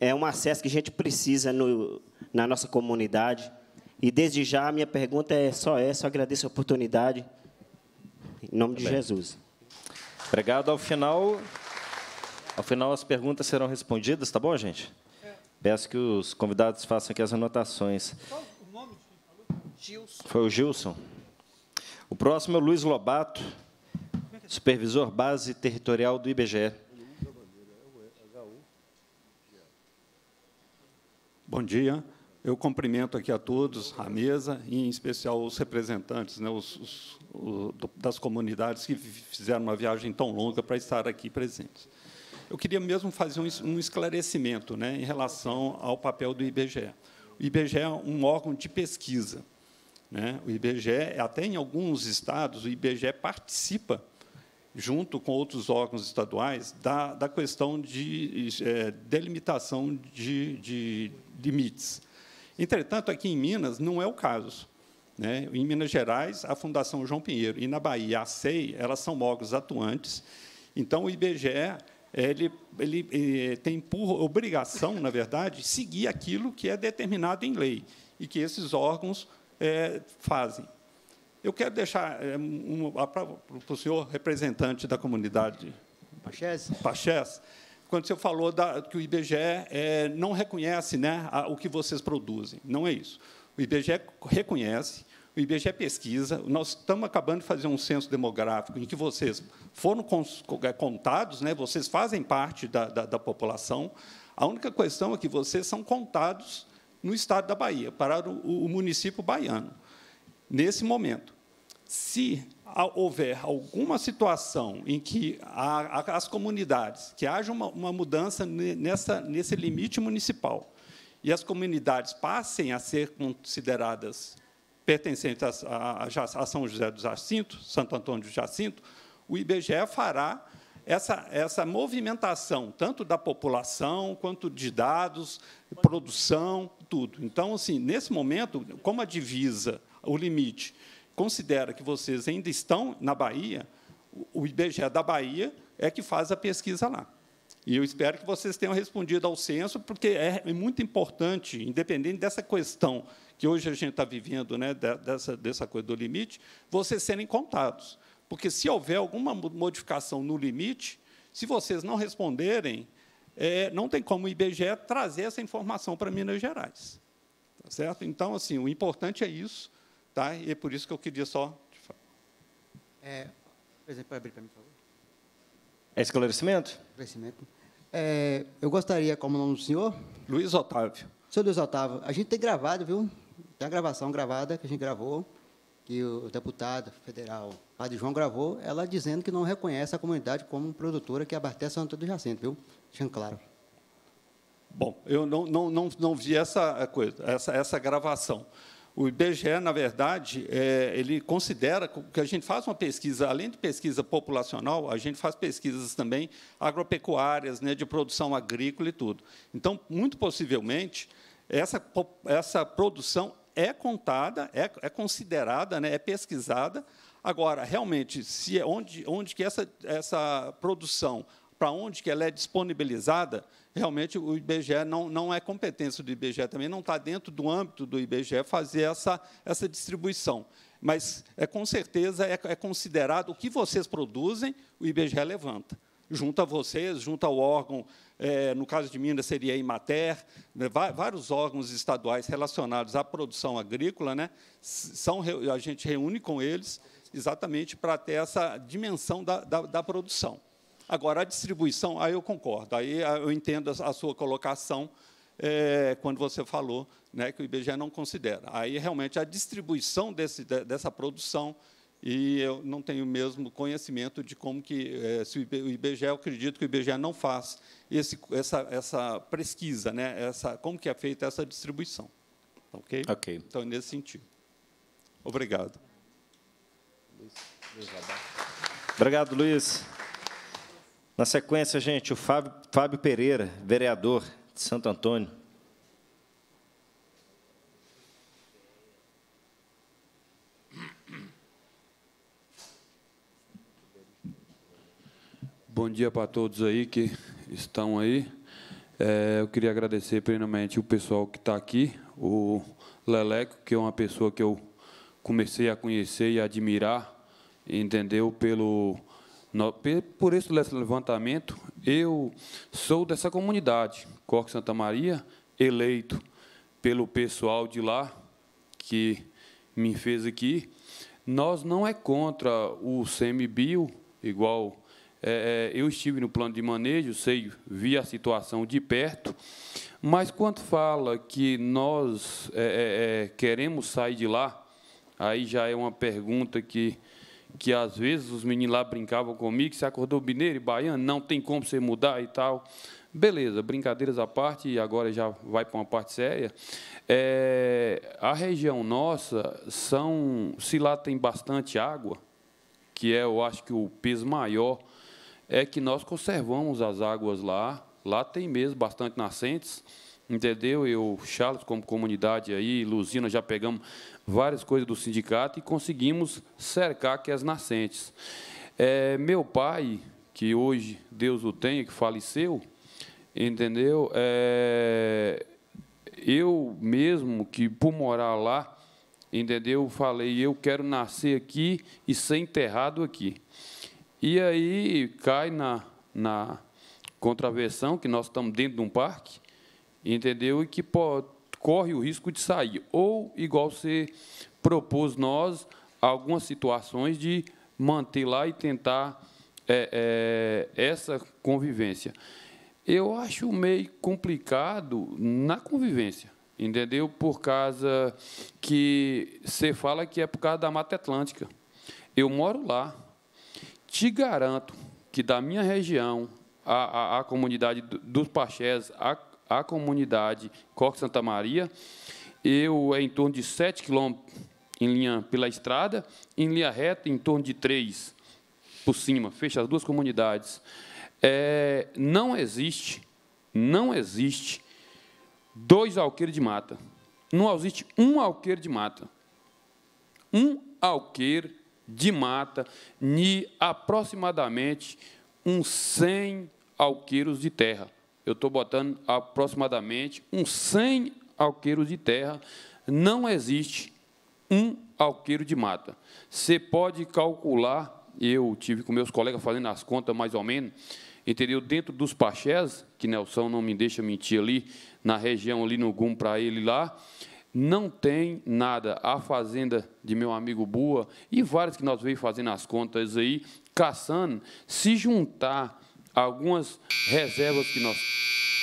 Speaker 13: é um acesso que a gente precisa no, na nossa comunidade. E desde já a minha pergunta é só essa, eu agradeço a oportunidade. Em nome de Jesus.
Speaker 2: Obrigado. Ao final, ao final as perguntas serão respondidas, tá bom, gente? Peço que os convidados façam aqui as anotações. Qual o nome Gilson. Foi o Gilson. O próximo é o Luiz Lobato, supervisor base territorial do IBGE. Bom
Speaker 17: dia. Eu cumprimento aqui a todos, a mesa, e em especial os representantes né, os, os, o, das comunidades que fizeram uma viagem tão longa para estar aqui presentes. Eu queria mesmo fazer um, um esclarecimento né, em relação ao papel do IBGE. O IBGE é um órgão de pesquisa. Né? O IBGE, até em alguns estados, o IBGE participa, junto com outros órgãos estaduais, da, da questão de é, delimitação de, de limites. Entretanto, aqui em Minas não é o caso. Né? Em Minas Gerais, a Fundação João Pinheiro e na Bahia, a SEI, elas são órgãos atuantes. Então, o IBGE ele, ele, ele eh, tem por obrigação, na verdade, seguir aquilo que é determinado em lei e que esses órgãos é, fazem. Eu quero deixar eh, para o senhor representante da comunidade Pachés, Pachés quando você falou da, que o IBGE é, não reconhece né, a, o que vocês produzem. Não é isso. O IBGE reconhece, o IBGE pesquisa. Nós estamos acabando de fazer um censo demográfico em que vocês foram é, contados, né, vocês fazem parte da, da, da população. A única questão é que vocês são contados no estado da Bahia, para o, o município baiano, nesse momento. Se houver alguma situação em que a, a, as comunidades, que haja uma, uma mudança nessa, nesse limite municipal, e as comunidades passem a ser consideradas pertencentes a, a São José dos Jacinto, Santo Antônio do Jacinto, o IBGE fará essa, essa movimentação, tanto da população, quanto de dados, produção, tudo. Então, assim, nesse momento, como a divisa, o limite considera que vocês ainda estão na Bahia, o IBGE da Bahia é que faz a pesquisa lá. E eu espero que vocês tenham respondido ao censo, porque é muito importante, independente dessa questão que hoje a gente está vivendo, né, dessa, dessa coisa do limite, vocês serem contados. Porque se houver alguma modificação no limite, se vocês não responderem, é, não tem como o IBGE trazer essa informação para Minas Gerais. Tá certo? Então, assim, o importante é isso. Tá? E é por isso que eu queria só...
Speaker 8: É, presidente, é, pode abrir para mim, por favor.
Speaker 2: É esclarecimento?
Speaker 8: Esclarecimento. É, eu gostaria, como nome do senhor? Luiz Otávio. Senhor Luiz Otávio, a gente tem gravado, viu? Tem a gravação gravada que a gente gravou, que o deputado federal Padre João gravou, ela dizendo que não reconhece a comunidade como produtora que abastece
Speaker 17: antônio do Jacinto,
Speaker 8: viu? Deixando
Speaker 17: claro. Bom, eu não, não, não, não vi essa coisa, essa, essa gravação. O IBGE, na verdade, é, ele considera que a gente faz uma pesquisa, além de pesquisa populacional, a gente faz pesquisas também agropecuárias, né, de produção agrícola e tudo. Então, muito possivelmente, essa, essa produção é contada, é, é considerada, né, é pesquisada. Agora, realmente, se é onde, onde que essa, essa produção para onde que ela é disponibilizada, realmente o IBGE não, não é competência do IBGE também, não está dentro do âmbito do IBGE fazer essa, essa distribuição. Mas, é, com certeza, é, é considerado o que vocês produzem, o IBGE levanta junto a vocês, junto ao órgão, é, no caso de Minas seria a Imater, né, vários órgãos estaduais relacionados à produção agrícola, né, são, a gente reúne com eles exatamente para ter essa dimensão da, da, da produção. Agora, a distribuição, aí eu concordo, aí ah, eu entendo a sua colocação é, quando você falou né, que o IBGE não considera. Aí, realmente, a distribuição desse, dessa produção, e eu não tenho mesmo conhecimento de como que, é, se o IBGE, eu acredito que o IBGE não faz esse, essa, essa pesquisa, né, essa, como que é feita essa distribuição. Ok? Ok. Então, nesse sentido. Obrigado.
Speaker 2: Obrigado, Luiz. Na sequência, gente, o Fábio, Fábio Pereira, vereador de Santo Antônio.
Speaker 18: Bom dia para todos aí que estão aí. É, eu queria agradecer primeiramente o pessoal que está aqui, o Leleco, que é uma pessoa que eu comecei a conhecer e admirar, entendeu? Pelo por esse levantamento, eu sou dessa comunidade, Corco Santa Maria, eleito pelo pessoal de lá que me fez aqui. Nós não é contra o semibio, igual é, é, eu estive no plano de manejo, sei, vi a situação de perto, mas quando fala que nós é, é, é queremos sair de lá, aí já é uma pergunta que que às vezes os meninos lá brincavam comigo, que se acordou mineiro e baiano, não tem como você mudar e tal. Beleza, brincadeiras à parte, e agora já vai para uma parte séria. É, a região nossa, são, se lá tem bastante água, que é, eu acho que o peso maior, é que nós conservamos as águas lá. Lá tem mesmo bastante nascentes, entendeu? Eu, Charles, como comunidade aí, Luzina, já pegamos várias coisas do sindicato e conseguimos cercar aqui as nascentes. É, meu pai, que hoje Deus o tenha, que faleceu, entendeu? É, eu mesmo, que por morar lá, entendeu? Falei, eu quero nascer aqui e ser enterrado aqui. E aí cai na, na contravenção que nós estamos dentro de um parque, entendeu? E que pode corre o risco de sair. Ou, igual você propôs nós, algumas situações de manter lá e tentar é, é, essa convivência. Eu acho meio complicado na convivência, entendeu? Por causa que você fala que é por causa da Mata Atlântica. Eu moro lá. Te garanto que da minha região, a, a, a comunidade dos Pachés, a à comunidade Coque Santa Maria. Eu é em torno de 7 quilômetros em linha pela estrada, em linha reta, em torno de 3 por cima, fecha as duas comunidades. É, não existe, não existe dois alqueiros de mata. Não existe um alqueiro de mata. Um alqueiro de mata, ni aproximadamente uns 100 alqueiros de terra eu estou botando aproximadamente uns 100 alqueiros de terra. Não existe um alqueiro de mata. Você pode calcular, eu tive com meus colegas fazendo as contas mais ou menos, entendeu? Dentro dos pachés, que Nelson não me deixa mentir ali, na região ali no Gum para ele lá, não tem nada. A fazenda de meu amigo Bua e vários que nós veio fazendo as contas aí, caçando, se juntar algumas reservas que nós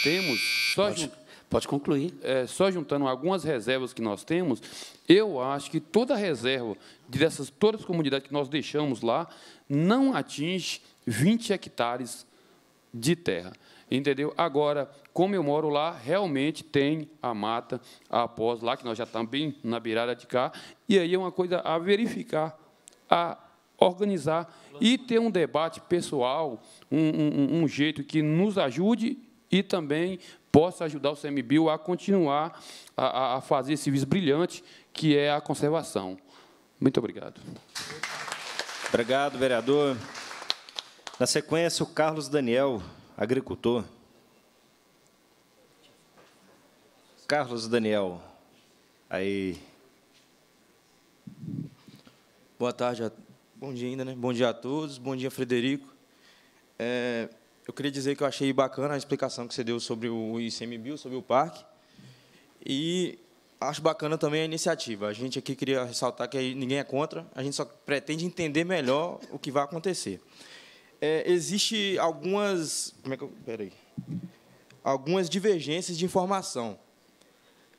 Speaker 18: temos, só pode, pode concluir. É, só juntando algumas reservas que nós temos, eu acho que toda a reserva dessas todas as comunidades que nós deixamos lá não atinge 20 hectares de terra. Entendeu? Agora, como eu moro lá, realmente tem a mata após lá, que nós já estamos tá bem na beirada de cá, e aí é uma coisa a verificar, a organizar e ter um debate pessoal, um, um, um jeito que nos ajude e também possa ajudar o CMBio a continuar a, a fazer esse serviço brilhante que é a conservação. Muito obrigado. Obrigado, vereador. Na sequência, o Carlos Daniel,
Speaker 2: agricultor. Carlos Daniel, aí. Boa tarde
Speaker 19: a Bom dia ainda, né? Bom dia a todos. Bom dia, Frederico. É, eu queria dizer que eu achei bacana a explicação que você deu sobre o ICMBio, sobre o parque. E acho bacana também a iniciativa. A gente aqui queria ressaltar que ninguém é contra, a gente só pretende entender melhor o que vai acontecer. É, existe algumas. Como é que eu. Peraí. Algumas divergências de informação.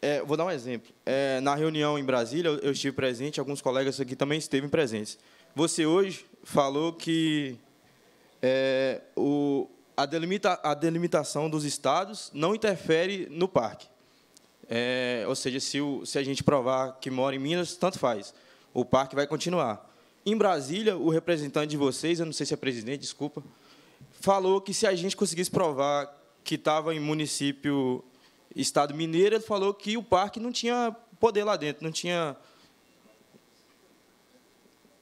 Speaker 19: É, vou dar um exemplo. É, na reunião em Brasília, eu estive presente, alguns colegas aqui também esteve presentes. Você hoje falou que é, o, a, delimita, a, delimitação dos estados não interfere no parque. É, ou seja, se, o, se a gente provar que mora em Minas, tanto faz. O parque vai continuar. Em Brasília, o representante de vocês, eu não sei se é presidente, desculpa, falou que se a gente conseguisse provar que estava em município, estado mineiro, ele falou que o parque não tinha poder lá dentro, não tinha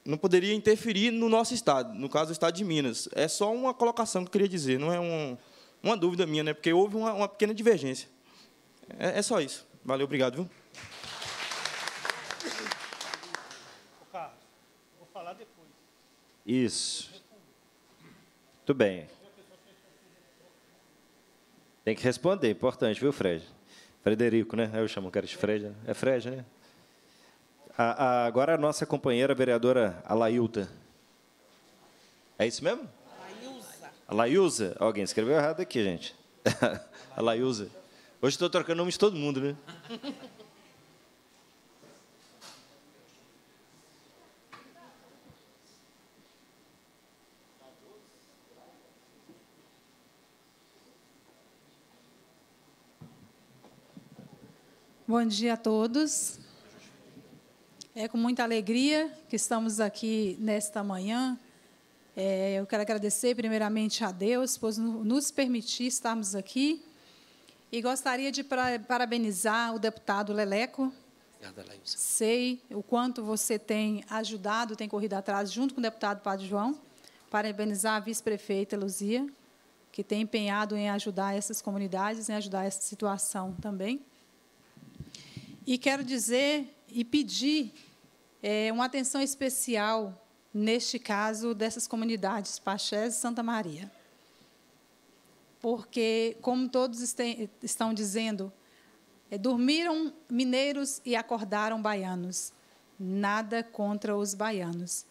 Speaker 19: não poderia interferir no nosso estado, no caso, o estado de Minas. É só uma colocação que eu queria dizer, não é um, uma dúvida minha, né? porque houve uma, uma pequena divergência. É, é, só isso. Valeu, obrigado.
Speaker 2: Viu? Isso. Muito bem. Tem que responder, importante, viu, Fred? Frederico, né? Eu chamo o cara de Fred. Né? É Fred, né? agora a nossa companheira vereadora Alailta. É isso mesmo? Alailza. Alailza. Alguém escreveu errado aqui, gente. Alailza. Hoje estou trocando nome de todo mundo, né?
Speaker 20: Bom dia a todos. É com muita alegria que estamos aqui nesta manhã. É, eu quero agradecer primeiramente a Deus por nos permitir estarmos aqui. E gostaria de parabenizar o deputado Leleco. Sei o quanto você tem ajudado, tem corrido atrás junto com o deputado Padre João. Parabenizar a vice-prefeita Luzia, que tem empenhado em ajudar essas comunidades, em ajudar essa situação também. E quero dizer e pedir é, uma atenção especial neste caso dessas comunidades, Pachés e Santa Maria. Porque, como todos estão dizendo, é, dormiram mineiros e acordaram baianos. Nada contra os baianos.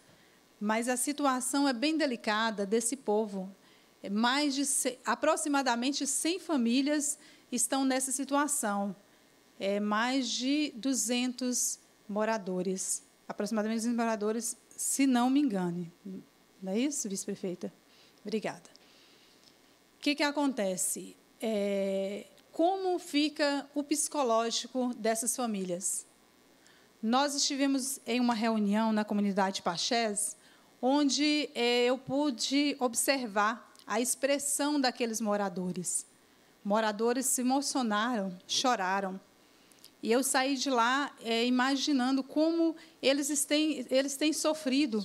Speaker 20: Mas a situação é bem delicada desse povo. É, mais de aproximadamente 100 famílias estão nessa situação é, mais de 200 moradores, aproximadamente 200 moradores, se não me engane. Não é isso, vice-prefeita? Obrigada. O que, que acontece? É, como fica o psicológico dessas famílias? Nós estivemos em uma reunião na comunidade Pachés, onde é, eu pude observar a expressão daqueles moradores. Moradores se emocionaram, choraram. E eu saí de lá é, imaginando como eles têm, eles têm sofrido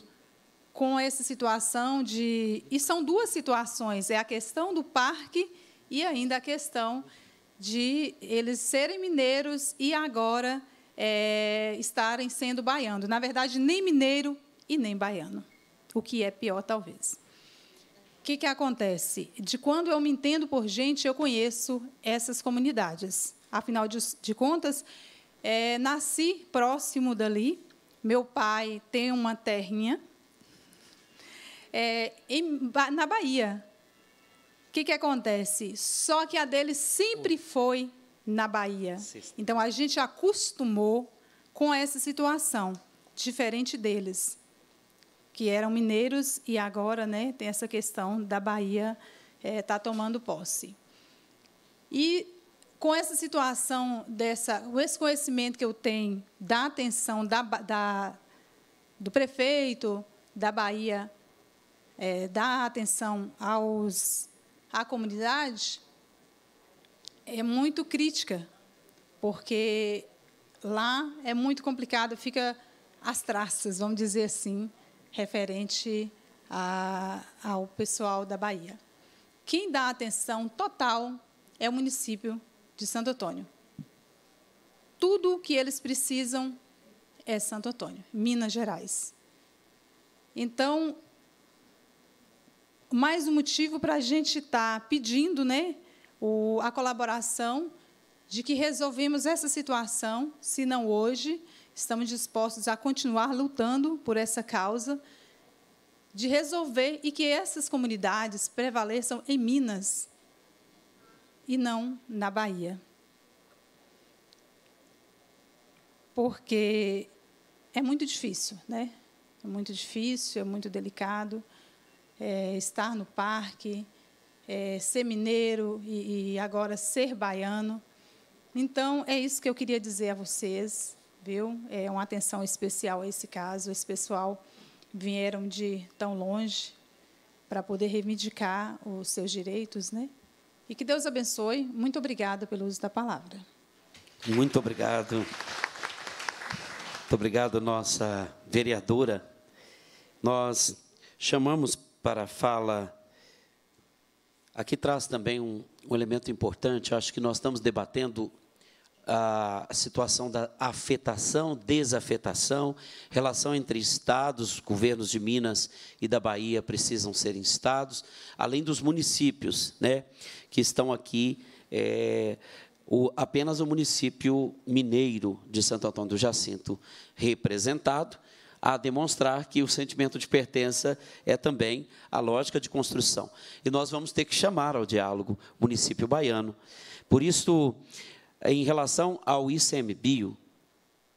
Speaker 20: com essa situação de. E são duas situações: é a questão do parque e ainda a questão de eles serem mineiros e agora é, estarem sendo baiano. Na verdade, nem mineiro e nem baiano, o que é pior, talvez. O que, que acontece? De quando eu me entendo por gente, eu conheço essas comunidades afinal de, de contas, é, nasci próximo dali. Meu pai tem uma terrinha é, em, na Bahia. O que, que acontece? Só que a dele sempre foi na Bahia. Então a gente acostumou com essa situação, diferente deles, que eram mineiros e agora né, tem essa questão da Bahia estar é, tá tomando posse. E com essa situação, dessa, o conhecimento que eu tenho da atenção da, da do prefeito da Bahia, é, da atenção aos, à comunidade, é muito crítica, porque lá é muito complicado, fica as traças, vamos dizer assim, referente a, ao pessoal da Bahia. Quem dá atenção total é o município de Santo Antônio. Tudo o que eles precisam é Santo Antônio, Minas Gerais. Então, mais um motivo para a gente estar tá pedindo né, o, a colaboração de que resolvemos essa situação, se não hoje, estamos dispostos a continuar lutando por essa causa, de resolver e que essas comunidades prevaleçam em Minas, e não na Bahia. Porque é muito difícil, né? É muito difícil, é muito delicado é, estar no parque, é, ser mineiro e, e agora ser baiano. Então, é isso que eu queria dizer a vocês, viu? É uma atenção especial a esse caso. Esse pessoal vieram de tão longe para poder reivindicar os seus direitos, né? E que Deus abençoe. Muito obrigada pelo uso da palavra.
Speaker 1: Muito obrigado. Muito obrigado, nossa vereadora. Nós chamamos para a fala. Aqui traz também um, um elemento importante. acho que nós estamos debatendo a situação da afetação, desafetação, relação entre estados, governos de Minas e da Bahia precisam ser instados, além dos municípios, né, que estão aqui. É, o, apenas o município mineiro de Santo Antônio do Jacinto representado, a demonstrar que o sentimento de pertença é também a lógica de construção. E nós vamos ter que chamar ao diálogo o município baiano. Por isso, em relação ao ICMBio,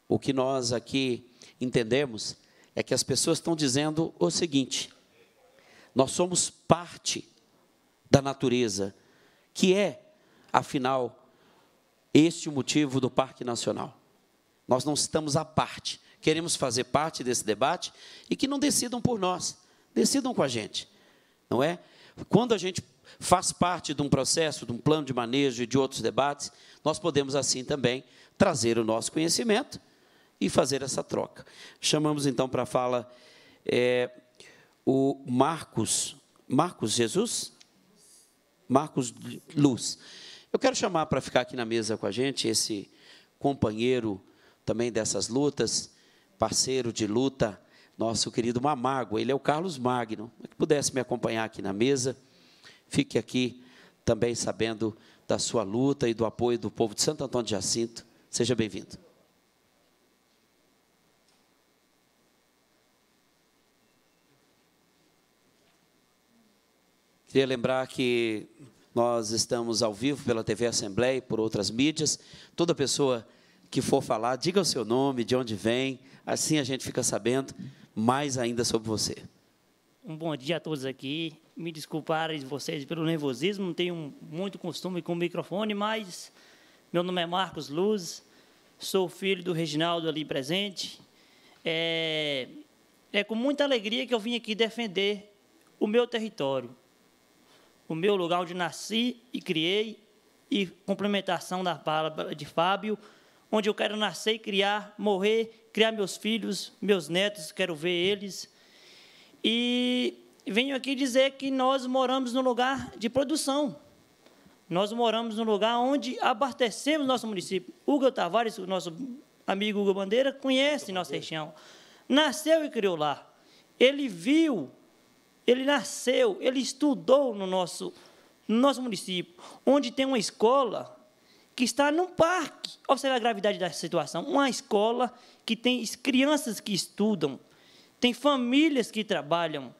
Speaker 1: o que nós aqui entendemos é que as pessoas estão dizendo o seguinte: nós somos parte da natureza, que é, afinal, este o motivo do Parque Nacional. Nós não estamos à parte. Queremos fazer parte desse debate e que não decidam por nós, decidam com a gente, não é? Quando a gente faz parte de um processo, de um plano de manejo e de outros debates, nós podemos assim também trazer o nosso conhecimento e fazer essa troca. Chamamos então para a fala é, o Marcos, Marcos Jesus? Marcos Luz. Eu quero chamar para ficar aqui na mesa com a gente esse companheiro também dessas lutas, parceiro de luta, nosso querido Mamágua, ele é o Carlos Magno. Que pudesse me acompanhar aqui na mesa. Fique aqui também sabendo da sua luta e do apoio do povo de Santo Antônio de Jacinto. Seja bem-vindo. Queria lembrar que nós estamos ao vivo pela TV Assembleia e por outras mídias. Toda pessoa que for falar, diga o seu nome, de onde vem, assim a gente fica sabendo mais ainda sobre você.
Speaker 21: Um bom dia a todos aqui me desculparem vocês pelo nervosismo, não tenho muito costume com o microfone, mas meu nome é Marcos Luz, sou filho do Reginaldo ali presente. É, é com muita alegria que eu vim aqui defender o meu território, o meu lugar onde nasci e criei, e complementação da palavra de Fábio, onde eu quero nascer e criar, morrer, criar meus filhos, meus netos, quero ver eles. E venho aqui dizer que nós moramos no lugar de produção. Nós moramos no lugar onde abastecemos nosso município. Hugo Tavares, nosso amigo Hugo Bandeira, conhece nossa região. Nasceu e criou lá. Ele viu, ele nasceu, ele estudou no nosso, no nosso município, onde tem uma escola que está num parque. Observe a gravidade da situação. Uma escola que tem crianças que estudam, tem famílias que trabalham,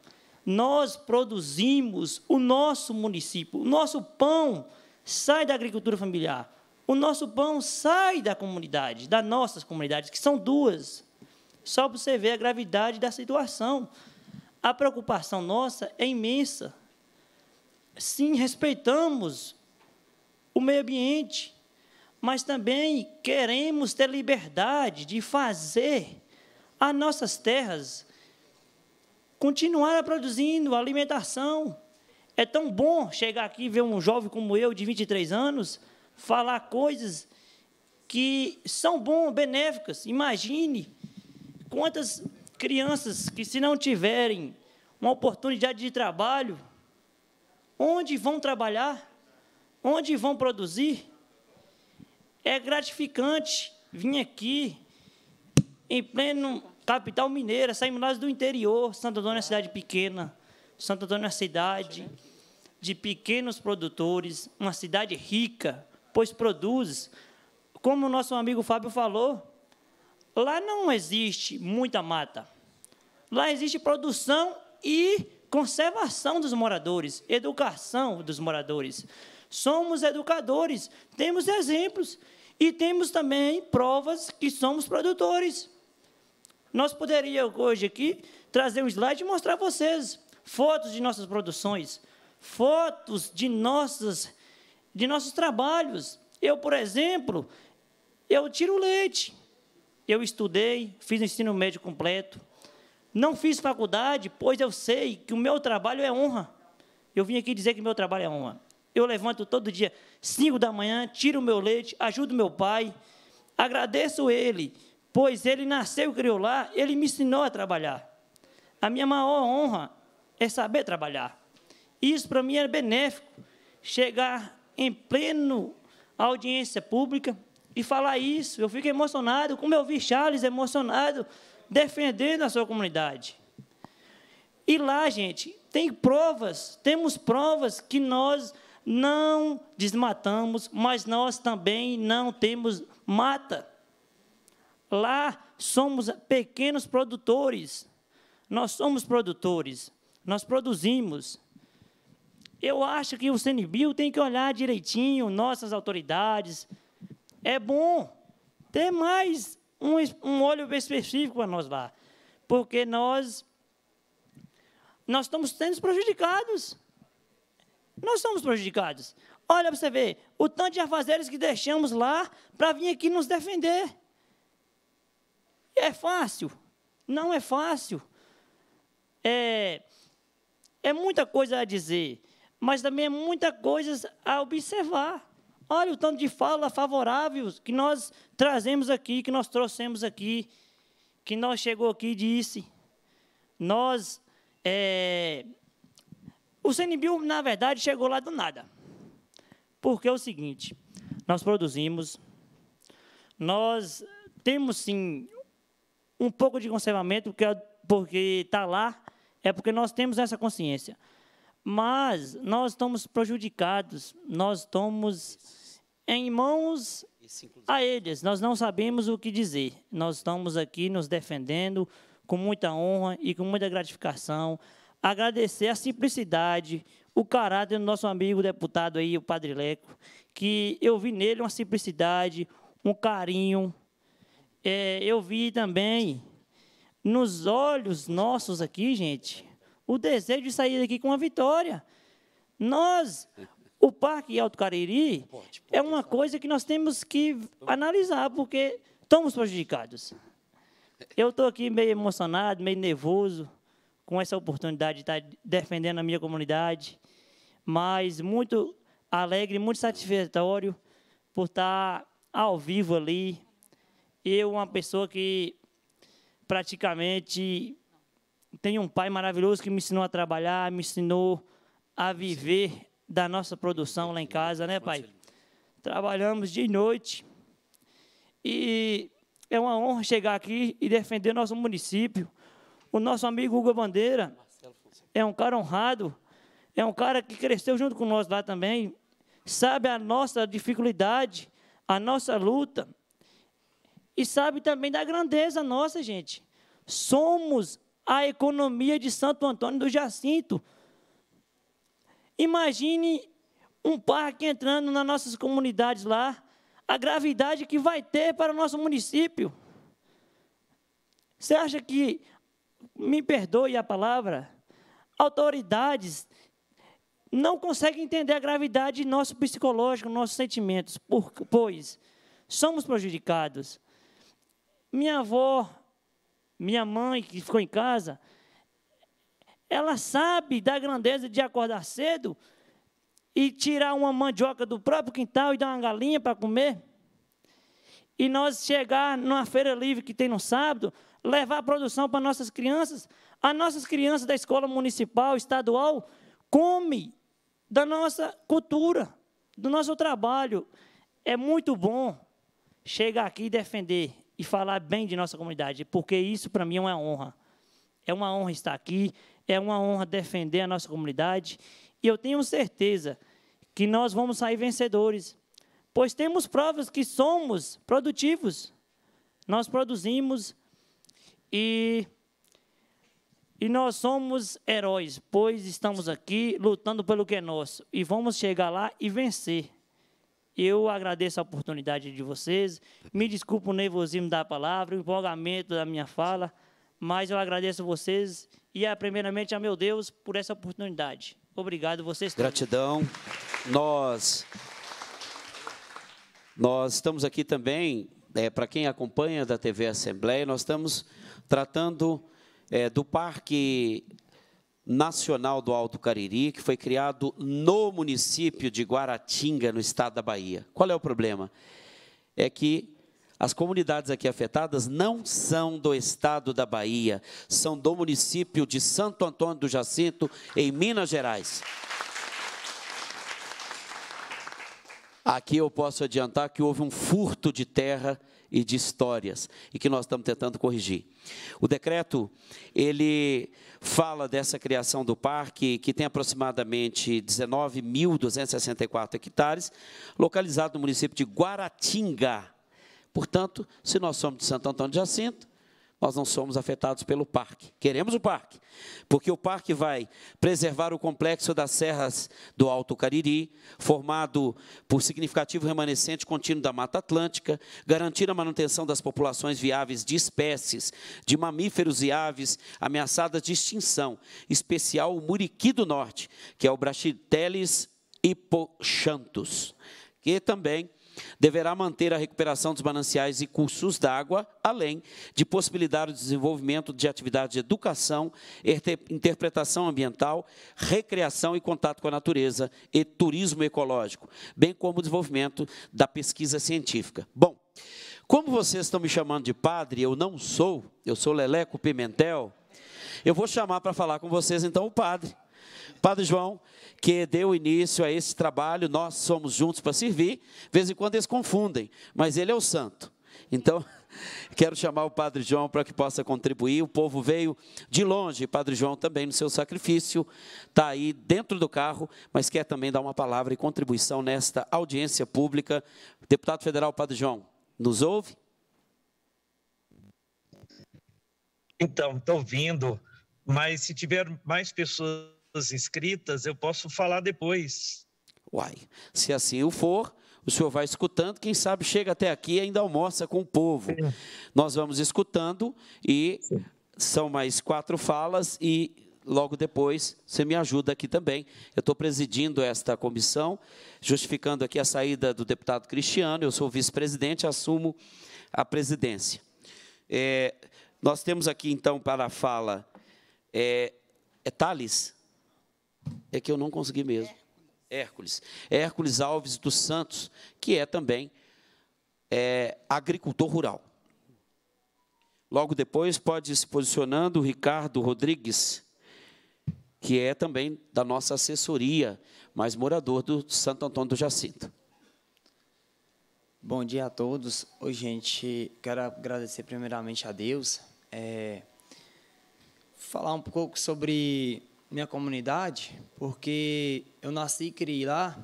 Speaker 21: nós produzimos o nosso município, o nosso pão sai da agricultura familiar, o nosso pão sai da comunidade, das nossas comunidades, que são duas. Só para você ver a gravidade da situação. A preocupação nossa é imensa. Sim, respeitamos o meio ambiente, mas também queremos ter liberdade de fazer as nossas terras continuar produzindo alimentação. É tão bom chegar aqui e ver um jovem como eu, de 23 anos, falar coisas que são bom, benéficas. Imagine quantas crianças que, se não tiverem uma oportunidade de trabalho, onde vão trabalhar? Onde vão produzir? É gratificante vir aqui em pleno capital mineira, saímos nós do interior. Santo Antônio é uma cidade pequena. Santo Antônio é uma cidade de pequenos produtores, uma cidade rica, pois produz. Como o nosso amigo Fábio falou, lá não existe muita mata. Lá existe produção e conservação dos moradores, educação dos moradores. Somos educadores, temos exemplos e temos também provas que somos produtores. Nós poderíamos hoje aqui trazer um slide e mostrar a vocês fotos de nossas produções, fotos de, nossos de nossos trabalhos. Eu, por exemplo, eu tiro leite. Eu estudei, fiz ensino médio completo. Não fiz faculdade, pois eu sei que o meu trabalho é honra. Eu vim aqui dizer que meu trabalho é honra. Eu levanto todo dia, 5 da manhã, tiro o meu leite, ajudo meu pai, agradeço ele pois ele nasceu e criou lá, ele me ensinou a trabalhar. A minha maior honra é saber trabalhar. Isso para mim é benéfico, chegar em pleno audiência pública e falar isso. Eu fico emocionado, como eu vi Charles emocionado, defendendo a sua comunidade. E lá, gente, tem provas, temos provas que nós não desmatamos, mas nós também não temos mata. Lá somos pequenos produtores. Nós somos produtores. Nós produzimos. Eu acho que o CNBio tem que olhar direitinho nossas autoridades. É bom ter mais um, um olho específico para nós lá, porque nós nós estamos sendo prejudicados. Nós somos prejudicados. Olha para você ver o tanto de afazeres que deixamos lá para vir aqui nos defender. É fácil? Não é fácil. É, é muita coisa a dizer, mas também é muita coisa a observar. Olha o tanto de fala favorável que nós trazemos aqui, que nós trouxemos aqui, que nós chegou aqui e disse. Nós. É, o CNBio, na verdade, chegou lá do nada. Porque é o seguinte: nós produzimos, nós temos sim um pouco de conservamento, porque porque está lá, é porque nós temos essa consciência. Mas nós estamos prejudicados, nós estamos em mãos a eles, nós não sabemos o que dizer. Nós estamos aqui nos defendendo com muita honra e com muita gratificação. Agradecer a simplicidade, o caráter do nosso amigo deputado aí, o Padre Leco, que eu vi nele uma simplicidade, um carinho, é, eu vi também nos olhos nossos aqui, gente, o desejo de sair daqui com uma vitória. Nós, o Parque Alto Cariri, é uma coisa que nós temos que analisar, porque estamos prejudicados. Eu estou aqui meio emocionado, meio nervoso com essa oportunidade de estar defendendo a minha comunidade, mas muito alegre, muito satisfatório por estar ao vivo ali, eu, uma pessoa que praticamente tem um pai maravilhoso que me ensinou a trabalhar, me ensinou a viver da nossa produção lá em casa, né, pai? Trabalhamos de noite e é uma honra chegar aqui e defender nosso município. O nosso amigo Hugo Bandeira é um cara honrado, é um cara que cresceu junto com nós lá também, sabe a nossa dificuldade, a nossa luta, e sabe também da grandeza nossa, gente. Somos a economia de Santo Antônio do Jacinto. Imagine um parque entrando nas nossas comunidades lá, a gravidade que vai ter para o nosso município. Você acha que, me perdoe a palavra, autoridades não conseguem entender a gravidade nosso psicológico, nossos sentimentos, por, pois somos prejudicados. Minha avó, minha mãe que ficou em casa, ela sabe da grandeza de acordar cedo e tirar uma mandioca do próprio quintal e dar uma galinha para comer. E nós chegar numa feira livre que tem no sábado, levar a produção para nossas crianças. As nossas crianças da escola municipal, estadual, comem da nossa cultura, do nosso trabalho. É muito bom chegar aqui e defender e falar bem de nossa comunidade, porque isso para mim é uma honra. É uma honra estar aqui, é uma honra defender a nossa comunidade, e eu tenho certeza que nós vamos sair vencedores, pois temos provas que somos produtivos. Nós produzimos e e nós somos heróis, pois estamos aqui lutando pelo que é nosso e vamos chegar lá e vencer. Eu agradeço a oportunidade de vocês. Me desculpa o nervosismo da palavra, o empolgamento da minha fala, mas eu agradeço a vocês e, é, primeiramente, a meu Deus por essa oportunidade. Obrigado, vocês todos.
Speaker 1: Gratidão. Nós, nós estamos aqui também, é, para quem acompanha da TV Assembleia, nós estamos tratando é, do Parque Nacional do Alto Cariri, que foi criado no município de Guaratinga, no estado da Bahia. Qual é o problema? É que as comunidades aqui afetadas não são do estado da Bahia, são do município de Santo Antônio do Jacinto, em Minas Gerais. Aqui eu posso adiantar que houve um furto de terra e de histórias e que nós estamos tentando corrigir. O decreto ele fala dessa criação do parque que tem aproximadamente 19.264 hectares, localizado no município de Guaratinga. Portanto, se nós somos de Santo Antônio de Jacinto, nós não somos afetados pelo parque. Queremos o parque, porque o parque vai preservar o complexo das serras do Alto Cariri, formado por significativo remanescente contínuo da Mata Atlântica, garantir a manutenção das populações viáveis de espécies de mamíferos e aves ameaçadas de extinção, especial o muriqui do norte, que é o Brachiteles hipoxanthus, que também deverá manter a recuperação dos mananciais e cursos d'água, além de possibilitar o desenvolvimento de atividades de educação, interpretação ambiental, recreação e contato com a natureza e turismo ecológico, bem como o desenvolvimento da pesquisa científica. Bom, como vocês estão me chamando de padre, eu não sou, eu sou Leleco Pimentel, eu vou chamar para falar com vocês então o padre. Padre João, que deu início a esse trabalho. Nós somos juntos para servir. De vez em quando eles confundem, mas ele é o santo. Então, quero chamar o Padre João para que possa contribuir. O povo veio de longe, Padre João também no seu sacrifício, está aí dentro do carro, mas quer também dar uma palavra e contribuição nesta audiência pública. Deputado Federal Padre João, nos ouve?
Speaker 6: Então, estou vindo, mas se tiver mais pessoas pessoas inscritas, eu posso falar depois.
Speaker 1: Uai, se assim o for, o senhor vai escutando, quem sabe chega até aqui e ainda almoça com o povo. É. Nós vamos escutando e Sim. são mais quatro falas e logo depois você me ajuda aqui também. Eu estou presidindo esta comissão, justificando aqui a saída do deputado Cristiano, eu sou vice-presidente, assumo a presidência. É, nós temos aqui, então, para a fala, é, é Thales? É que eu não consegui mesmo. Hércules. Hércules Alves dos Santos, que é também é, agricultor rural. Logo depois, pode ir se posicionando o Ricardo Rodrigues, que é também da nossa assessoria, mas morador do Santo Antônio do
Speaker 22: Jacinto. Bom dia a todos. Oi, gente. Quero agradecer primeiramente a Deus. É, falar um pouco sobre minha comunidade, porque eu nasci e criei lá,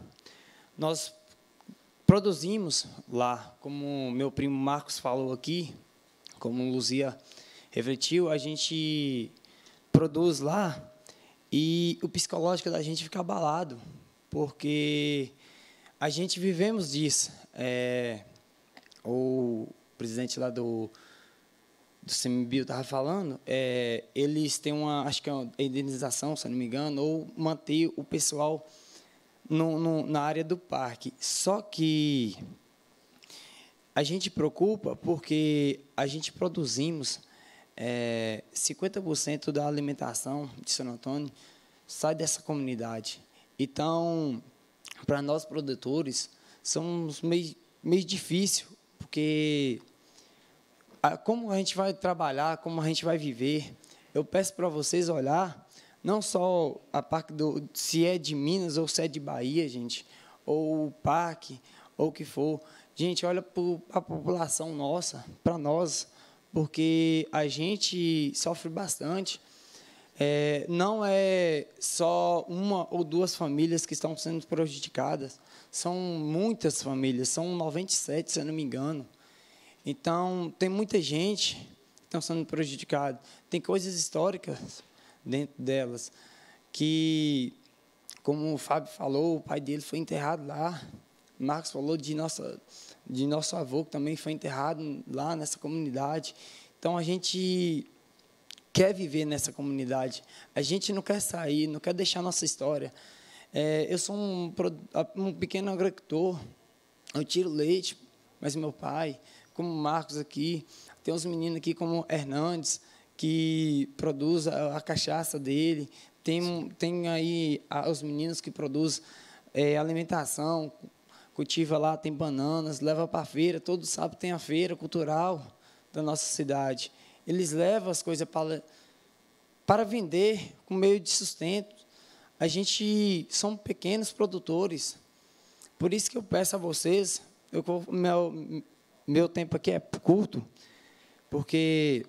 Speaker 22: nós produzimos lá, como meu primo Marcos falou aqui, como Luzia refletiu, a gente produz lá e o psicológico da gente fica abalado, porque a gente vivemos disso. É, o presidente lá do do CMBio estava falando, é, eles têm uma, acho que é uma indenização, se não me engano, ou manter o pessoal no, no, na área do parque. Só que a gente preocupa porque a gente produzimos é, 50% da alimentação de São Antônio sai dessa comunidade. Então, para nós produtores, somos meio, meio difícil, porque como a gente vai trabalhar, como a gente vai viver. Eu peço para vocês olhar não só a parte do se é de Minas ou se é de Bahia, gente, ou o parque, ou o que for. Gente, olha para a população nossa, para nós, porque a gente sofre bastante. É, não é só uma ou duas famílias que estão sendo prejudicadas, são muitas famílias, são 97, se eu não me engano. Então, tem muita gente que está sendo prejudicada. Tem coisas históricas dentro delas que, como o Fábio falou, o pai dele foi enterrado lá. Marcos falou de, nossa, de nosso avô, que também foi enterrado lá nessa comunidade. Então, a gente quer viver nessa comunidade. A gente não quer sair, não quer deixar nossa história. É, eu sou um, um pequeno agricultor, eu tiro leite, mas meu pai como Marcos aqui, tem uns meninos aqui como Hernandes, que produz a, a cachaça dele, tem, tem aí a, os meninos que produzem é, alimentação, cultiva lá, tem bananas, leva para a feira, todo sábado tem a feira cultural da nossa cidade. Eles levam as coisas para, para vender com meio de sustento. A gente são pequenos produtores. Por isso que eu peço a vocês, eu, meu, meu tempo aqui é curto, porque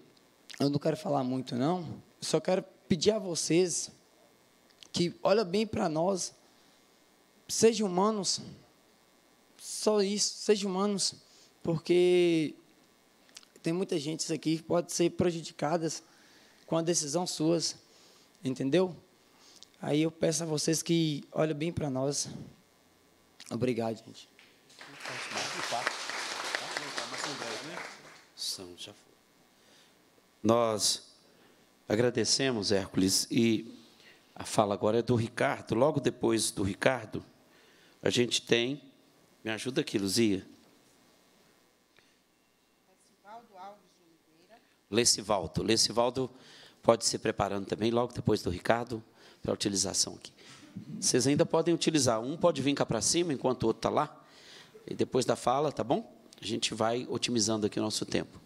Speaker 22: eu não quero falar muito, não. Só quero pedir a vocês que olha bem para nós, sejam humanos, só isso, sejam humanos, porque tem muita gente aqui que pode ser prejudicadas com a decisão suas, entendeu? Aí eu peço a vocês que olhem bem para nós. Obrigado, gente
Speaker 1: já foi. Nós agradecemos, Hércules, e a fala agora é do Ricardo. Logo depois do Ricardo, a gente tem. Me ajuda aqui, Luzia.
Speaker 4: Lecivaldo
Speaker 9: Alves
Speaker 1: Oliveira. Lecivaldo. Lecivaldo pode se preparando também, logo depois do Ricardo, para a utilização aqui. Vocês ainda podem utilizar. Um pode vir cá para cima enquanto o outro está lá. E depois da fala, tá bom? a gente vai otimizando aqui o nosso tempo.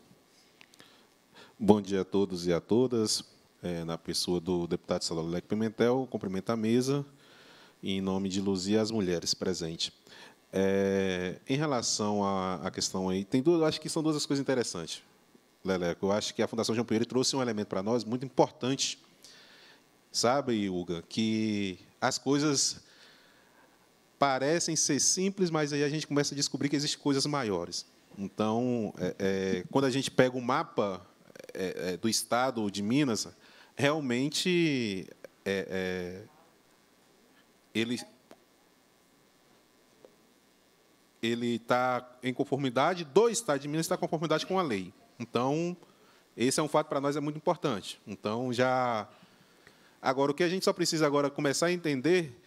Speaker 23: Bom dia a todos e a todas. É, na pessoa do deputado Salolec Pimentel, cumprimento a mesa em nome de Luzia as mulheres presentes. É, em relação à, questão aí, tem duas, acho que são duas coisas interessantes, Leleco. Eu acho que a Fundação João Pinheiro trouxe um elemento para nós muito importante, sabe, Huga, que as coisas parecem ser simples, mas aí a gente começa a descobrir que existem coisas maiores. Então, é, é, quando a gente pega o mapa é, é do estado de Minas, realmente é, é, ele ele está em conformidade do estado de Minas está em conformidade com a lei. Então, esse é um fato para nós é muito importante. Então, já agora o que a gente só precisa agora começar a entender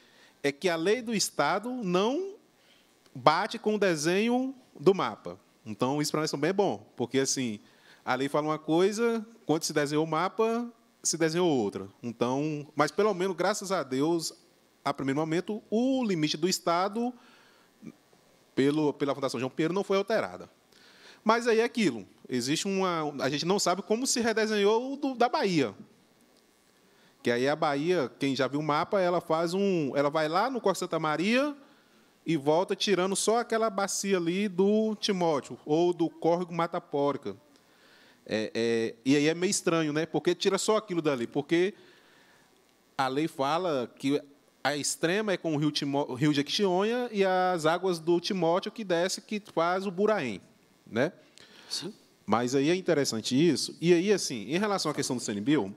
Speaker 23: é que a lei do Estado não bate com o desenho do mapa. Então, isso para nós também é bom, porque assim, a lei fala uma coisa, quando se desenhou o mapa, se desenhou outra. Então, mas pelo menos, graças a Deus, a primeiro momento, o limite do Estado, pelo, pela Fundação João Pinheiro, não foi alterada. Mas aí é aquilo. Existe uma. A gente não sabe como se redesenhou do, da Bahia. Que aí a Bahia, quem já viu o mapa, ela faz um, ela vai lá no Costa Santa Maria e volta tirando só aquela bacia ali do Timóteo ou do córrego Mata Porca. É, é, e aí é meio estranho, né? Porque tira só aquilo dali, porque a lei fala que a extrema é com o Rio, Timó, Rio de Jequitinhonha e as águas do Timóteo que desce que faz o Buraém, né? Sim. Mas aí é interessante isso. E aí, assim, em relação à questão do CNBio,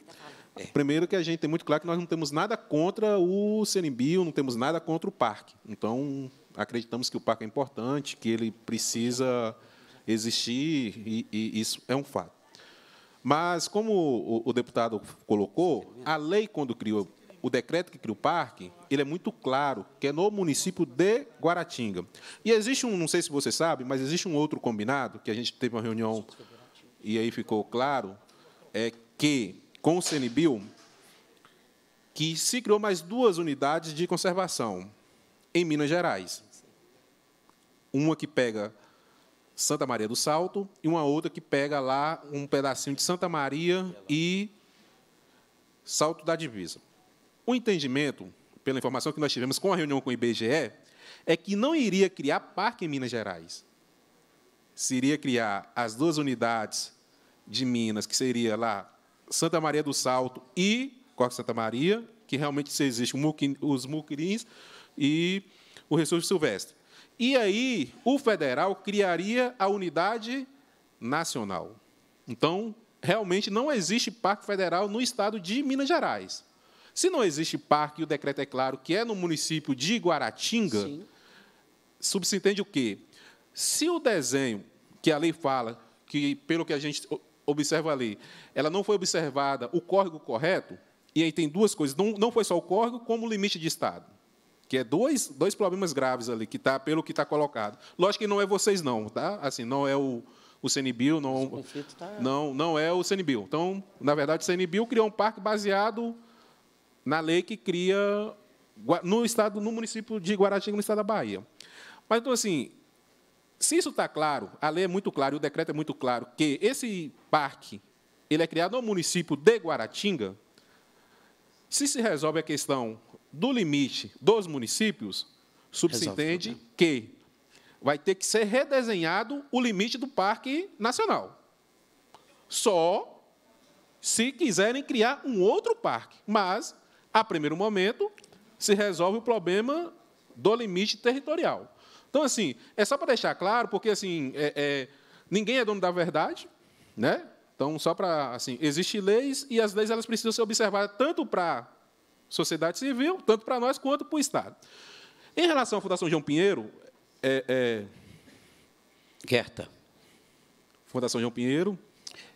Speaker 23: é. Primeiro que a gente tem muito claro que nós não temos nada contra o Senibio, não temos nada contra o parque. Então, acreditamos que o parque é importante, que ele precisa existir, e, e isso é um fato. Mas, como o, o deputado colocou, a lei, quando criou o decreto que cria o parque, ele é muito claro, que é no município de Guaratinga. E existe um, não sei se você sabe, mas existe um outro combinado, que a gente teve uma reunião e aí ficou claro, é que com o CNBio, que se criou mais duas unidades de conservação em Minas Gerais. Uma que pega Santa Maria do Salto e uma outra que pega lá um pedacinho de Santa Maria e Salto da Divisa. O entendimento, pela informação que nós tivemos com a reunião com o IBGE, é que não iria criar parque em Minas Gerais. Se iria criar as duas unidades de Minas, que seria lá Santa Maria do Salto e Corte é Santa Maria, que realmente existe, os muquirins e o Ressurge Silvestre. E aí, o federal criaria a unidade nacional. Então, realmente não existe parque federal no estado de Minas Gerais. Se não existe parque, e o decreto é claro que é no município de Guaratinga, Sim. o quê? Se o desenho que a lei fala, que pelo que a gente observa ali, ela não foi observada o córrego correto, e aí tem duas coisas, não, não foi só o córrego, como o limite de Estado, que é dois, dois problemas graves ali, que tá, pelo que está colocado. Lógico que não é vocês não, tá? Assim, não é o, o CNBio, não, tá... não, não é o CNBio. Então, na verdade, o CNBio criou um parque baseado na lei que cria no estado, no município de Guaratinga, no estado da Bahia. Mas, então, assim, se isso está claro, a lei é muito clara, o decreto é muito claro, que esse parque ele é criado no município de Guaratinga, se se resolve a questão do limite dos municípios, subsiste né? que vai ter que ser redesenhado o limite do Parque Nacional. Só se quiserem criar um outro parque. Mas, a primeiro momento, se resolve o problema do limite territorial. Então, assim, é só para deixar claro, porque assim, é, é, ninguém é dono da verdade, né? Então, só para assim, existem leis e as leis elas precisam ser observadas tanto para a sociedade civil, tanto para nós quanto para o Estado. Em relação à Fundação João Pinheiro, é, é... Guerta. Fundação João Pinheiro.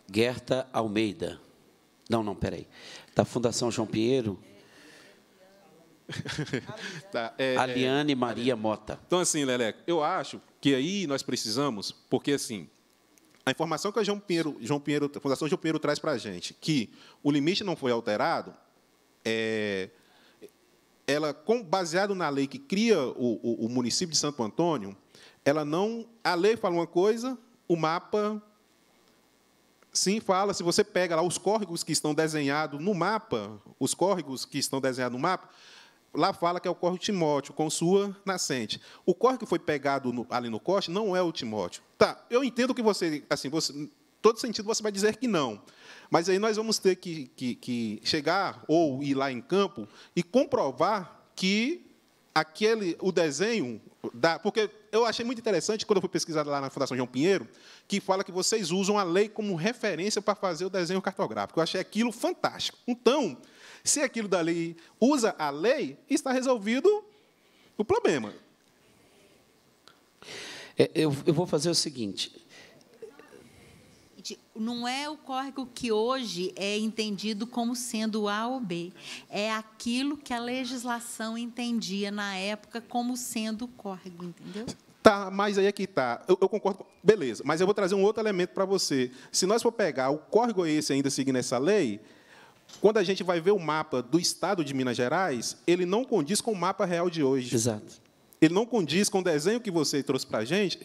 Speaker 1: Guerta Almeida. Não, não, peraí. Da Fundação João Pinheiro,
Speaker 23: tá, é, é, Aliane Maria Mota. Então, assim, Leleco, eu acho que aí nós precisamos, porque assim, a informação que a João Pinheiro, João Pinheiro, a Fundação João Pinheiro traz para a gente, que o limite não foi alterado, é, ela, com, baseado na lei que cria o, o, o, município de Santo Antônio, ela não. A lei fala uma coisa, o mapa. Sim, fala, se você pega lá os córregos que estão desenhados no mapa, os córregos que estão desenhados no mapa, lá fala que é o córrego Timóteo, com sua nascente. O córrego que foi pegado no, ali no corte não é o Timóteo. Tá, eu entendo que você, assim, você, todo sentido você vai dizer que não. Mas aí nós vamos ter que, que, que chegar ou ir lá em campo e comprovar que aquele, o desenho da, porque eu achei muito interessante quando eu fui pesquisar lá na Fundação João Pinheiro, que fala que vocês usam a lei como referência para fazer o desenho cartográfico. Eu achei aquilo fantástico. Então, se aquilo dali usa a lei, está resolvido o problema. É, eu, eu vou fazer o seguinte.
Speaker 10: Não é o córrego que hoje é entendido como sendo A ou B. É aquilo que a legislação entendia na época como sendo o córrego, entendeu?
Speaker 23: Tá, mas aí é que está. Eu, eu, concordo. Beleza, mas eu vou trazer um outro elemento para você. Se nós for pegar o córrego é esse ainda seguindo essa lei, quando a gente vai ver o mapa do estado de Minas Gerais, ele não condiz com o mapa real de hoje. Exato. Ele não condiz com o desenho que você trouxe para a gente.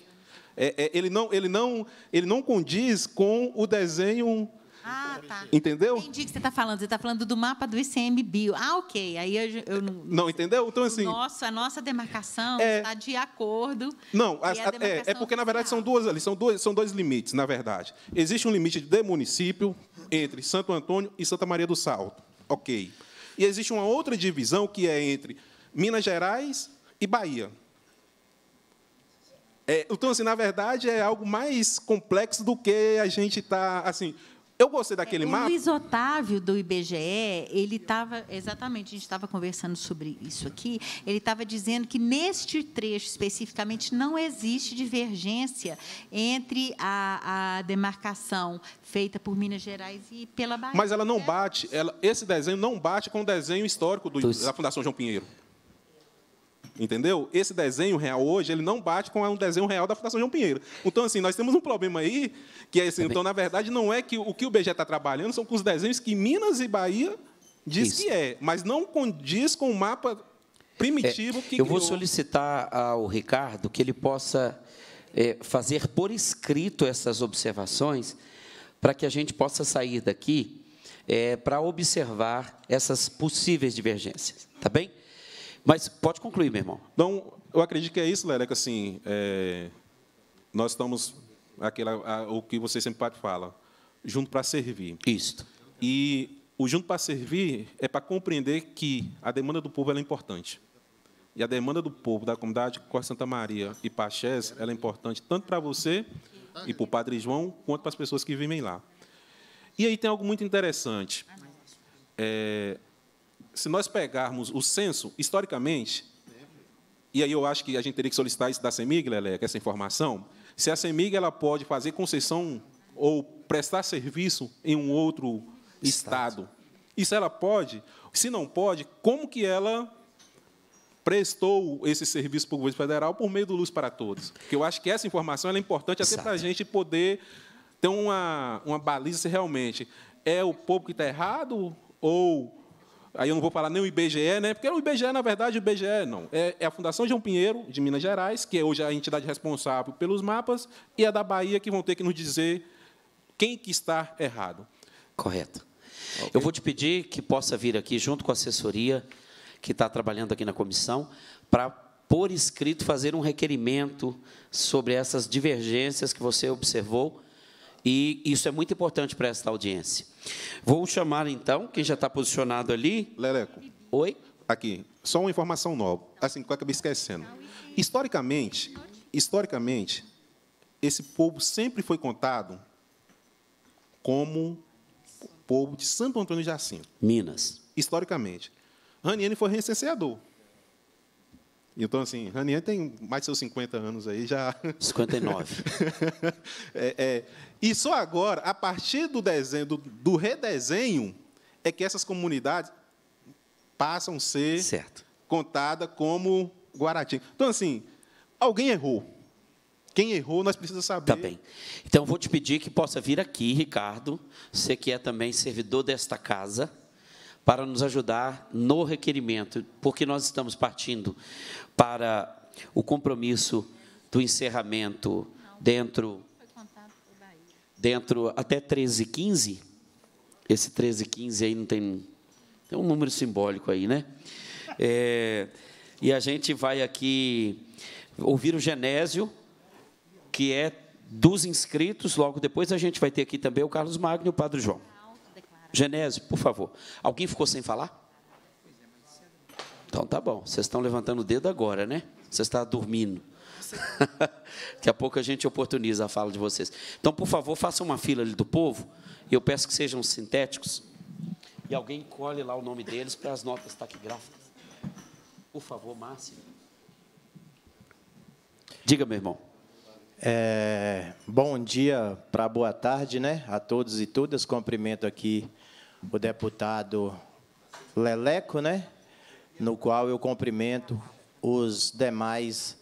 Speaker 23: É, é, ele, não, ele, não, ele não condiz com o desenho ah, tá. Entendeu?
Speaker 10: Entendi o que você está falando. Você está falando do mapa do ICMBio. Ah, ok. Aí eu, eu não.
Speaker 23: Não entendeu? Então, assim. Nossa,
Speaker 10: a nossa demarcação é, está de acordo.
Speaker 23: Não, a, a, é, é, porque, na verdade, são duas ali, são, dois, são dois limites, na verdade. Existe um limite de município entre Santo Antônio e Santa Maria do Salto. Ok. E existe uma outra divisão que é entre Minas Gerais e Bahia. É, então, assim, na verdade, é algo mais complexo do que a gente está. Assim, eu gostei daquele é, mapa. O Luiz
Speaker 10: Otávio, do IBGE, ele estava. Exatamente, a gente estava conversando sobre isso aqui. Ele estava dizendo que neste trecho especificamente não existe divergência entre a, a demarcação feita por Minas Gerais e pela Bahia. Mas ela
Speaker 23: não bate, ela, esse desenho não bate com o desenho histórico do, da Fundação João Pinheiro entendeu? Esse desenho real hoje, ele não bate com um desenho real da Fundação João Pinheiro. Então, assim, nós temos um problema aí, que é assim, então, na verdade, não é que o que o BG está trabalhando são com os desenhos que Minas e Bahia diz Isso. que é, mas não condiz com o mapa primitivo é, que Eu criou. vou
Speaker 1: solicitar ao Ricardo que ele possa é, fazer por escrito essas observações para que a gente possa sair daqui é, para observar essas possíveis
Speaker 23: divergências, tá bem? Mas pode concluir, meu irmão. Então, eu acredito que é isso, Leleco, assim, é, nós estamos, aquela, a, o que você sempre fala, junto para servir. Isso. E o junto para servir é para compreender que a demanda do povo é importante. E a demanda do povo da comunidade Costa Santa Maria e Pachés é importante tanto para você e para o Padre João, quanto para as pessoas que vivem lá. E aí tem algo muito interessante. É, se nós pegarmos o censo, historicamente, e aí eu acho que a gente teria que solicitar isso da CEMIG, Leleca, é essa informação, se a CEMIG ela pode fazer concessão ou prestar serviço em um outro estado. estado. Isso ela pode? Se não pode, como que ela prestou esse serviço para o governo federal por meio do Luz para Todos? Porque eu acho que essa informação é importante até para a gente poder ter uma, uma baliza se realmente é o povo que está errado ou Aí eu não vou falar nem o IBGE, né? Porque o IBGE, na verdade, o IBGE não. É, é a Fundação João Pinheiro, de Minas Gerais, que é hoje a entidade responsável pelos mapas, e a da Bahia, que vão ter que nos dizer quem que está errado.
Speaker 1: Correto. Okay. Eu vou te pedir que possa vir aqui, junto com a assessoria que está trabalhando aqui na comissão, para, por escrito, fazer um requerimento sobre essas divergências que você observou e isso é muito
Speaker 23: importante para esta audiência. Vou chamar então, quem já está posicionado ali. Leleco. Oi? Aqui, só uma informação nova, assim, que eu acabei esquecendo. Historicamente, historicamente, esse povo sempre foi contado como povo de Santo Antônio de Jacinto. Minas. Historicamente. Raniane foi recenseador. Então, assim, Ranier tem mais de seus 50 anos aí, já... 59. é, é, e só agora, a partir do desenho, do, do redesenho, é que essas comunidades passam a ser certo. contada como Guaratinga. Então, assim, alguém errou. Quem errou, nós precisamos saber. Tá bem. Então, vou te pedir que possa vir aqui,
Speaker 1: Ricardo, você que é também servidor desta casa, para nos ajudar no requerimento, porque nós estamos partindo para o compromisso do encerramento dentro dentro até 15 Esse 15 aí não tem tem um número simbólico aí, né? É, e a gente vai aqui ouvir o Genésio, que é dos inscritos. Logo depois a gente vai ter aqui também o Carlos Magno e o Padre João. Genésio, por favor. Alguém ficou sem falar? Então tá bom. Vocês estão levantando o dedo agora, né? Você está dormindo. Daqui a pouco a gente oportuniza a fala de vocês. Então, por favor, façam uma fila ali do povo. e Eu peço que sejam sintéticos. E alguém colhe lá o nome deles para as notas taquigráficas. Por favor, Márcio.
Speaker 24: Diga, meu irmão. É, bom dia para boa tarde, né? A todos e todas. Cumprimento aqui o deputado Leleco, né? no qual eu cumprimento os demais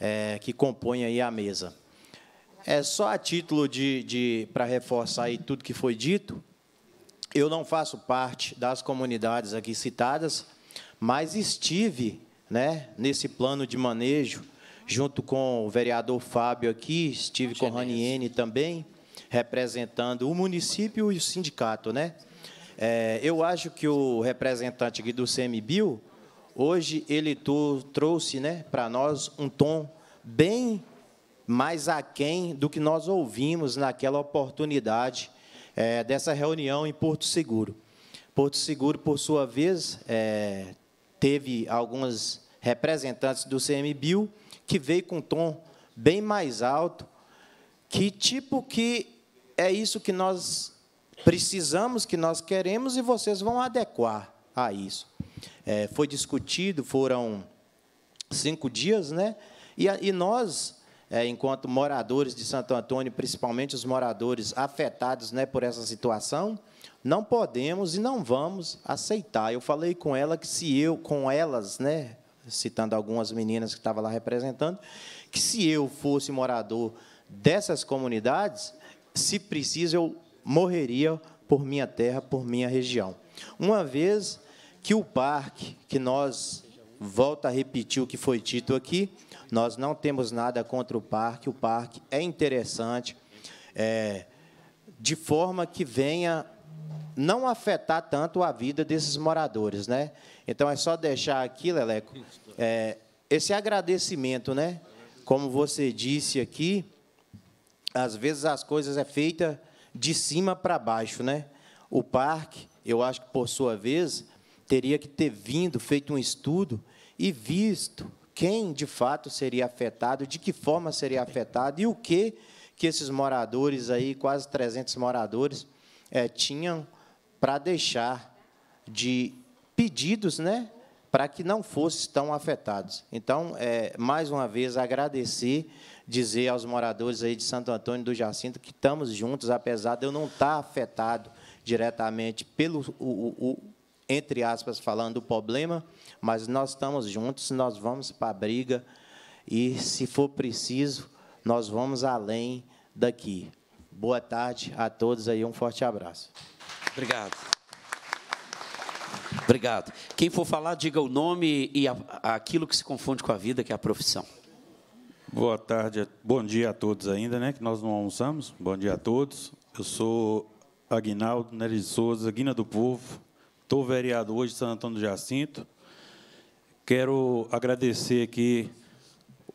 Speaker 24: é, que compõem aí a mesa. É só a título de, de para reforçar aí tudo que foi dito. Eu não faço parte das comunidades aqui citadas, mas estive, né, nesse plano de manejo junto com o vereador Fábio aqui, estive com Raniene também, representando o município e o sindicato, né? É, eu acho que o representante aqui do CMBio Hoje ele trouxe né, para nós um tom bem mais aquém do que nós ouvimos naquela oportunidade é, dessa reunião em Porto Seguro. Porto Seguro, por sua vez, é, teve alguns representantes do CMBio que veio com um tom bem mais alto. Que tipo que é isso que nós precisamos, que nós queremos, e vocês vão adequar a isso é, foi discutido, foram cinco dias, né? E, e nós, é, enquanto moradores de Santo Antônio, principalmente os moradores afetados né, por essa situação, não podemos e não vamos aceitar. Eu falei com ela que se eu, com elas, né, citando algumas meninas que estavam lá representando, que se eu fosse morador dessas comunidades, se preciso, eu morreria por minha terra, por minha região. Uma vez que o parque, que nós, volta a repetir o que foi dito aqui, nós não temos nada contra o parque, o parque é interessante, é, de forma que venha não afetar tanto a vida desses moradores. Né? Então, é só deixar aqui, Leleco, é, esse agradecimento, né? como você disse aqui, às vezes as coisas é feita de cima para baixo, né? O parque, eu acho que por sua vez, teria que ter vindo, feito um estudo e visto quem de fato seria afetado, de que forma seria afetado e o que que esses moradores aí, quase 300 moradores, é, tinham para deixar de pedidos, né, para que não fossem tão afetados. Então, é, mais uma vez agradecer, dizer aos moradores aí de Santo Antônio do Jacinto que estamos juntos, apesar de eu não estar tá afetado diretamente pelo o, o, entre aspas, falando do problema, mas nós estamos juntos, nós vamos para a briga e, se for preciso, nós vamos além daqui. Boa tarde a todos
Speaker 1: aí, um forte abraço. Obrigado. Obrigado. Quem for falar, diga o nome e a, aquilo que se confunde com a vida, que é a profissão.
Speaker 25: Boa tarde, bom dia a todos ainda, né? Que nós não almoçamos. Bom dia a todos. Eu sou Aguinaldo Nery Souza, Guina do Povo, Estou vereador hoje em Santo Antônio do Jacinto. Quero agradecer aqui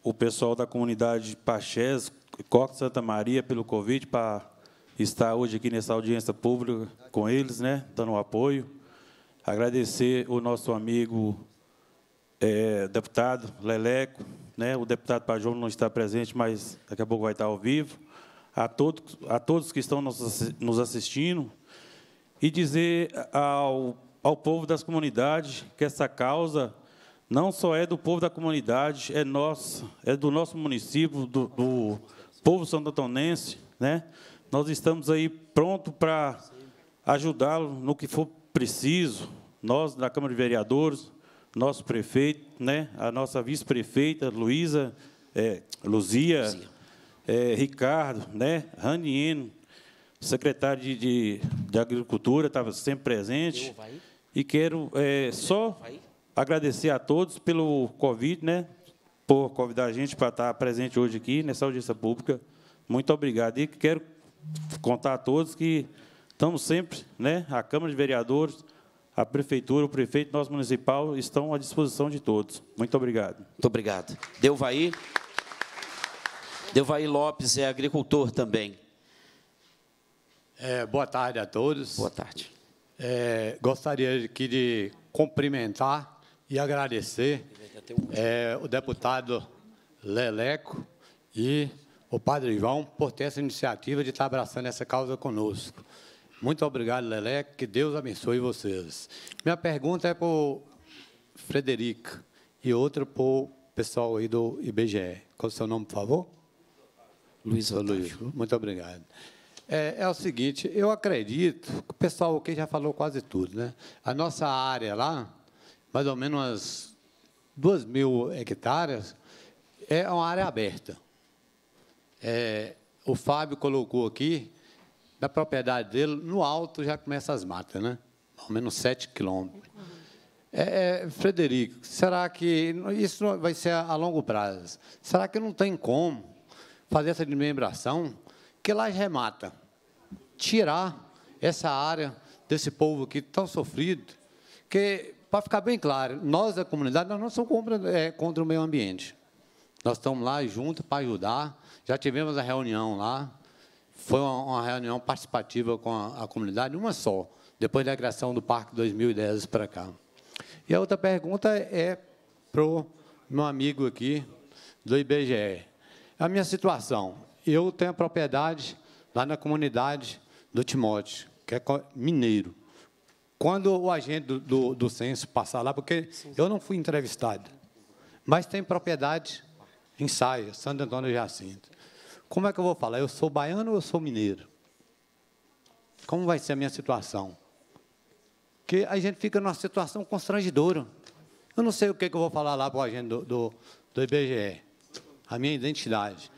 Speaker 25: o pessoal da comunidade Pachés, Coque Santa Maria, pelo convite para estar hoje aqui nessa audiência pública com eles, né, dando um apoio. Agradecer o nosso amigo é, deputado Leleco, né, o deputado Pajão não está presente, mas daqui a pouco vai estar ao vivo. A todos, a todos que estão nos assistindo, e dizer ao ao povo das comunidades que essa causa não só é do povo da comunidade, é nossa, é do nosso município, do, do povo santantonense, né? Nós estamos aí pronto para ajudá-lo no que for preciso. Nós da Câmara de Vereadores, nosso prefeito, né? A nossa vice-prefeita Luísa, é, Luzia, É, Ricardo, né? Ranieno, secretário de, de, de Agricultura, estava sempre presente. Eu, e quero é, só agradecer a todos pelo convite, né? Por convidar a gente para estar presente hoje aqui nessa audiência pública. Muito obrigado. E quero contar a todos que estamos sempre, né? A Câmara de Vereadores, a Prefeitura, o prefeito, nosso
Speaker 1: municipal estão à disposição de todos. Muito obrigado. Muito obrigado. Delvaí.
Speaker 26: Delvaí Lopes é agricultor também. É, boa tarde a todos. Boa tarde. É, gostaria aqui de cumprimentar e agradecer é, o deputado Leleco e o padre João por ter essa iniciativa de estar abraçando essa causa conosco. Muito obrigado, Leleco, que Deus abençoe vocês. Minha pergunta é para o Frederico e outra para o pessoal aí do IBGE. Qual é o seu nome, por favor? Luiz Otávio. Luiz, muito obrigado. É, é, o seguinte, eu acredito que o pessoal aqui já falou quase tudo, né? A nossa área lá, mais ou menos umas 2 mil hectares, é uma área aberta. É, o Fábio colocou aqui, da propriedade dele, no alto já começa as matas, né? Ao menos 7 quilômetros. É, é, Frederico, será que isso vai ser a longo prazo? Será que não tem como fazer essa desmembração? que lá remata. Tirar essa área desse povo aqui tão sofrido, que, para ficar bem claro, nós da comunidade, nós não somos contra, é, contra o meio ambiente. Nós estamos lá juntos para ajudar. Já tivemos a reunião lá, foi uma, uma reunião participativa com a, a, comunidade, uma só, depois da criação do Parque 2010 para cá. E a outra pergunta é para o meu amigo aqui do IBGE. A minha situação, eu tenho a propriedade lá na comunidade do Timóteo, que é mineiro. Quando o agente do, do, do censo passar lá, porque eu não fui entrevistado, mas tem propriedade em Saia, Santo Antônio Jacinto. Como é que eu vou falar? Eu sou baiano ou eu sou mineiro? Como vai ser a minha situação? Porque a gente fica numa situação constrangedora. Eu não sei o que, que eu vou falar lá para o agente do, do, do IBGE, a minha identidade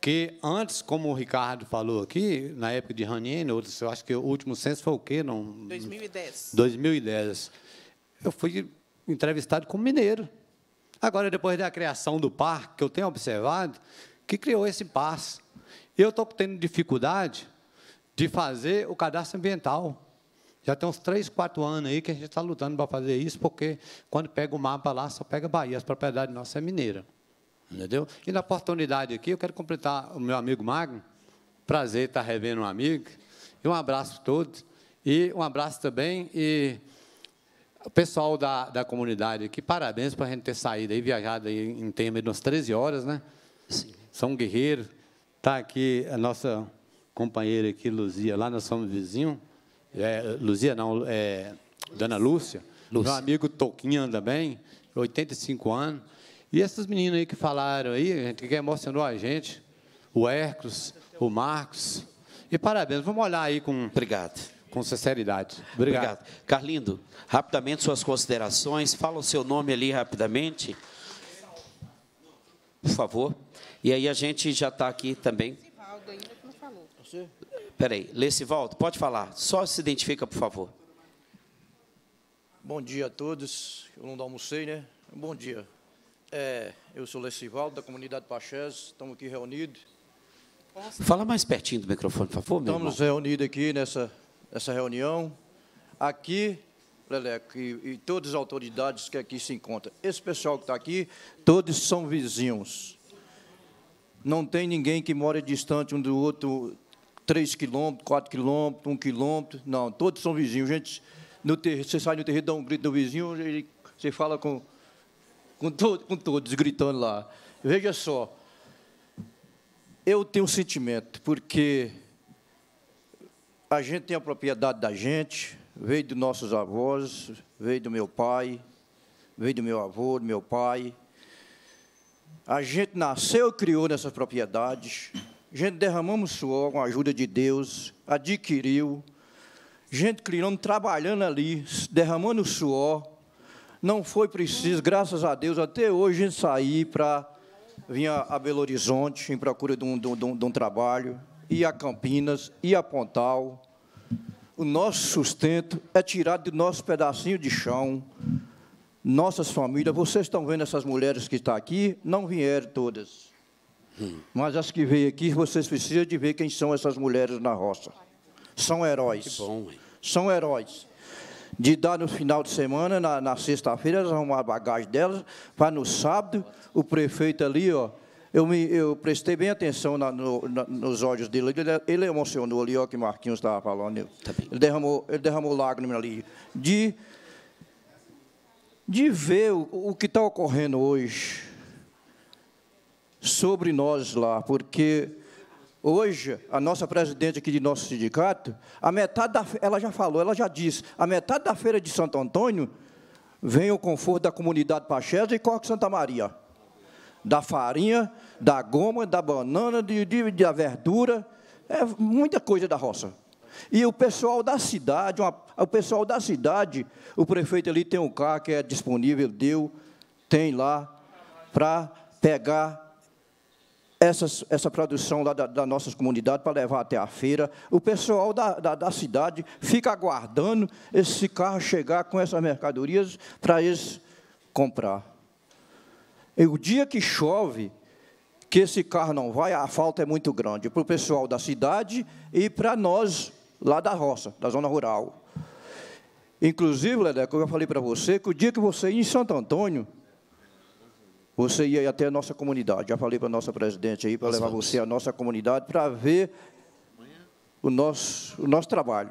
Speaker 26: que antes, como o Ricardo falou aqui, na época de Ranieri, outros, eu acho que o último censo foi o quê? Não, 2010. 2010. Eu fui entrevistado com mineiro. Agora, depois da criação do parque, que eu tenho observado, que criou esse passe. Eu estou tendo dificuldade de fazer o cadastro ambiental. Já tem uns três, quatro anos aí que a gente está lutando para fazer isso, porque quando pega o mapa lá, só pega Bahia, as propriedades nossas é mineira. Entendeu? E na oportunidade aqui, eu quero completar o meu amigo Magno. Prazer estar revendo um amigo. E um abraço a todos. E um abraço também. E o pessoal da, da comunidade aqui, parabéns para a gente ter saído aí, viajado aí em termos de umas 13 horas, né? Sim. São Guerreiro. Está aqui a nossa companheira aqui, Luzia, lá nós somos vizinhos. É, Luzia, não, é, Dona Lúcia. Lúcia. Meu amigo Toquinha também, 85 anos. E essas meninas aí que falaram aí, que emocionou a gente, o Hércules, o Marcos. E parabéns, vamos olhar aí com. Obrigado. Com sinceridade. Obrigado. Obrigado. Carlindo, rapidamente suas considerações,
Speaker 1: fala o seu nome ali rapidamente. Por favor. E aí a gente já está aqui também.
Speaker 4: Lecivaldo ainda que não falou.
Speaker 1: Peraí, Lecivaldo, pode falar. Só se identifica, por favor.
Speaker 27: Bom dia a todos. Eu não almocei, né? Bom dia. É, eu sou Lecivaldo, da comunidade Pachés, estamos aqui reunidos.
Speaker 1: Fala mais pertinho do microfone, por favor, meu Estamos
Speaker 27: reunidos aqui nessa, nessa reunião. Aqui, Leleco, e, e todas as autoridades que aqui se encontram. Esse pessoal que está aqui, todos são vizinhos. Não tem ninguém que mora distante um do outro, 3 quilômetros, 4 quilômetros, 1 quilômetro. Não, todos são vizinhos. Gente, no ter, você sai no terreno, dá um grito do vizinho, ele, você fala com com, com todos gritando lá. Veja só, eu tenho um sentimento, porque a gente tem a propriedade da gente, veio dos nossos avós, veio do meu pai, veio do meu avô, do meu pai. A gente nasceu, criou nessas propriedades, a gente derramamos suor com a ajuda de Deus, adquiriu, gente criando, trabalhando ali, derramando suor, não foi preciso, graças a Deus, até hoje sair para vir a Belo Horizonte em procura de um, de, um, de um trabalho, ir a Campinas, ir a Pontal. O nosso sustento é tirado do nosso pedacinho de chão, nossas famílias. Vocês estão vendo essas mulheres que estão tá aqui? Não vieram todas. Mas as que veio aqui, vocês precisam de ver quem são essas mulheres na roça. São heróis. Bom, são heróis de dar no final de semana, na, na sexta-feira, elas arrumaram a bagagem delas, para no sábado, o prefeito ali, ó, eu, me, eu prestei bem atenção na, no, na, nos olhos dele, ele, ele emocionou ali, o que Marquinhos estava falando, ele, tá ele derramou, ele derramou lágrimas ali, de, de ver o, o que está ocorrendo hoje sobre nós lá, porque Hoje, a nossa presidente aqui de nosso sindicato, a metade da, ela já falou, ela já disse, a metade da feira de Santo Antônio vem o conforto da comunidade Pachesa e Corque Santa Maria. Da farinha, da goma, da banana, de, de, da verdura, é muita coisa da roça. E o pessoal da cidade, uma, o pessoal da cidade, o prefeito ali tem um carro que é disponível, deu, tem lá, para pegar essa, essa produção lá da, da nossa comunidade para levar até a feira. O pessoal da, da, da cidade fica aguardando esse carro chegar com essas mercadorias para eles comprar. E o dia que chove, que esse carro não vai, a falta é muito grande para o pessoal da cidade e para nós lá da roça, da zona rural. Inclusive, Ledeco, eu já falei para você que o dia que você ir em Santo Antônio, você ia até a nossa comunidade. Já falei para a nossa presidente aí para levar você à nossa comunidade para ver o nosso, o nosso trabalho.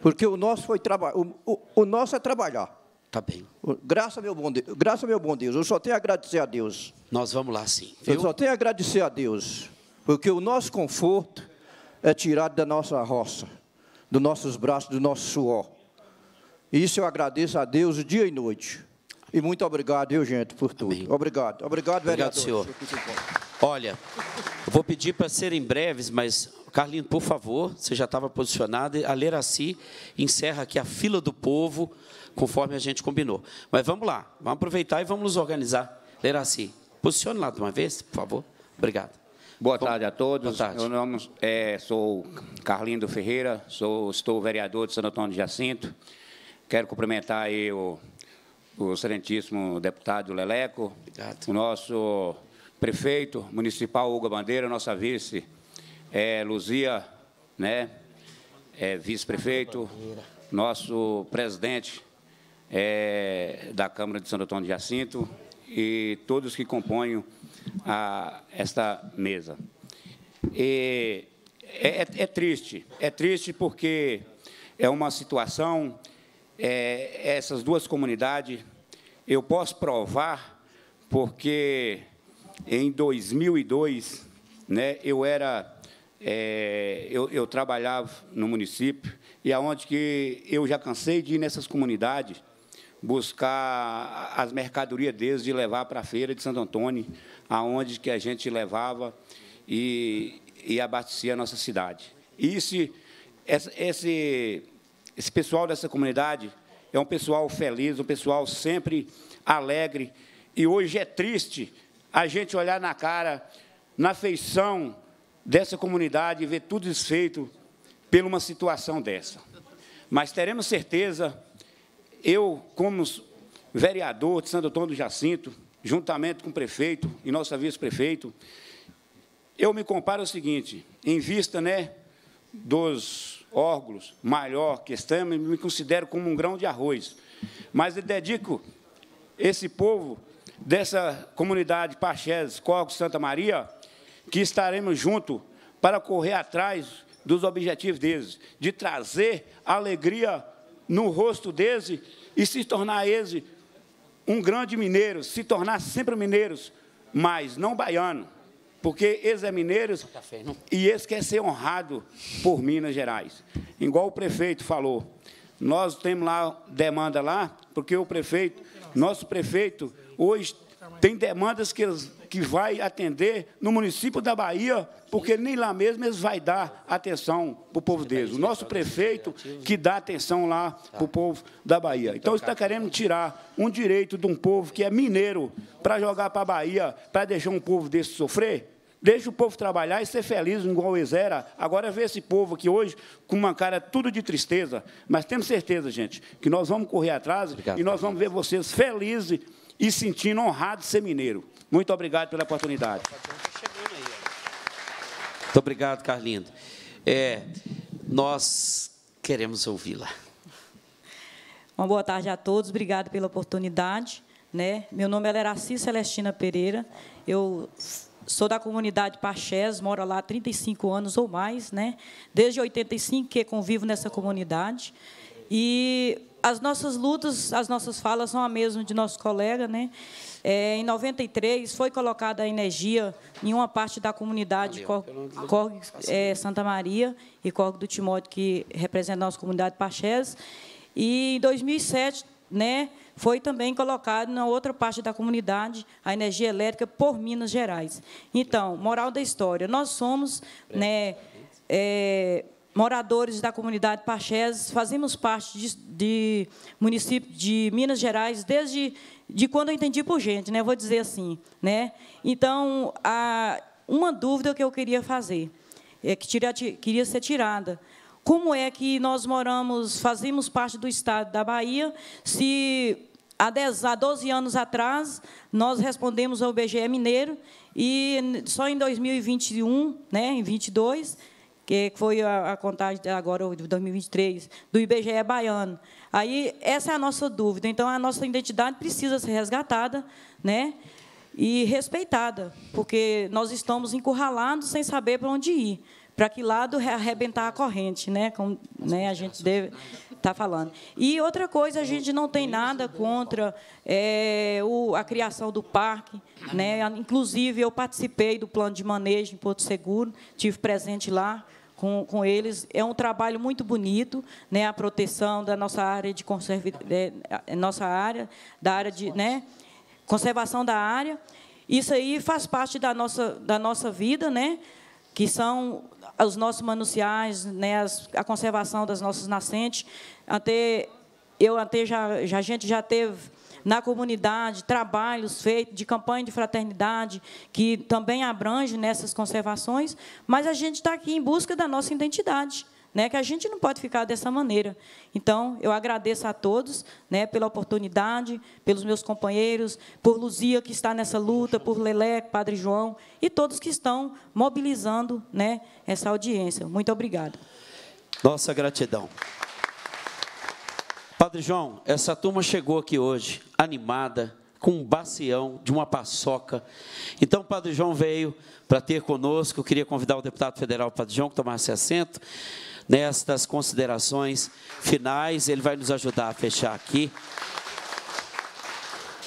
Speaker 27: Porque o nosso foi trabalho. O, o, o, nosso é trabalhar. Tá bem. Graças meu bom Deus. Graças meu bom Deus. Eu só tenho a agradecer a Deus. Nós vamos lá sim. Viu? Eu só tenho a agradecer a Deus. Porque o nosso conforto é tirado da nossa roça, dos nossos braços, do nosso suor. Isso eu agradeço a Deus dia e noite. E muito obrigado, viu, gente, por tudo. Amém. Obrigado. Obrigado, vereador. Obrigado,
Speaker 26: senhor. Olha,
Speaker 1: eu vou pedir para serem breves, mas, Carlinho, por favor, você já estava posicionado. A Leraci encerra aqui a fila do povo, conforme a gente combinou. Mas vamos lá, vamos aproveitar e vamos nos organizar. Leraci, posicione lá de uma vez, por favor.
Speaker 28: Obrigado. Boa tarde a todos. Tarde. Meu nome é sou Carlinho Ferreira, sou estou vereador de Santo Antônio de Jacinto. Quero cumprimentar aí o o excelentíssimo deputado Leleco, Obrigado. o nosso prefeito municipal Hugo Bandeira, nossa vice é, Luzia, né, é, vice-prefeito, nosso presidente é, da Câmara de Santo Antônio de Jacinto e todos que compõem a, esta mesa. E é, é, é triste, é triste porque é uma situação é, essas duas comunidades, eu posso provar, porque em 2002, né, eu era é, eu, eu, trabalhava no município e aonde que eu já cansei de ir nessas comunidades buscar as mercadorias deles de levar para a feira de Santo Antônio, aonde que a gente levava e, e abastecia a nossa cidade. E esse, esse esse pessoal dessa comunidade é um pessoal feliz, um pessoal sempre alegre. E hoje é triste a gente olhar na cara, na feição dessa comunidade e ver tudo desfeito por uma situação dessa. Mas teremos certeza, eu, como vereador de Santo Antônio do Jacinto, juntamente com o prefeito e nossa vice-prefeito, eu me comparo ao seguinte, em vista né, dos órgãos maior que estamos, me considero como um grão de arroz. Mas eu dedico esse povo dessa comunidade Pachés, Corgo Santa Maria, que estaremos juntos para correr atrás dos objetivos deles, de trazer alegria no rosto deles e se tornar eles um grande mineiro, se tornar sempre mineiros, mas não baiano porque eles é mineiros e eles quer ser honrado por Minas Gerais. Igual o prefeito falou, nós temos lá demanda lá, porque o prefeito, nosso prefeito, hoje tem demandas que, que vai atender no município da Bahia, porque nem lá mesmo eles vai dar atenção para o povo deles. O nosso prefeito que dá atenção lá para o povo da Bahia. Então, está querendo tirar um direito de um povo que é mineiro para jogar para a Bahia, para deixar um povo desse sofrer? Deixa o povo trabalhar e ser feliz, igual eles era. Agora vê esse povo aqui hoje com uma cara tudo de tristeza. Mas temos certeza, gente, que nós vamos correr atrás obrigado, e nós vamos ver vocês felizes e sentindo honrado ser mineiro. Muito obrigado pela oportunidade. Muito obrigado, Carlindo. É, nós
Speaker 1: queremos ouvi-la.
Speaker 29: Uma boa tarde a todos, obrigado pela oportunidade. Né? Meu nome é Leraci Celestina Pereira, eu Sou da comunidade Parchés, moro lá há 35 anos ou mais, né? Desde 85 que convivo nessa comunidade. E as nossas lutas, as nossas falas são a mesma de nosso colega, né? É, em 93 foi colocada a energia em uma parte da comunidade Corgo, Corgo é, Santa Maria e Corgo do Timóteo, que representa a nossa comunidade Parchés. E em 2007, né? Foi também colocado na outra parte da comunidade a energia elétrica por Minas Gerais. Então, moral da história, nós somos né, é, moradores da comunidade Pachés, fazemos parte de, de, município de Minas Gerais desde de quando eu entendi por gente, né? Vou dizer assim, né? Então, a, uma dúvida que eu queria fazer, é que tira, queria ser tirada como é que nós moramos, fazemos parte do Estado da Bahia, se há, 10, há 12 anos atrás nós respondemos ao BGE Mineiro e só em 2021, né, em 22, que foi a, a contagem agora de 2023 do IBGE baiano. Aí essa é a nossa dúvida. Então a nossa identidade precisa ser resgatada, né? E respeitada, porque nós estamos encurralados sem saber para onde ir para que lado arrebentar a corrente, né? Como né, a gente deve tá falando. E outra coisa, a gente não tem nada contra é, o, a criação do parque. Né? Inclusive, eu participei do plano de manejo em Porto Seguro, tive presente lá com, com eles. É um trabalho muito bonito, né? a proteção da nossa área de conserva, é, nossa área, da área de né? conservação da área. Isso aí faz parte da nossa, da nossa vida, né? que são os nossos mananciais, né, a conservação das nossas nascentes. Até, eu até já, já, a gente já teve na comunidade trabalhos feitos de campanha de fraternidade que também abrange nessas conservações, mas a gente está aqui em busca da nossa identidade né, que a gente não pode ficar dessa maneira. Então, eu agradeço a todos né, pela oportunidade, pelos meus companheiros, por Luzia, que está nessa luta, por Lelé, Padre João, e todos que estão mobilizando né, essa audiência. Muito obrigado.
Speaker 1: Nossa gratidão. Padre João, essa turma chegou aqui hoje animada, com um bacião de uma paçoca. Então, o Padre João veio para ter conosco. Eu queria convidar o deputado federal Padre João que tomasse assento nestas considerações finais. Ele vai nos ajudar a fechar aqui.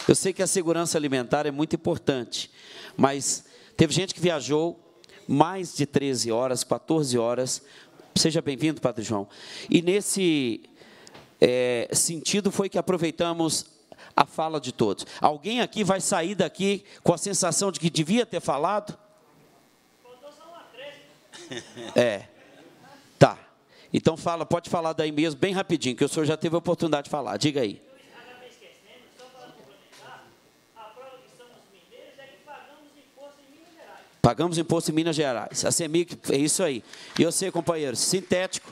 Speaker 1: Eu sei que a segurança alimentar é muito importante, mas teve gente que viajou mais de 13 horas, 14 horas. Seja bem-vindo, Padre João. E nesse é, sentido foi que aproveitamos a fala de todos. Alguém aqui vai sair daqui com a sensação de que devia ter falado? É. Tá. Então fala, pode falar daí mesmo, bem rapidinho, que o senhor já teve a oportunidade de falar. Diga aí. Pagamos imposto em Minas Gerais. A CEMIC, é isso aí. E eu sei, companheiro, sintético,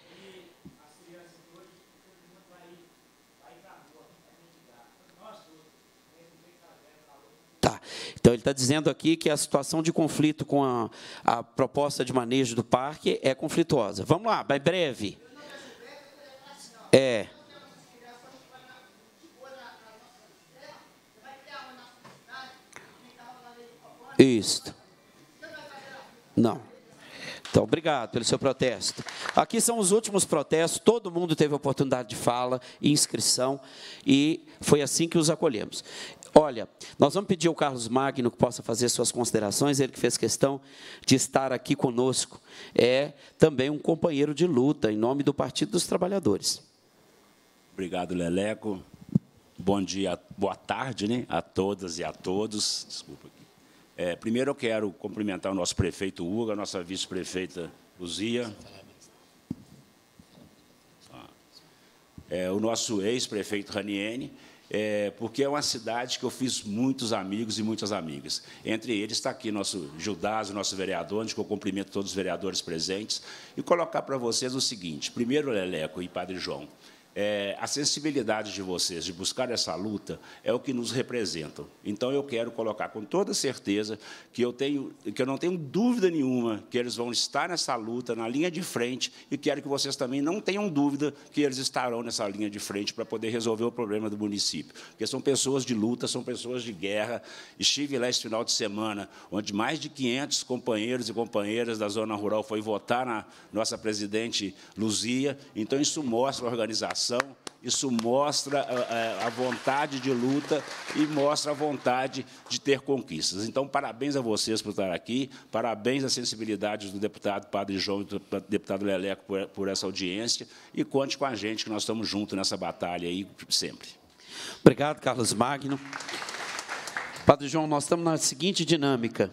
Speaker 1: Então, ele está dizendo aqui que a situação de conflito com a, a, proposta de manejo do parque é conflituosa. Vamos lá, vai breve. É. Isso. Não. Então, obrigado pelo seu protesto. Aqui são os últimos protestos, todo mundo teve oportunidade de fala e inscrição, e foi assim que os acolhemos. Olha, nós vamos pedir ao Carlos Magno que possa fazer suas considerações, ele que fez questão de estar aqui conosco. É também um companheiro de
Speaker 30: luta em nome do Partido dos Trabalhadores. Obrigado, Leleco. Bom dia, boa tarde né, a todas e a todos. Desculpa aqui. É, primeiro eu quero cumprimentar o nosso prefeito Hugo, a nossa vice-prefeita Luzia. É, o nosso ex-prefeito Raniene é, porque é uma cidade que eu fiz muitos amigos e muitas amigas. Entre eles está aqui nosso Judas, nosso vereador, onde eu cumprimento todos os vereadores presentes, e colocar para vocês o seguinte: primeiro, Leleco e Padre João, é, a sensibilidade de vocês de buscar essa luta é o que nos representam. Então eu quero colocar com toda certeza que eu tenho, que eu não tenho dúvida nenhuma que eles vão estar nessa luta na linha de frente e quero que vocês também não tenham dúvida que eles estarão nessa linha de frente para poder resolver o problema do município, porque são pessoas de luta, são pessoas de guerra. Estive lá esse final de semana, onde mais de 500 companheiros e companheiras da zona rural foi votar na nossa presidente Luzia. Então isso mostra a organização isso mostra eh, eh, a, vontade de luta e mostra a vontade de ter conquistas. Então, parabéns a vocês por estar aqui, parabéns à sensibilidade do deputado Padre João e do deputado Leleco por, por essa audiência, e conte com a gente, que nós estamos juntos nessa batalha aí sempre. Obrigado, Carlos Magno. Padre João, nós estamos na seguinte dinâmica.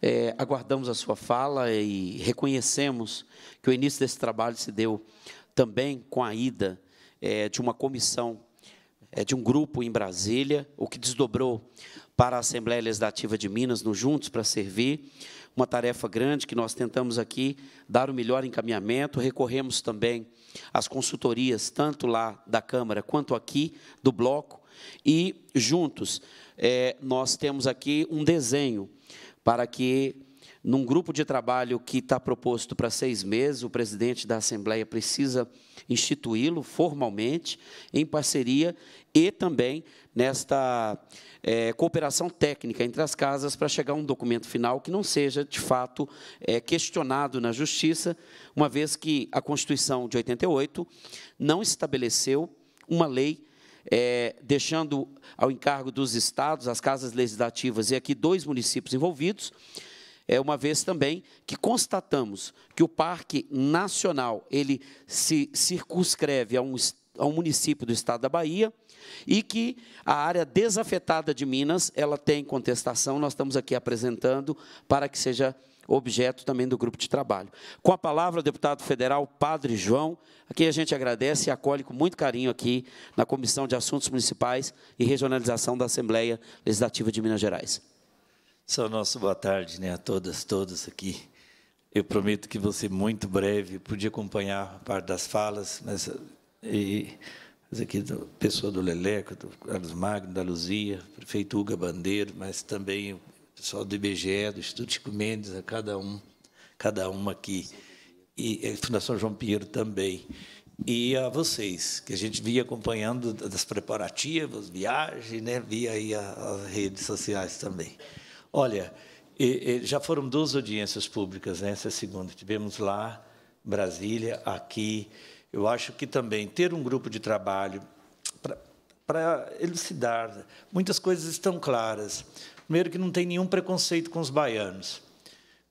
Speaker 1: É, aguardamos a sua fala e reconhecemos que o início desse trabalho se deu também com a ida é, de uma comissão, é, de um grupo em Brasília, o que desdobrou para a Assembleia Legislativa de Minas, no Juntos para Servir, uma tarefa grande que nós tentamos aqui dar o melhor encaminhamento, recorremos também às consultorias, tanto lá da Câmara quanto aqui do Bloco, e juntos é, nós temos aqui um desenho para que num grupo de trabalho que está proposto para seis meses, o presidente da Assembleia precisa instituí-lo formalmente, em parceria e também nesta é, cooperação técnica entre as casas para chegar a um documento final que não seja, de fato, é, questionado na Justiça, uma vez que a Constituição de 88 não estabeleceu uma lei é, deixando ao encargo dos estados, as casas legislativas e aqui dois municípios envolvidos, é uma vez também que constatamos que o Parque Nacional ele se circunscreve a um, a um município do estado da Bahia e que a área desafetada de Minas ela tem contestação. Nós estamos aqui apresentando para que seja objeto também do grupo de trabalho. Com a palavra, o deputado federal Padre João, a quem a gente agradece e acolhe com muito carinho aqui na Comissão de Assuntos Municipais e Regionalização da Assembleia Legislativa de Minas Gerais. Só nosso boa
Speaker 6: tarde né, a todas, todos aqui. Eu prometo que você muito breve podia acompanhar parte das falas, mas e aqui do pessoa do Leleco, do Carlos Magno, da Luzia, prefeito Hugo Bandeiro, mas também o pessoal do IBGE, do Instituto Chico Mendes, a cada um, cada uma aqui e a Fundação João Pinheiro também e a vocês, que a gente via acompanhando das preparativas, viagem, né? via aí as redes sociais também. Olha, já foram duas audiências públicas nessa né, segunda. Tivemos lá, Brasília, aqui. Eu acho que também ter um grupo de trabalho para elucidar. Muitas coisas estão claras. Primeiro, que não tem nenhum preconceito com os baianos.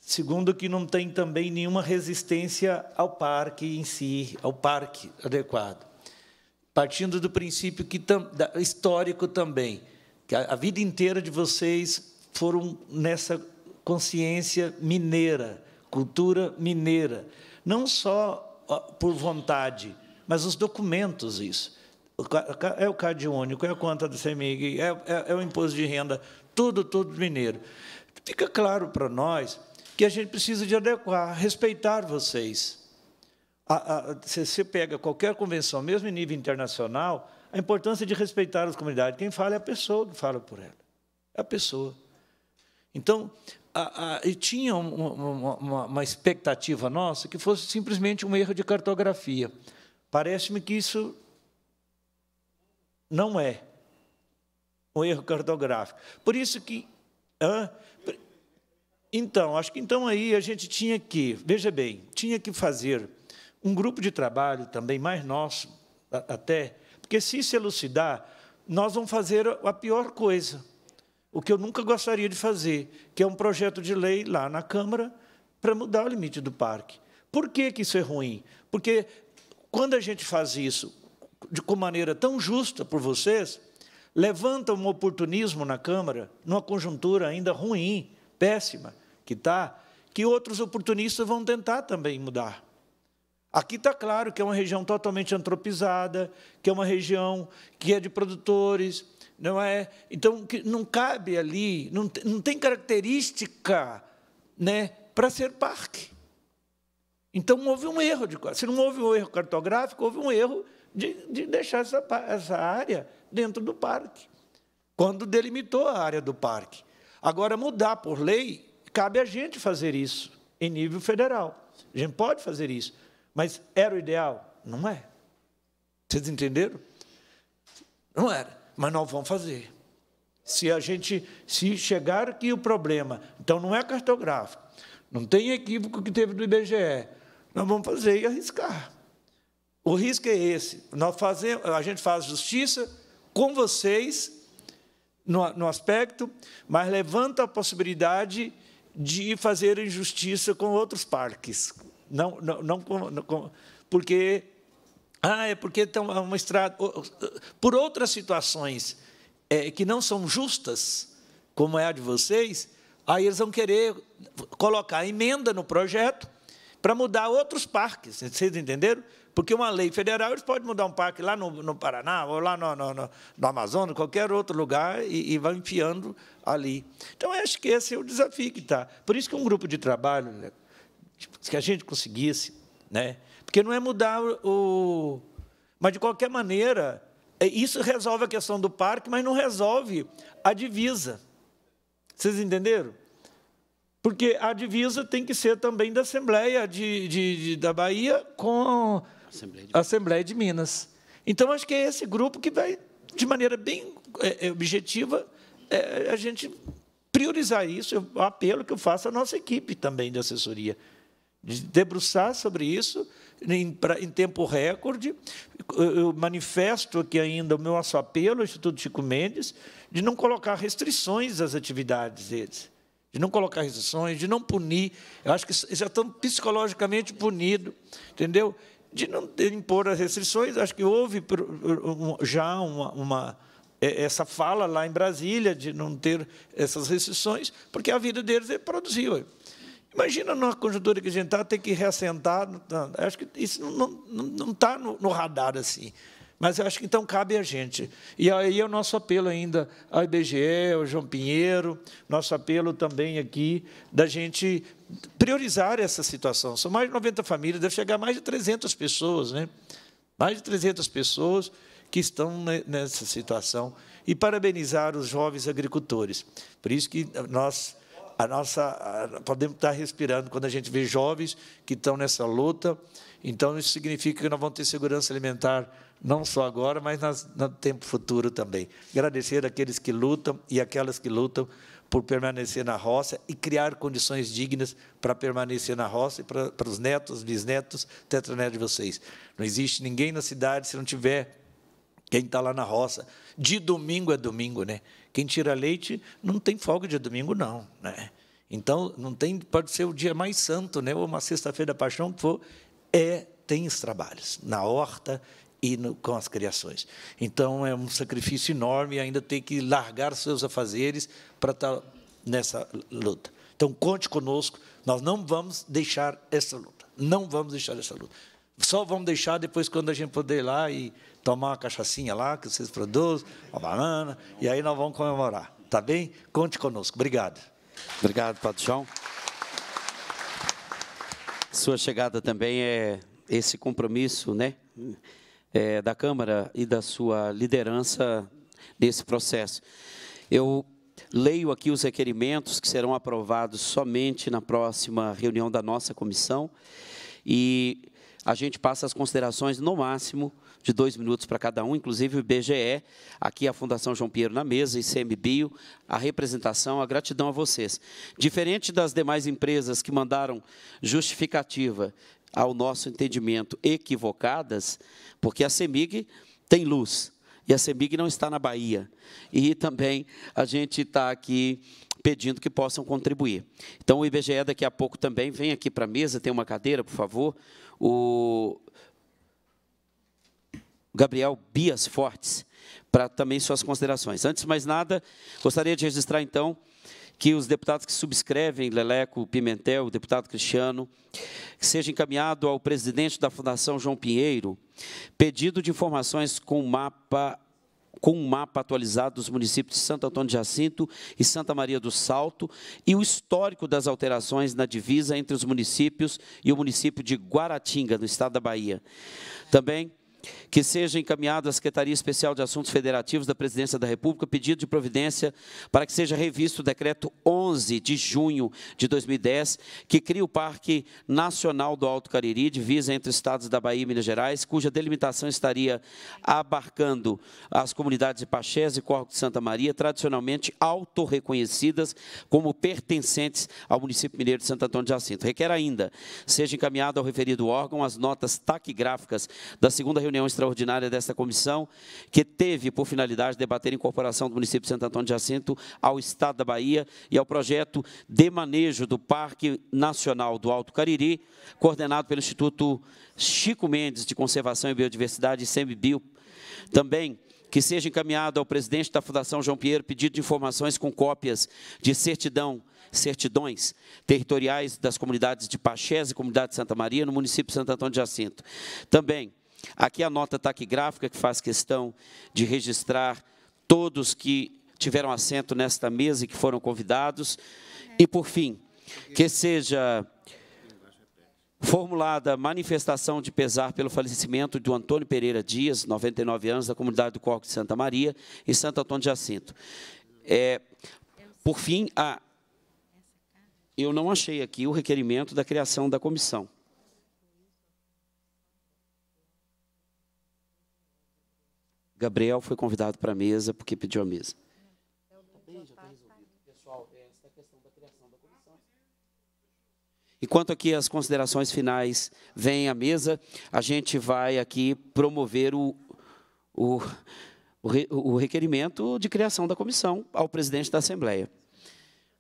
Speaker 6: Segundo, que não tem também nenhuma resistência ao parque em si, ao parque adequado. Partindo do princípio que, histórico também, que a vida inteira de vocês foram nessa consciência mineira, cultura mineira, não só por vontade, mas os documentos isso. É o CAD único, é a conta do CEMIG, é, é, é o imposto de renda, tudo, tudo mineiro. Fica claro para nós que a gente precisa de adequar, respeitar vocês. A, a, se você pega qualquer convenção, mesmo em nível internacional, a importância de respeitar as comunidades. Quem fala é a pessoa que fala por ela. É a pessoa. Então, a, a, e tinha uma, uma, uma expectativa nossa que fosse simplesmente um erro de cartografia. Parece-me que isso não é um erro cartográfico. Por isso que. Hã? Então, acho que então aí a gente tinha que, veja bem, tinha que fazer um grupo de trabalho também mais nosso, até, porque se se elucidar, nós vamos fazer a pior coisa o que eu nunca gostaria de fazer, que é um projeto de lei lá na Câmara para mudar o limite do parque. Por que, que isso é ruim? Porque quando a gente faz isso de com maneira tão justa por vocês, levanta um oportunismo na Câmara, numa conjuntura ainda ruim, péssima, que está, que outros oportunistas vão tentar também mudar. Aqui está claro que é uma região totalmente antropizada, que é uma região que é de produtores, não é? Então, que não cabe ali, não, não tem característica né, para ser parque. Então, houve um erro. De, se não houve um erro cartográfico, houve um erro de, de deixar essa, essa área dentro do parque, quando delimitou a área do parque. Agora, mudar por lei, cabe a gente fazer isso em nível federal. A gente pode fazer isso, mas era o ideal? Não é. Vocês entenderam? Não era mas nós vamos fazer. Se a gente se chegar aqui o problema, então não é cartográfico, não tem equívoco que teve do IBGE, nós vamos fazer e arriscar. O risco é esse. Nós fazemos, a gente faz justiça com vocês no, no aspecto, mas levanta a possibilidade de fazer injustiça com outros parques, não, não, não porque ah, é porque tem uma estrada. Por outras situações é, que não são justas, como é a de vocês, aí eles vão querer colocar emenda no projeto para mudar outros parques. Vocês entenderam? Porque uma lei federal, eles podem mudar um parque lá no, no Paraná, ou lá no, no, no, Amazonas, qualquer outro lugar, e, e vão enfiando ali. Então, acho que esse é o desafio que está. Por isso que um grupo de trabalho, né, que a gente conseguisse, né, porque não é mudar o. Mas, de qualquer maneira, é, isso resolve a questão do parque, mas não resolve a divisa. Vocês entenderam? Porque a divisa tem que ser também da Assembleia de, de, de da Bahia com Assembleia de, Assembleia de Minas. Então, acho que é esse grupo que vai, de maneira bem é, é, objetiva, é, a gente priorizar isso. Eu apelo que eu faço à nossa equipe também de assessoria, de debruçar sobre isso em, em tempo recorde. Eu manifesto aqui ainda o meu apelo ao Instituto Chico Mendes de não colocar restrições às atividades deles, de não colocar restrições, de não punir. Eu acho que já estão psicologicamente punidos, entendeu? De não impor as restrições. Acho que houve já uma, uma é, essa fala lá em Brasília de não ter essas restrições, porque a vida deles é produziu. Imagina numa conjuntura que a gente está, tem que reassentar. Tá, acho que isso não está não, não, tá no, no radar assim. Mas eu acho que então cabe a gente. E aí é o nosso apelo ainda ao IBGE, ao João Pinheiro, nosso apelo também aqui da gente priorizar essa situação. São mais de 90 famílias, deve chegar a mais de 300 pessoas, né? Mais de 300 pessoas que estão nessa situação. E parabenizar os jovens agricultores. Por isso que nós a nossa podemos estar respirando quando a gente vê jovens que estão nessa luta. Então isso significa que nós vamos ter segurança alimentar não só agora, mas nas, no tempo futuro também. Agradecer aqueles que lutam e aquelas que lutam por permanecer na roça e criar condições dignas para permanecer na roça e para, para os netos, bisnetos, tetranetos de vocês. Não existe ninguém na cidade se não tiver quem está lá na roça. De domingo a é domingo, né? Quem tira leite não tem folga de domingo, não. Né? Então, não tem, pode ser o dia mais santo, né? ou uma sexta-feira da paixão, que for, é, tem os trabalhos, na horta e no, com as criações. Então, é um sacrifício enorme ainda ter que largar seus afazeres para estar tá nessa luta. Então, conte conosco, nós não vamos deixar essa luta, não vamos deixar essa luta. Só vamos deixar depois quando a gente puder ir lá e tomar uma cachaçinha lá que vocês produzem, uma
Speaker 1: banana, e aí nós vamos comemorar. Tá bem? Conte conosco. Obrigado. Obrigado, Padre João. Sua chegada também é esse compromisso, né, é, da Câmara e da sua liderança nesse processo. Eu leio aqui os requerimentos que serão aprovados somente na próxima reunião da nossa comissão e a gente passa as considerações no máximo de dois minutos para cada um, inclusive o IBGE, aqui a Fundação João Pinheiro na mesa, ICMBio, a representação, a gratidão a vocês. Diferente das demais empresas que mandaram justificativa ao nosso entendimento equivocadas, porque a CEMIG tem luz, e a CEMIG não está na Bahia. E também a gente está aqui pedindo que possam contribuir. Então, o IBGE daqui a pouco também vem aqui para a mesa, tem uma cadeira, por favor. O Gabriel Bias Fortes, para também suas considerações. Antes de mais nada, gostaria de registrar então que os deputados que subscrevem, Leleco, Pimentel, o deputado Cristiano, seja encaminhado ao presidente da Fundação João Pinheiro pedido de informações com o mapa com um mapa atualizado dos municípios de Santo Antônio de Jacinto e Santa Maria do Salto e o histórico das alterações na divisa entre os municípios e o município de Guaratinga, no estado da Bahia. Também que seja encaminhado à Secretaria Especial de Assuntos Federativos da Presidência da República pedido de providência para que seja revisto o decreto 11 de junho de 2010, que cria o Parque Nacional do Alto Cariri, divisa entre os estados da Bahia e Minas Gerais, cuja delimitação estaria abarcando as comunidades de Pachés e Corvo de Santa Maria, tradicionalmente autorreconhecidas como pertencentes ao município mineiro de Santo Antônio de Jacinto. Requer ainda seja encaminhado ao referido órgão as notas taquigráficas da segunda reunião reunião extraordinária desta comissão, que teve por finalidade debater a incorporação do município de Santo Antônio de Jacinto ao Estado da Bahia e ao projeto de manejo do Parque Nacional do Alto Cariri, coordenado pelo Instituto Chico Mendes de Conservação e Biodiversidade, ICMBio. Também que seja encaminhado ao presidente da Fundação João Pinheiro pedido de informações com cópias de certidão, certidões territoriais das comunidades de Pachés e Comunidade de Santa Maria, no município de Santo Antônio de Jacinto. Também Aqui a nota taquigráfica que faz questão de registrar todos que tiveram assento nesta mesa e que foram convidados. E, por fim, que seja formulada manifestação de pesar pelo falecimento do Antônio Pereira Dias, 99 anos, da comunidade do Corco de Santa Maria e Santo Antônio de Jacinto. É, por fim, a, eu não achei aqui o requerimento da criação da comissão. Gabriel foi convidado para a mesa porque pediu a mesa. Enquanto aqui as considerações finais vêm à mesa, a gente vai aqui promover o, o, o, requerimento de criação da comissão ao presidente da Assembleia.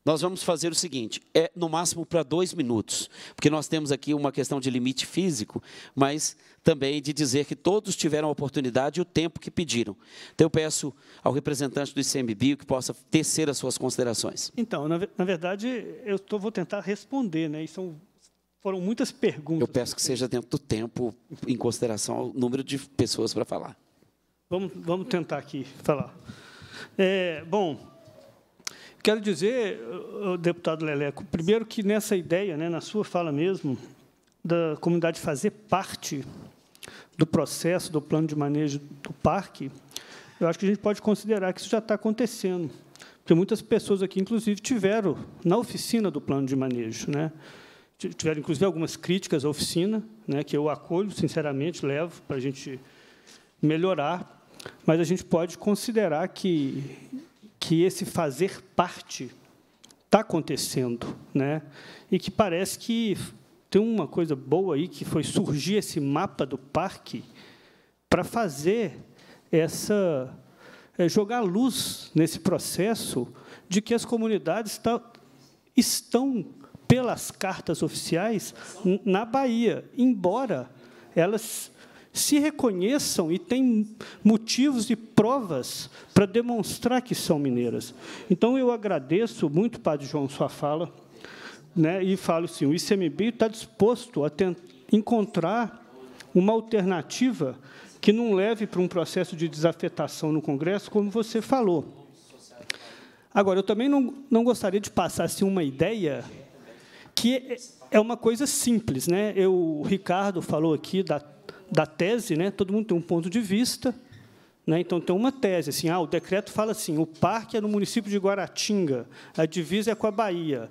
Speaker 1: Nós vamos fazer o seguinte: é no máximo para dois minutos, porque nós temos aqui uma questão de limite físico, mas também de dizer que todos tiveram a oportunidade e o tempo que pediram. Então, eu peço ao representante do ICMBio que possa tecer as suas considerações.
Speaker 12: Então, na, na verdade, eu tô, vou tentar responder, né? E são, foram muitas perguntas.
Speaker 1: Eu peço que seja dentro do tempo, em consideração ao número de pessoas para falar.
Speaker 12: Vamos, vamos tentar aqui falar. É, bom. Quero dizer, deputado Leleco, primeiro que nessa ideia, né, na sua fala mesmo, da comunidade fazer parte do processo do plano de manejo do parque, eu acho que a gente pode considerar que isso já está acontecendo. Porque muitas pessoas aqui, inclusive, tiveram na oficina do plano de manejo. Né? Tiveram, inclusive, algumas críticas à oficina, né, que eu acolho, sinceramente, levo para a gente melhorar, mas a gente pode considerar que que esse fazer parte está acontecendo, né? E que parece que tem uma coisa boa aí que foi surgir esse mapa do parque para fazer essa é, jogar luz nesse processo de que as comunidades tá, estão pelas cartas oficiais na Bahia, embora elas se reconheçam e têm motivos e provas para demonstrar que são mineiras. Então, eu agradeço muito, Padre João, sua fala, né, e falo assim, o ICMB está disposto a encontrar uma alternativa que não leve para um processo de desafetação no Congresso, como você falou. Agora, eu também não, não gostaria de passar assim, uma ideia que é, é uma coisa simples. Né? Eu, o Ricardo falou aqui da da tese, né? todo mundo tem um ponto de vista. Né? Então, tem uma tese. Assim, ah, o decreto fala assim, o parque é no município de Guaratinga, a divisa é com a Bahia.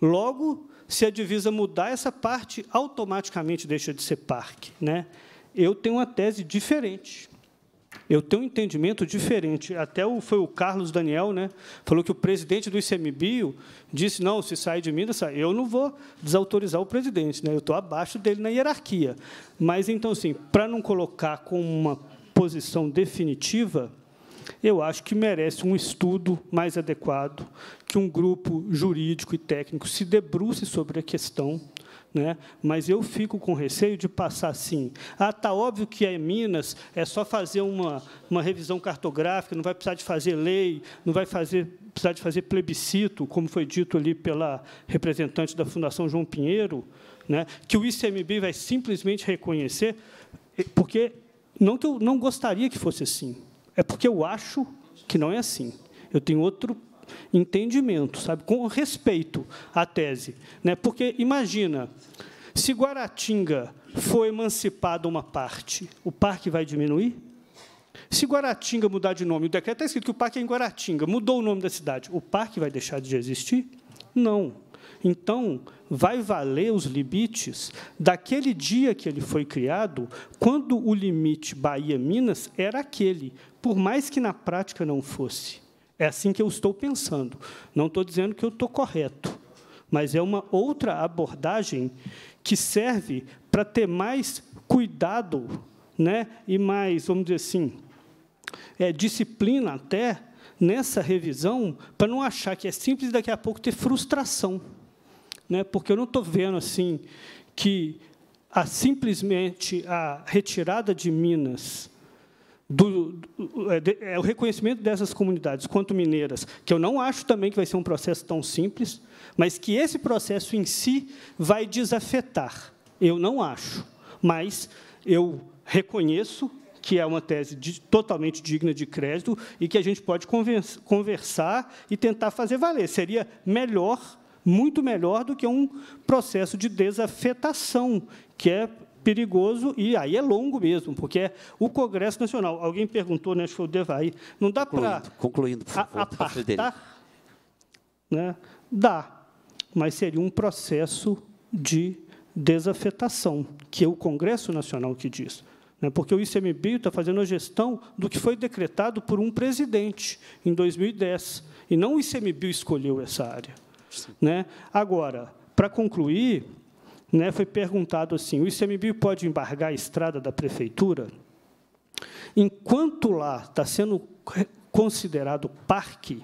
Speaker 12: Logo, se a divisa mudar, essa parte automaticamente deixa de ser parque. Né? Eu tenho uma tese diferente eu tenho um entendimento diferente. Até o, foi o Carlos Daniel, né? Falou que o presidente do ICMBio disse: não, se sair de Minas, sai. eu não vou desautorizar o presidente, né? Eu estou abaixo dele na hierarquia. Mas então, assim, para não colocar com uma posição definitiva, eu acho que merece um estudo mais adequado, que um grupo jurídico e técnico se debruce sobre a questão né? mas eu fico com receio de passar assim. Ah, tá óbvio que é Minas, é só fazer uma, uma revisão cartográfica, não vai precisar de fazer lei, não vai fazer, precisar de fazer plebiscito, como foi dito ali pela representante da Fundação João Pinheiro, né? que o ICMB vai simplesmente reconhecer, porque não que eu não gostaria que fosse assim, é porque eu acho que não é assim. Eu tenho outro entendimento, sabe, com respeito à tese, né? Porque imagina se Guaratinga foi emancipada uma parte, o parque vai diminuir? Se Guaratinga mudar de nome, o decreto está escrito que o parque é em Guaratinga, mudou o nome da cidade, o parque vai deixar de existir? Não. Então, vai valer os limites daquele dia que ele foi criado, quando o limite Bahia-Minas era aquele, por mais que na prática não fosse. É assim que eu estou pensando. Não estou dizendo que eu estou correto, mas é uma outra abordagem que serve para ter mais cuidado né, e mais, vamos dizer assim, é, disciplina até nessa revisão, para não achar que é simples e daqui a pouco ter frustração. Né, porque eu não estou vendo assim que a, simplesmente a retirada de Minas do, é, é, o reconhecimento dessas comunidades quanto mineiras, que eu não acho também que vai ser um processo tão simples, mas que esse processo em si vai desafetar. Eu não acho, mas eu reconheço que é uma tese de, totalmente digna de crédito e que a gente pode conversar e tentar fazer valer. Seria melhor, muito melhor, do que um processo de desafetação, que é perigoso e aí é longo mesmo, porque é o Congresso Nacional. Alguém perguntou, né, acho que foi o Devaí, não dá para... Concluindo, por favor, apartar, né? Dá, mas seria um processo de desafetação, que é o Congresso Nacional que diz. Né? Porque o ICMBio está fazendo a gestão do que foi decretado por um presidente em 2010, e não o ICMBio escolheu essa área. Né? Agora, para concluir, né, foi perguntado assim: o ICMBio pode embargar a estrada da prefeitura? Enquanto lá está sendo considerado parque,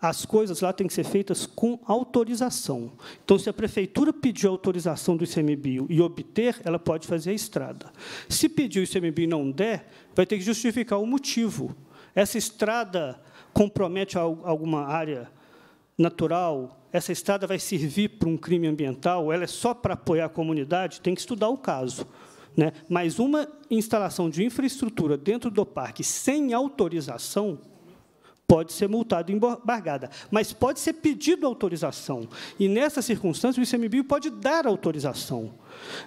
Speaker 12: as coisas lá têm que ser feitas com autorização. Então, se a prefeitura pedir autorização do ICMBio e obter, ela pode fazer a estrada. Se pedir o ICMBio e não der, vai ter que justificar o motivo. Essa estrada compromete alguma área natural, essa estrada vai servir para um crime ambiental, ela é só para apoiar a comunidade, tem que estudar o caso. Né? Mas uma instalação de infraestrutura dentro do parque sem autorização pode ser multada e embargada, mas pode ser pedido autorização. E, nessa circunstância, o ICMBio pode dar autorização.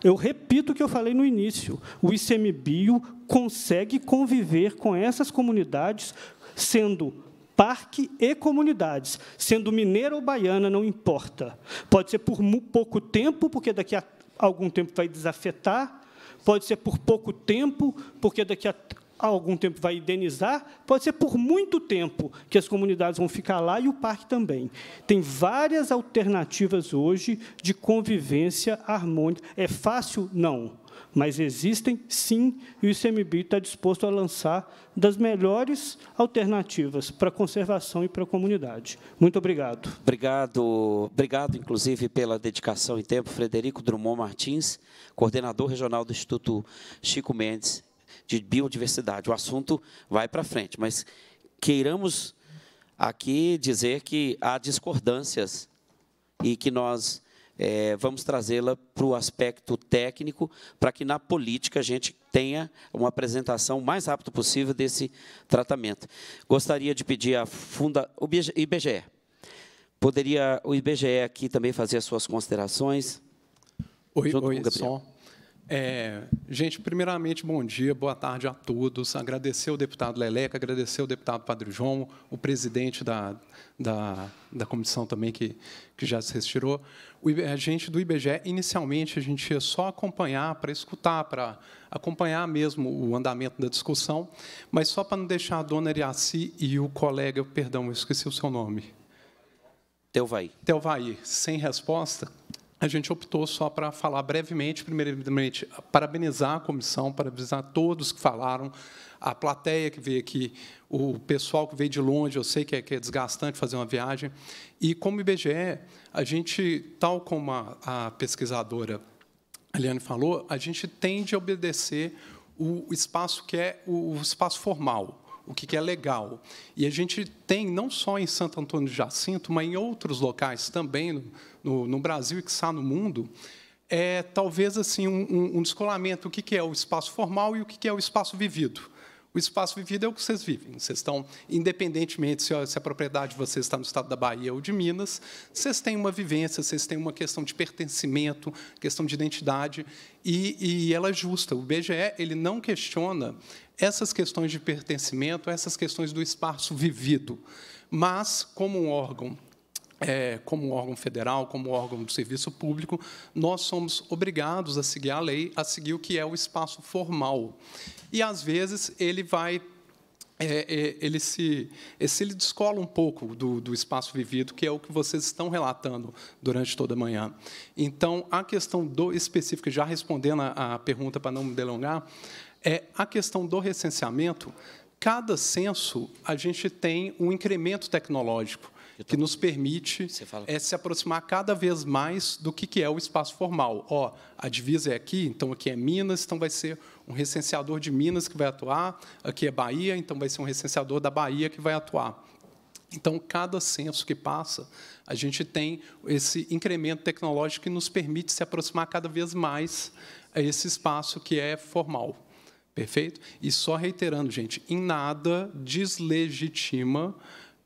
Speaker 12: Eu repito o que eu falei no início. O ICMBio consegue conviver com essas comunidades sendo parque e comunidades, sendo mineira ou baiana, não importa. Pode ser por pouco tempo, porque daqui a algum tempo vai desafetar, pode ser por pouco tempo, porque daqui a algum tempo vai indenizar, pode ser por muito tempo que as comunidades vão ficar lá e o parque também. Tem várias alternativas hoje de convivência harmônica. É fácil? Não mas existem sim, e o ICMBio está disposto a lançar das melhores alternativas para a conservação e para a comunidade. Muito obrigado.
Speaker 1: Obrigado, obrigado inclusive pela dedicação e tempo, Frederico Drummond Martins, coordenador regional do Instituto Chico Mendes de Biodiversidade. O assunto vai para frente, mas queiramos aqui dizer que há discordâncias e que nós é, vamos trazê-la para o aspecto técnico, para que na política a gente tenha uma apresentação o mais rápido possível desse tratamento. Gostaria de pedir à funda, o IBGE. Poderia o IBGE aqui também fazer as suas considerações? Oi, junto oi, Som.
Speaker 31: É, gente, primeiramente, bom dia, boa tarde a todos. Agradecer o deputado Leleca, agradecer o deputado Padre João, o presidente da, da, da comissão também, que, que já se retirou a gente do IBGE, inicialmente, a gente ia só acompanhar para escutar, para acompanhar mesmo o andamento da discussão, mas só para não deixar a dona Iriaci e o colega, perdão, eu esqueci o seu nome. Telvaí. Telvaí, sem resposta, a gente optou só para falar brevemente, primeiramente, parabenizar a comissão, parabenizar todos que falaram, a plateia que veio aqui, o pessoal que veio de longe, eu sei que é, que é desgastante fazer uma viagem. E, como IBGE, a gente, tal como a, a pesquisadora Eliane falou, a gente tende a obedecer o espaço que é o espaço formal, o que é legal. E a gente tem, não só em Santo Antônio de Jacinto, mas em outros locais também, no, no Brasil e que está no mundo, é talvez assim um, um descolamento o que, é o espaço formal e o que, é o espaço vivido. O espaço vivido é o que vocês vivem. Vocês estão, independentemente se a, se a, propriedade de vocês está no estado da Bahia ou de Minas, vocês têm uma vivência, vocês têm uma questão de pertencimento, questão de identidade, e, e ela é justa. O BGE ele não questiona essas questões de pertencimento, essas questões do espaço vivido. Mas, como um órgão é, como órgão federal, como órgão do serviço público, nós somos obrigados a seguir a lei, a seguir o que é o espaço formal. E, às vezes, ele vai. É, é ele é, se ele descola um pouco do, do espaço vivido, que é o que vocês estão relatando durante toda a manhã. Então, a questão do específico, já respondendo a, a pergunta para não me delongar, é a questão do recenseamento. Cada censo a gente tem um incremento tecnológico que nos permite é se aproximar cada vez mais do que, que é o espaço formal. Ó, a divisa é aqui, então aqui é Minas, então vai ser um recenseador de Minas que vai atuar, aqui é Bahia, então vai ser um recenseador da Bahia que vai atuar. Então, cada censo que passa, a gente tem esse incremento tecnológico que nos permite se aproximar cada vez mais a esse espaço que é formal. Perfeito? E só reiterando, gente, em nada deslegitima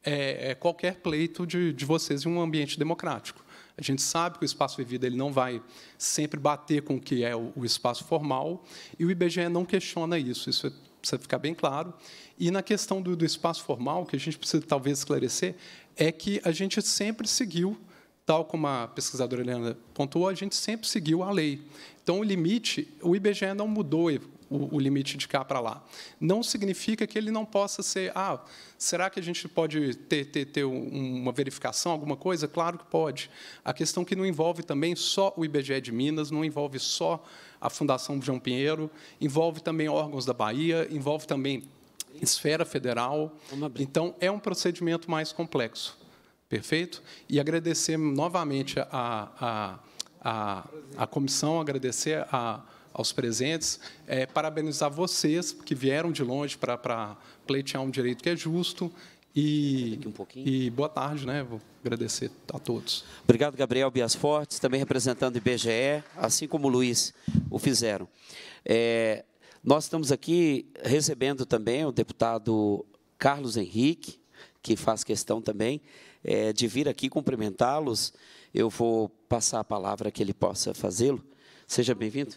Speaker 31: é, é qualquer pleito de, de vocês em um ambiente democrático. A gente sabe que o espaço Evida ele não vai sempre bater com o que é o, o espaço formal, e o IBGE não questiona isso, isso é, precisa ficar bem claro. E na questão do, do espaço formal, que a gente precisa talvez esclarecer, é que a gente sempre seguiu tal como a pesquisadora Helena pontuou, a gente sempre seguiu a lei. Então, o limite, o IBGE não mudou o, o limite de cá para lá. Não significa que ele não possa ser. Ah, será que a gente pode ter, ter, ter uma verificação, alguma coisa? Claro que pode. A questão que não envolve também só o IBGE de Minas, não envolve só a Fundação João Pinheiro, envolve também órgãos da Bahia, envolve também esfera federal. Então, é um procedimento mais complexo. Perfeito? E agradecer novamente a, a, a, a comissão, agradecer a aos presentes, é, parabenizar vocês que vieram de longe para pleitear um direito que é justo. E, um e boa tarde, né? Vou agradecer a todos. Obrigado, Gabriel Bias Fortes,
Speaker 1: também representando o IBGE, assim como o Luiz o fizeram. É, nós estamos aqui recebendo também o deputado Carlos Henrique, que faz questão também é, de vir aqui cumprimentá-los. Eu vou passar a palavra que ele possa fazê-lo. Seja bem-vindo.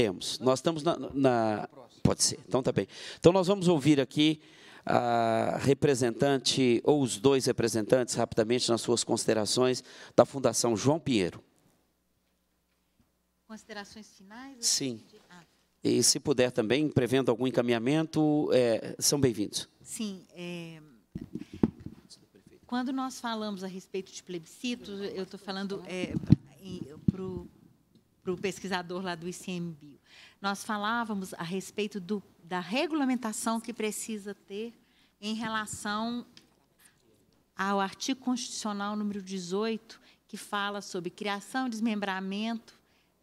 Speaker 1: Temos. Nós estamos na, na. Pode ser. Então tá bem. Então nós vamos ouvir aqui a representante, ou os dois representantes, rapidamente, nas suas considerações, da Fundação João Pinheiro.
Speaker 10: Considerações finais? Sim. Ah.
Speaker 1: E se puder também, prevendo algum encaminhamento, é, são bem-vindos.
Speaker 10: Sim. É... Quando nós falamos a respeito de plebiscito, eu estou falando é, para o para o pesquisador lá do ICMBio. Nós falávamos a respeito do, da regulamentação que precisa ter em relação ao artigo constitucional número 18, que fala sobre criação, desmembramento,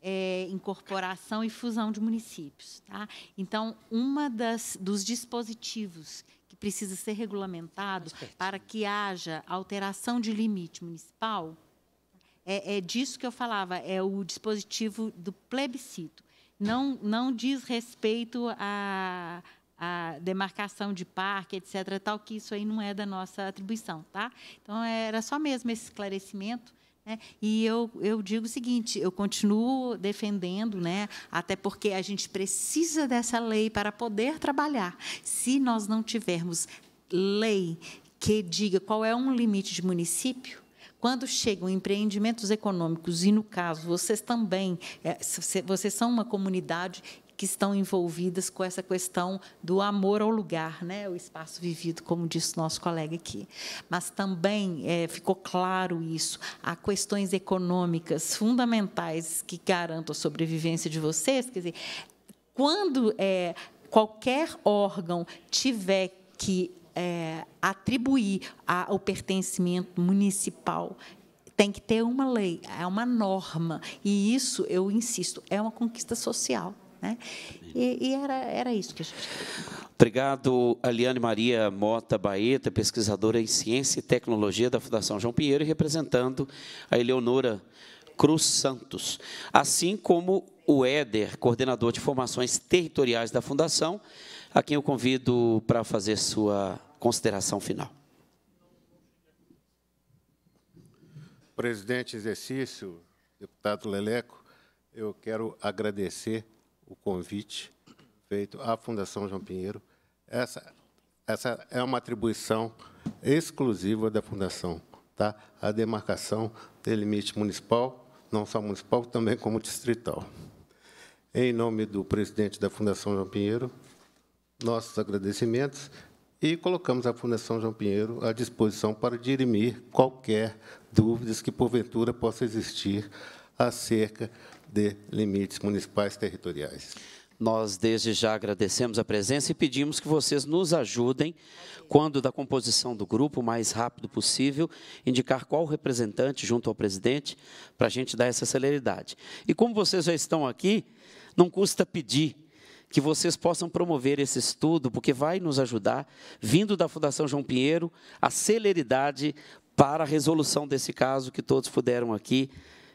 Speaker 10: é, incorporação e fusão de municípios. Tá? Então, uma das dos dispositivos que precisa ser regulamentado para que haja alteração de limite municipal é, é disso que eu falava, é o dispositivo do plebiscito. Não, não diz respeito a, demarcação de parque, etc., tal, que isso aí não é da nossa atribuição, tá? Então, era só mesmo esse esclarecimento. Né? E eu, eu digo o seguinte, eu continuo defendendo, né? até porque a gente precisa dessa lei para poder trabalhar. Se nós não tivermos lei que diga qual é um limite de município, quando chegam empreendimentos econômicos, e no caso, vocês também, é, vocês são uma comunidade que estão envolvidas com essa questão do amor ao lugar, né? o espaço vivido, como disse nosso colega aqui. Mas também é, ficou claro isso. Há questões econômicas fundamentais que garantam a sobrevivência de vocês. Quer dizer, quando é, qualquer órgão tiver que é, atribuir a, o pertencimento municipal tem que ter uma lei, é uma norma. E isso, eu insisto, é uma conquista social. Né? E, e era, era isso que a gente.
Speaker 1: Obrigado, Aliane Maria Mota Baeta, pesquisadora em Ciência e Tecnologia da Fundação João Pinheiro, e representando a Eleonora Cruz Santos. Assim como o Éder, coordenador de formações territoriais da Fundação, a quem eu convido para fazer sua consideração final.
Speaker 9: Presidente exercício, deputado Leleco, eu quero agradecer o convite feito à Fundação João Pinheiro. Essa, essa é uma atribuição exclusiva da Fundação, tá? a demarcação de limite municipal, não só municipal, também como distrital. Em nome do presidente da Fundação João Pinheiro, nossos agradecimentos e colocamos a Fundação João Pinheiro à disposição para dirimir qualquer dúvidas que, porventura, possa existir acerca de limites municipais territoriais.
Speaker 1: Nós, desde já, agradecemos a presença e pedimos que vocês nos ajudem, quando da composição do grupo, o mais rápido possível, indicar qual representante junto ao presidente, para a gente dar essa celeridade. E como vocês já estão aqui, não custa pedir que vocês possam promover esse estudo, porque vai nos ajudar, vindo da Fundação João Pinheiro, a celeridade para a resolução desse caso que todos puderam aqui,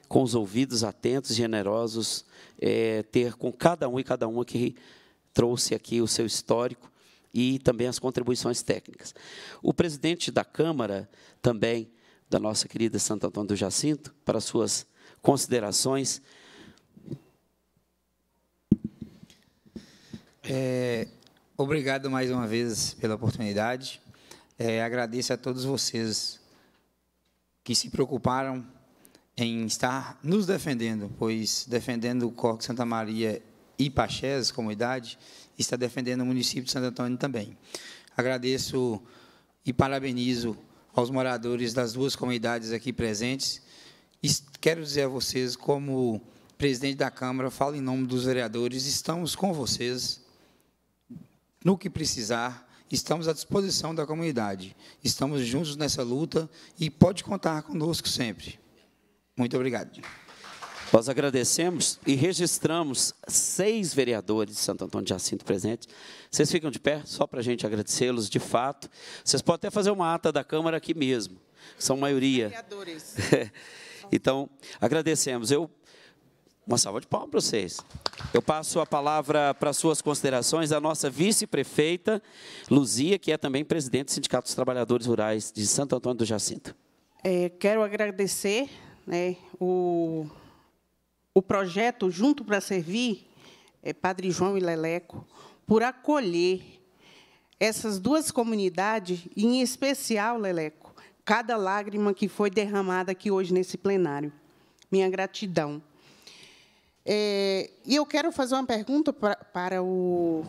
Speaker 1: com os ouvidos atentos, generosos, é, ter com cada um e cada uma que trouxe aqui o seu histórico e também as contribuições técnicas. O presidente da Câmara também, da nossa querida Santo Antônio do Jacinto, para suas considerações É, obrigado mais uma vez pela oportunidade.
Speaker 14: É, agradeço a todos vocês que se preocuparam em estar nos defendendo, pois defendendo o Corte Santa Maria e Pachés, comunidade, está defendendo o município de Santo Antônio também. Agradeço e parabenizo aos moradores das duas comunidades aqui presentes. Quero dizer a vocês, como presidente da Câmara, falo em nome dos vereadores, estamos com vocês no que precisar, estamos à disposição da comunidade. Estamos juntos nessa luta e pode contar conosco sempre. Muito obrigado.
Speaker 1: Nós agradecemos e registramos seis vereadores de Santo Antônio de Jacinto presentes. Vocês ficam de pé só para a gente agradecê-los de fato. Vocês podem até fazer uma ata da Câmara aqui mesmo. São maioria. Vereadores. então, agradecemos. Eu uma salva de palmas para vocês. Eu passo a palavra para suas considerações à nossa vice-prefeita, Luzia, que é também presidente do Sindicato dos Trabalhadores Rurais de Santo Antônio do Jacinto.
Speaker 4: É, quero agradecer né, o, o projeto Junto para Servir, é, Padre João e Leleco, por acolher essas duas comunidades, em especial, Leleco, cada lágrima que foi derramada aqui hoje nesse plenário. Minha gratidão. É, e eu quero fazer uma pergunta pra, para o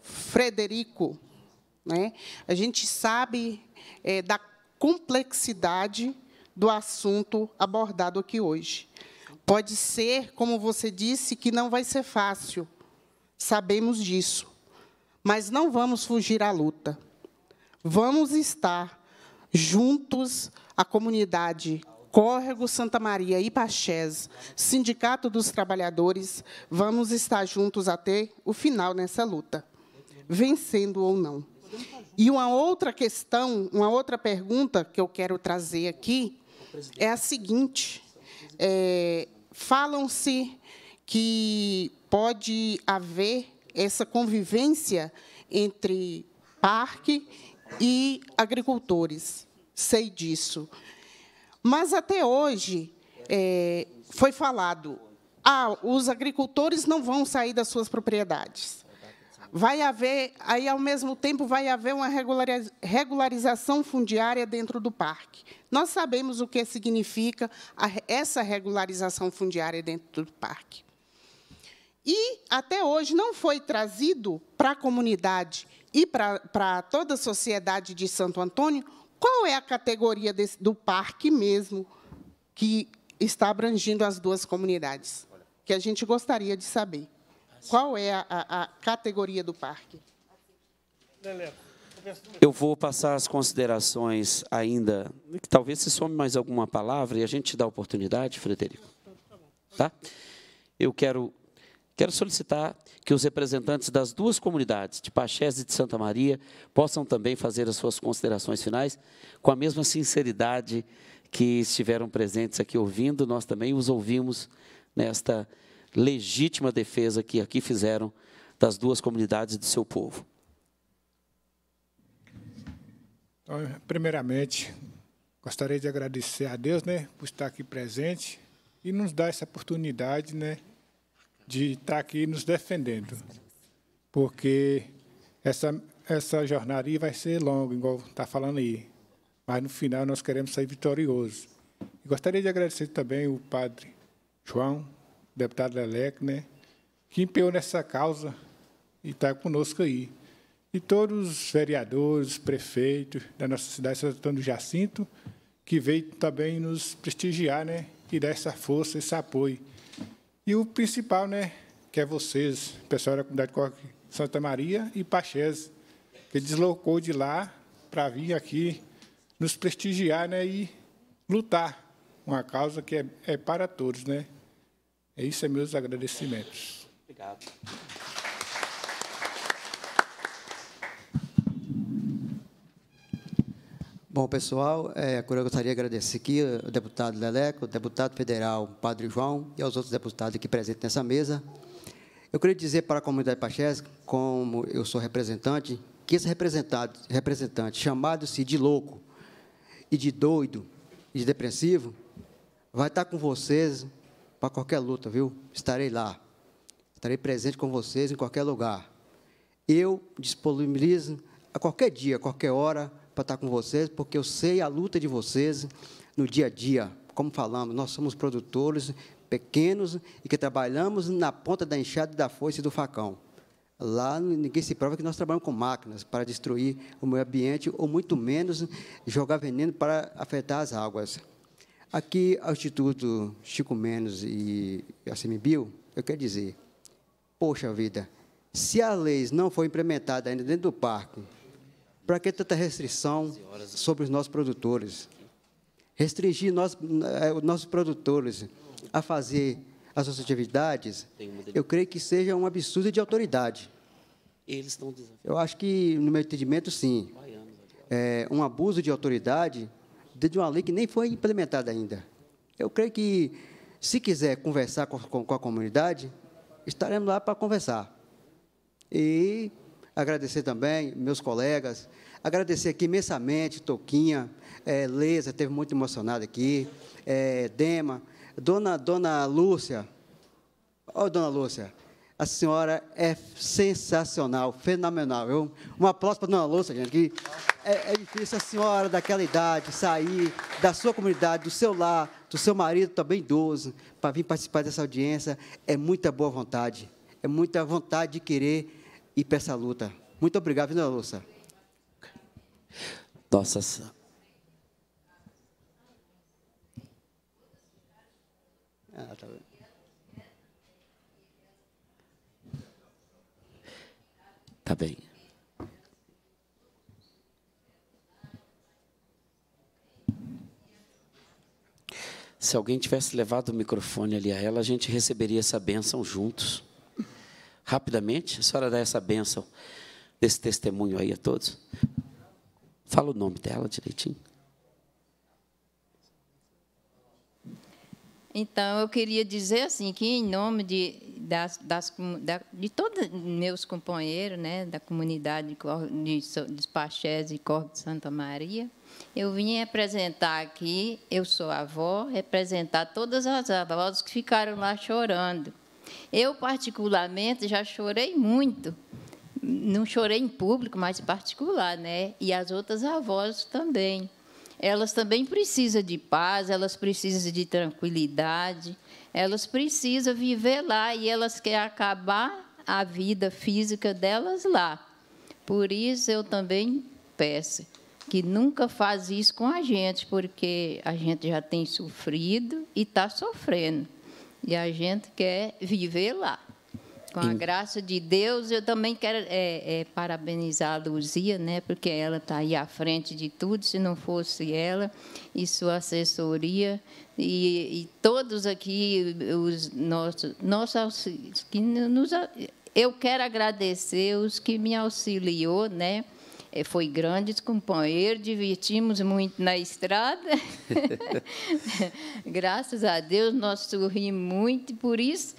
Speaker 4: Frederico. Né? A gente sabe é, da complexidade do assunto abordado aqui hoje. Pode ser, como você disse, que não vai ser fácil. Sabemos disso. Mas não vamos fugir à luta. Vamos estar juntos, a comunidade Córrego Santa Maria e Pachés, Sindicato dos Trabalhadores, vamos estar juntos até o final nessa luta, vencendo ou não. E uma outra questão, uma outra pergunta que eu quero trazer aqui é a seguinte: é, falam-se que pode haver essa convivência entre parque e agricultores. Sei disso. Mas até hoje é, foi falado: ah, os agricultores não vão sair das suas propriedades. Vai haver, aí ao mesmo tempo vai haver uma regularização fundiária dentro do parque. Nós sabemos o que significa essa regularização fundiária dentro do parque. E até hoje não foi trazido para a comunidade e para, para toda a sociedade de Santo Antônio qual é a categoria desse, do parque mesmo que está abrangindo as duas comunidades? Que a gente gostaria de saber. Qual é a, a, a categoria do parque?
Speaker 1: Eu vou passar as considerações ainda, que talvez se some mais alguma palavra e a gente dá a oportunidade, Frederico. Tá? Eu quero Quero solicitar que os representantes das duas comunidades, de Pachés e de Santa Maria, possam também fazer as suas considerações finais com a mesma sinceridade que estiveram presentes aqui ouvindo. Nós também os ouvimos nesta legítima defesa que aqui fizeram das duas comunidades e do seu povo.
Speaker 7: Então, primeiramente, gostaria de agradecer a Deus, né, por estar aqui presente e nos dar essa oportunidade, né, de estar tá aqui nos defendendo, porque essa, essa jornada aí vai ser longa, igual está falando aí, mas no final nós queremos sair vitorioso. E gostaria de agradecer também o padre João, deputado Lelec, né, que empenhou nessa causa e está conosco aí. E todos os vereadores, prefeitos da nossa cidade, senhor Antônio Jacinto, que veio também nos prestigiar né, e dar essa força, esse apoio. E o principal, né, que é vocês, pessoal da comunidade Coque Santa Maria e Pachés, que deslocou de lá para vir aqui nos prestigiar né, e lutar uma causa que é, é para todos. Né? É isso, é meus agradecimentos.
Speaker 28: Obrigado.
Speaker 8: Bom, pessoal, é, eu gostaria de agradecer aqui ao deputado Leleco, ao deputado federal Padre João e aos outros deputados aqui presentes nessa mesa. Eu queria dizer para a comunidade Pachés, como eu sou representante, que esse representante, representante chamado-se de louco e de doido e de depressivo, vai estar com vocês para qualquer luta, viu? Estarei lá. Estarei presente com vocês em qualquer lugar. Eu disponibilizo a qualquer dia, a qualquer hora, para estar com vocês, porque eu sei a luta de vocês no dia a dia. Como falamos, nós somos produtores pequenos e que trabalhamos na ponta da enxada, da foice e do facão. Lá ninguém se prova que nós trabalhamos com máquinas para destruir o meio ambiente ou muito menos jogar veneno para afetar as águas. Aqui ao Instituto Chico Menos e a Semibio, eu quero dizer, poxa vida, se as leis não for implementada ainda dentro do parque, para que tanta restrição sobre os nossos produtores? Restringir nós, eh, nossos produtores a fazer as suas atividades, eu creio que seja um absurdo de autoridade. Eles estão Eu acho que, no meu entendimento, sim. É um abuso de autoridade de uma lei que nem foi implementada ainda. Eu creio que, se quiser conversar com a comunidade, estaremos lá para conversar. E Agradecer também meus colegas, agradecer aqui imensamente Toquinha, é, Leza, teve muito emocionado aqui, é, Dema, dona, dona Lúcia. Olha, dona Lúcia, a senhora é sensacional, fenomenal. Eu, um aplauso para a dona Lúcia, gente, que é, é, difícil a senhora daquela idade sair da sua comunidade, do seu lar, do seu marido também idoso, para vir participar dessa audiência. É muita boa vontade, é muita vontade de querer e para essa luta. Muito obrigado, Vina Lúcia. Nossas Ah, tá bem.
Speaker 1: Tá bem. Se alguém tivesse levado o microfone ali a ela, a gente receberia essa bênção juntos rapidamente. A senhora dá essa bênção, desse testemunho aí a todos. Fala o nome dela direitinho.
Speaker 32: Então, eu queria dizer assim que, em nome de, das, das da, de todos meus companheiros né, da comunidade de, de, Pachés e Corpo de Santa Maria, eu vim representar aqui, eu sou avó, representar todas as avós que ficaram lá chorando eu, particularmente, já chorei muito. Não chorei em público, mas em particular, né? E as outras avós também. Elas também precisam de paz, elas precisam de tranquilidade, elas precisam viver lá e elas querem acabar a vida física delas lá. Por isso eu também peço que nunca faz isso com a gente, porque a gente já tem sofrido e está sofrendo. E a gente quer viver lá. Com a graça de Deus, eu também quero é, é, parabenizar a Luzia, né, porque ela está aí à frente de tudo. Se não fosse ela e sua assessoria, e, e todos aqui, os nossos, nossos que nos, eu quero agradecer os que me auxiliou, né, é, foi grande companheiro, divertimos muito na estrada. Graças a Deus, nós sorrimos muito, por isso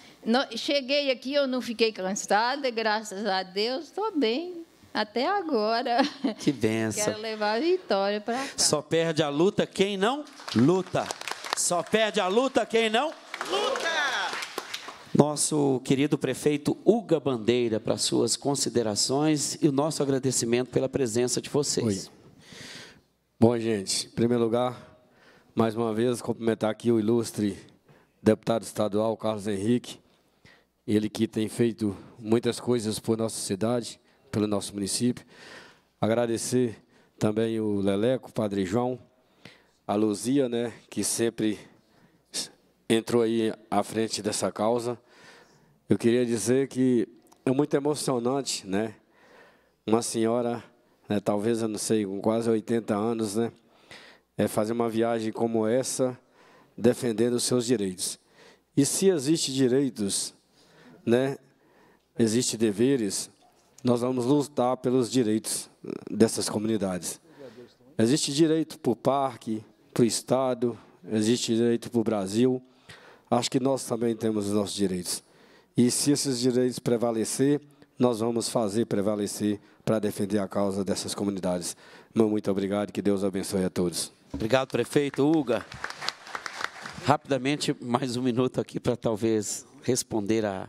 Speaker 32: cheguei aqui, eu não fiquei cansada, graças a Deus, estou bem. Até agora.
Speaker 28: Que benção.
Speaker 1: Quero
Speaker 32: levar a vitória para cá.
Speaker 1: Só perde a luta quem não luta. Só perde a luta quem não luta nosso querido prefeito Uga Bandeira para suas considerações e o nosso agradecimento pela presença de vocês. Oi. Bom, gente, em primeiro lugar, mais uma vez, cumprimentar aqui o ilustre
Speaker 5: deputado estadual Carlos Henrique, ele que tem feito muitas coisas por nossa cidade, pelo nosso município. Agradecer também o Leleco, o Padre João, a Luzia, né, que sempre entrou aí à frente dessa causa. Eu queria dizer que é muito emocionante, né? Uma senhora, né, talvez, eu não sei, com quase 80 anos, né? É fazer uma viagem como essa, defendendo os seus direitos. E se existem direitos, né? Existem deveres, nós vamos lutar pelos direitos eh, dessas comunidades. Existe direito para o parque, para o Estado, existe direito para o Brasil. Acho que nós também temos os nossos direitos. E se esses direitos prevalecer, nós vamos fazer prevalecer para defender a causa dessas comunidades. muito obrigado,
Speaker 1: e que Deus abençoe a todos. Obrigado, prefeito Uga. Rapidamente, mais um minuto aqui para talvez responder a,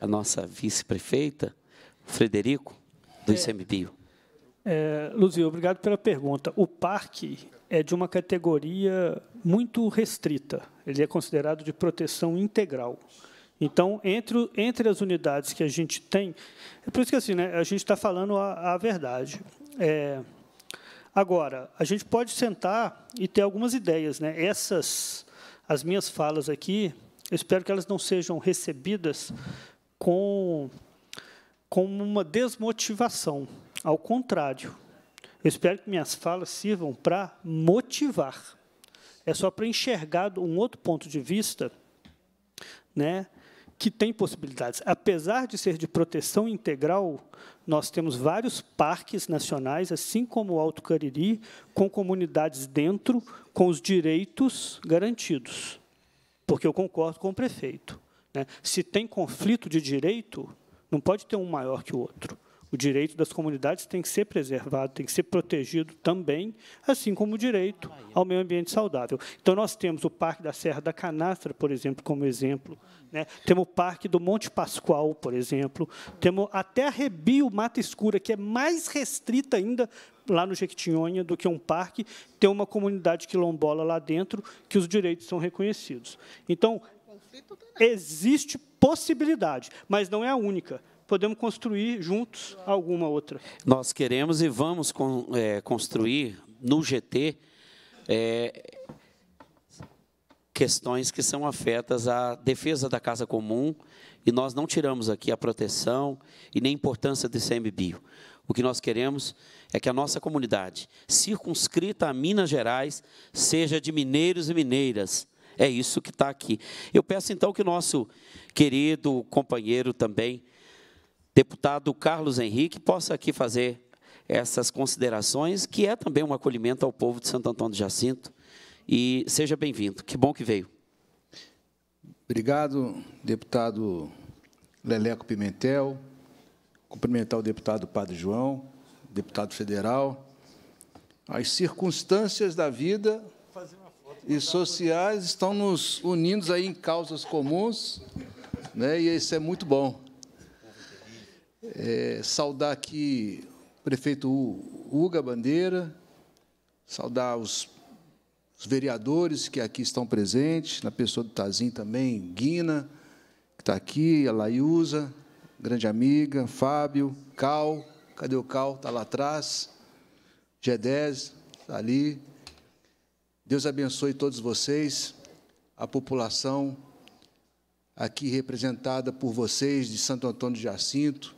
Speaker 1: a nossa vice-prefeita, Frederico, do é. ICMBio.
Speaker 12: É, Luzio, obrigado pela pergunta. O parque é de uma categoria muito restrita. Ele é considerado de proteção integral. Então, entre, entre as unidades que a gente tem, é por isso que assim, né, a gente está falando a, a verdade. É, agora, a gente pode sentar e ter algumas ideias. Né? Essas, as minhas falas aqui, eu espero que elas não sejam recebidas com, com uma desmotivação. Ao contrário, eu espero que minhas falas sirvam para motivar. É só para enxergar um outro ponto de vista né, que tem possibilidades. Apesar de ser de proteção integral, nós temos vários parques nacionais, assim como o Alto Cariri, com comunidades dentro, com os direitos garantidos. Porque eu concordo com o prefeito. Né? Se tem conflito de direito, não pode ter um maior que o outro. O direito das comunidades tem que ser preservado, tem que ser protegido também, assim como o direito ao meio ambiente saudável. Então, nós temos o Parque da Serra da Canastra, por exemplo, como exemplo. Né? Temos o Parque do Monte Pascoal, por exemplo. Temos até a Rebio Mata Escura, que é mais restrita ainda lá no Jequitinhonha do que um parque, tem uma comunidade quilombola lá dentro que os direitos são reconhecidos. Então, existe possibilidade, mas não é a única podemos construir juntos alguma outra.
Speaker 1: Nós queremos e vamos con, é, construir no GT é, questões que são afetas à defesa da casa comum e nós não tiramos aqui a proteção e nem a importância do CMBio O que nós queremos é que a nossa comunidade, circunscrita a Minas Gerais, seja de mineiros e mineiras. É isso que está aqui. Eu peço então que nosso querido companheiro também, deputado Carlos Henrique possa aqui fazer essas considerações, que é também um acolhimento ao povo de Santo Antônio de Jacinto. E seja bem-vindo. Que bom que veio.
Speaker 33: Obrigado, deputado Leleco Pimentel. Cumprimentar o deputado Padre João, deputado federal. As circunstâncias da vida e sociais estão nos unindo aí em causas comuns, né? e isso é muito bom. É, saudar aqui o prefeito Hugo Bandeira, saudar os, os, vereadores que aqui estão presentes, na pessoa do Tazim também, Guina, que está aqui, a Laiusa, grande amiga, Fábio, Cal, cadê o Cal? Está lá atrás, G10, está ali. Deus abençoe todos vocês, a população aqui representada por vocês de Santo Antônio de Jacinto,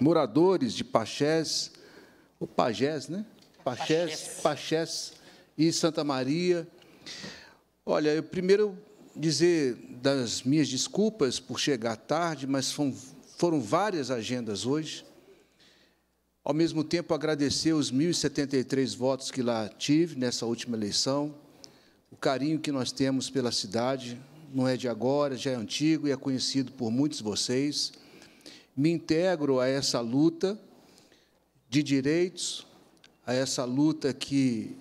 Speaker 33: moradores de Pachés, o Pajés, né? Pachés, Pachés e Santa Maria. Olha, eu primeiro dizer das minhas desculpas por chegar tarde, mas foram, foram várias agendas hoje. Ao mesmo tempo, agradecer os 1.073 votos que lá tive nessa última eleição, o carinho que nós temos pela cidade, não é de agora, já é antigo e é conhecido por muitos de vocês me integro a essa luta de direitos, a essa luta que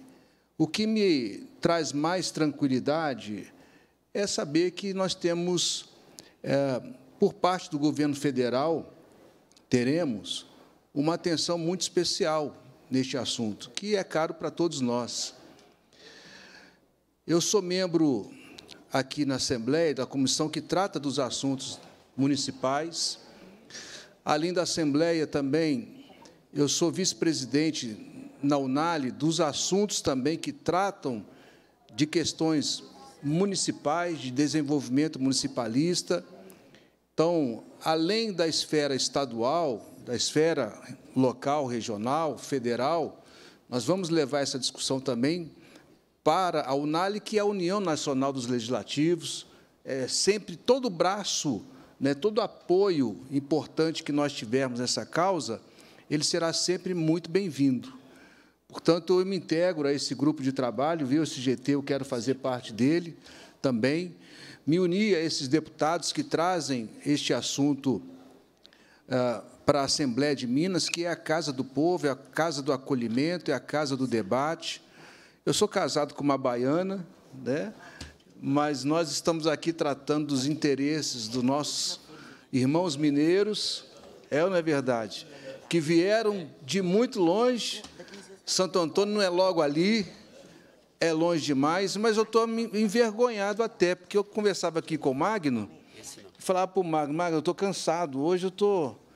Speaker 33: o que me traz mais tranquilidade é saber que nós temos, é, por parte do governo federal, teremos uma atenção muito especial neste assunto, que é caro para todos nós. Eu sou membro aqui na Assembleia da comissão que trata dos assuntos municipais Além da Assembleia também, eu sou vice-presidente na Unale dos assuntos também que tratam de questões municipais, de desenvolvimento municipalista. Então, além da esfera estadual, da esfera local, regional, federal, nós vamos levar essa discussão também para a Unale, que é a União Nacional dos Legislativos, é sempre todo o braço né, todo apoio importante que nós tivermos nessa causa, ele será sempre muito bem-vindo. Portanto, eu me integro a esse grupo de trabalho, viu? Esse GT, eu quero fazer parte dele também. Me unir a esses deputados que trazem este assunto ah, para a Assembleia de Minas, que é a casa do povo, é a casa do acolhimento, é a casa do debate. Eu sou casado com uma baiana, né? mas nós estamos aqui tratando dos interesses dos nossos irmãos mineiros, é ou não é verdade? Que vieram de muito longe, Santo Antônio não é logo ali, é longe demais, mas eu estou envergonhado até, porque eu conversava aqui com o Magno, falava para o Magno, Magno, eu estou cansado, hoje eu estou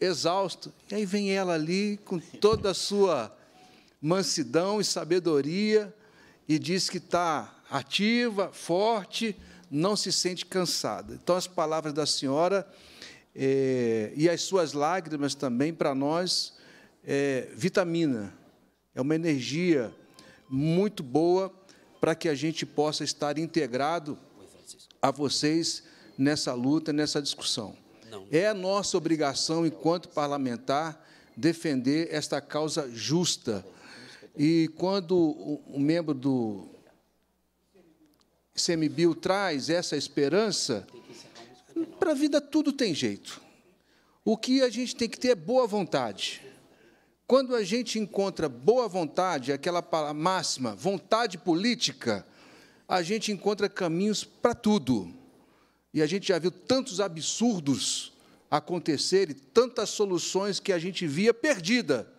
Speaker 33: exausto. E aí vem ela ali com toda a sua mansidão e sabedoria e diz que está ativa, forte, não se sente cansada. Então, as palavras da senhora é, e as suas lágrimas também, para nós, é vitamina, é uma energia muito boa para que a gente possa estar integrado a vocês nessa luta, nessa discussão. É a nossa obrigação, enquanto parlamentar, defender esta causa justa. E quando um membro do, ICMBio traz essa esperança, para a vida tudo tem jeito. O que a gente tem que ter é boa vontade. Quando a gente encontra boa vontade, aquela máxima, vontade política, a gente encontra caminhos para tudo. E a gente já viu tantos absurdos acontecerem, tantas soluções que a gente via perdida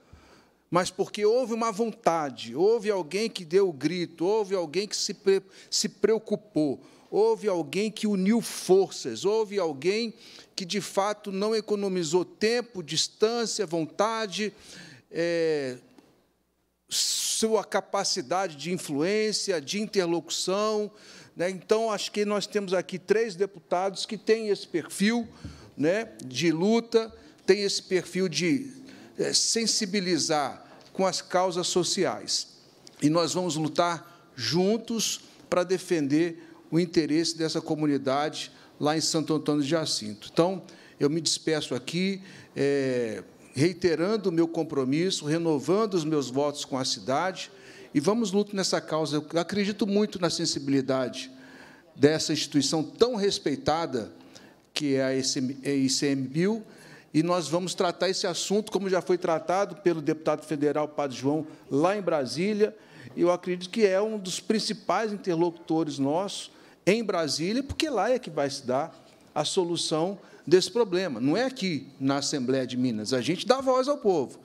Speaker 33: mas porque houve uma vontade, houve alguém que deu o grito, houve alguém que se, pre se preocupou, houve alguém que uniu forças, houve alguém que de fato não economizou tempo, distância, vontade, é, sua capacidade de influência, de interlocução. Né? Então, acho que nós temos aqui três deputados que têm esse perfil né, de luta, têm esse perfil de é, sensibilizar com as causas sociais. E nós vamos lutar juntos para defender o interesse dessa comunidade lá em Santo Antônio de Jacinto. Então, eu me despeço aqui, é, reiterando o meu compromisso, renovando os meus votos com a cidade, e vamos lutar nessa causa. Eu acredito muito na sensibilidade dessa instituição tão respeitada, que é a ICMBio, é e nós vamos tratar esse assunto, como já foi tratado pelo deputado federal Padre João, lá em Brasília. Eu acredito que é um dos principais interlocutores nossos em Brasília, porque lá é que vai se dar a solução desse problema. Não é aqui na Assembleia de Minas. A gente dá voz ao povo.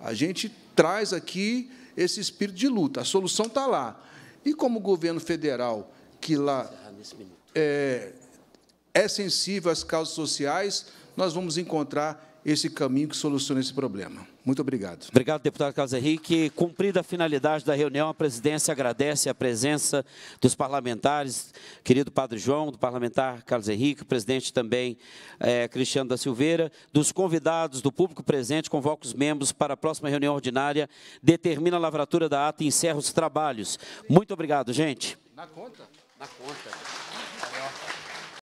Speaker 33: A gente traz aqui esse espírito de luta. A solução está lá. E como o governo federal, que lá é, é sensível às causas sociais, nós vamos encontrar esse caminho que soluciona esse problema. Muito obrigado.
Speaker 1: Obrigado, deputado Carlos Henrique. Cumprida a finalidade da reunião, a presidência agradece a presença dos parlamentares, querido Padre João, do parlamentar Carlos Henrique, presidente também é, Cristiano da Silveira, dos convidados, do público presente, convoca os membros para a próxima reunião ordinária, determina a lavratura da ata e encerra os trabalhos. Muito obrigado, gente.
Speaker 20: Na conta? Na conta.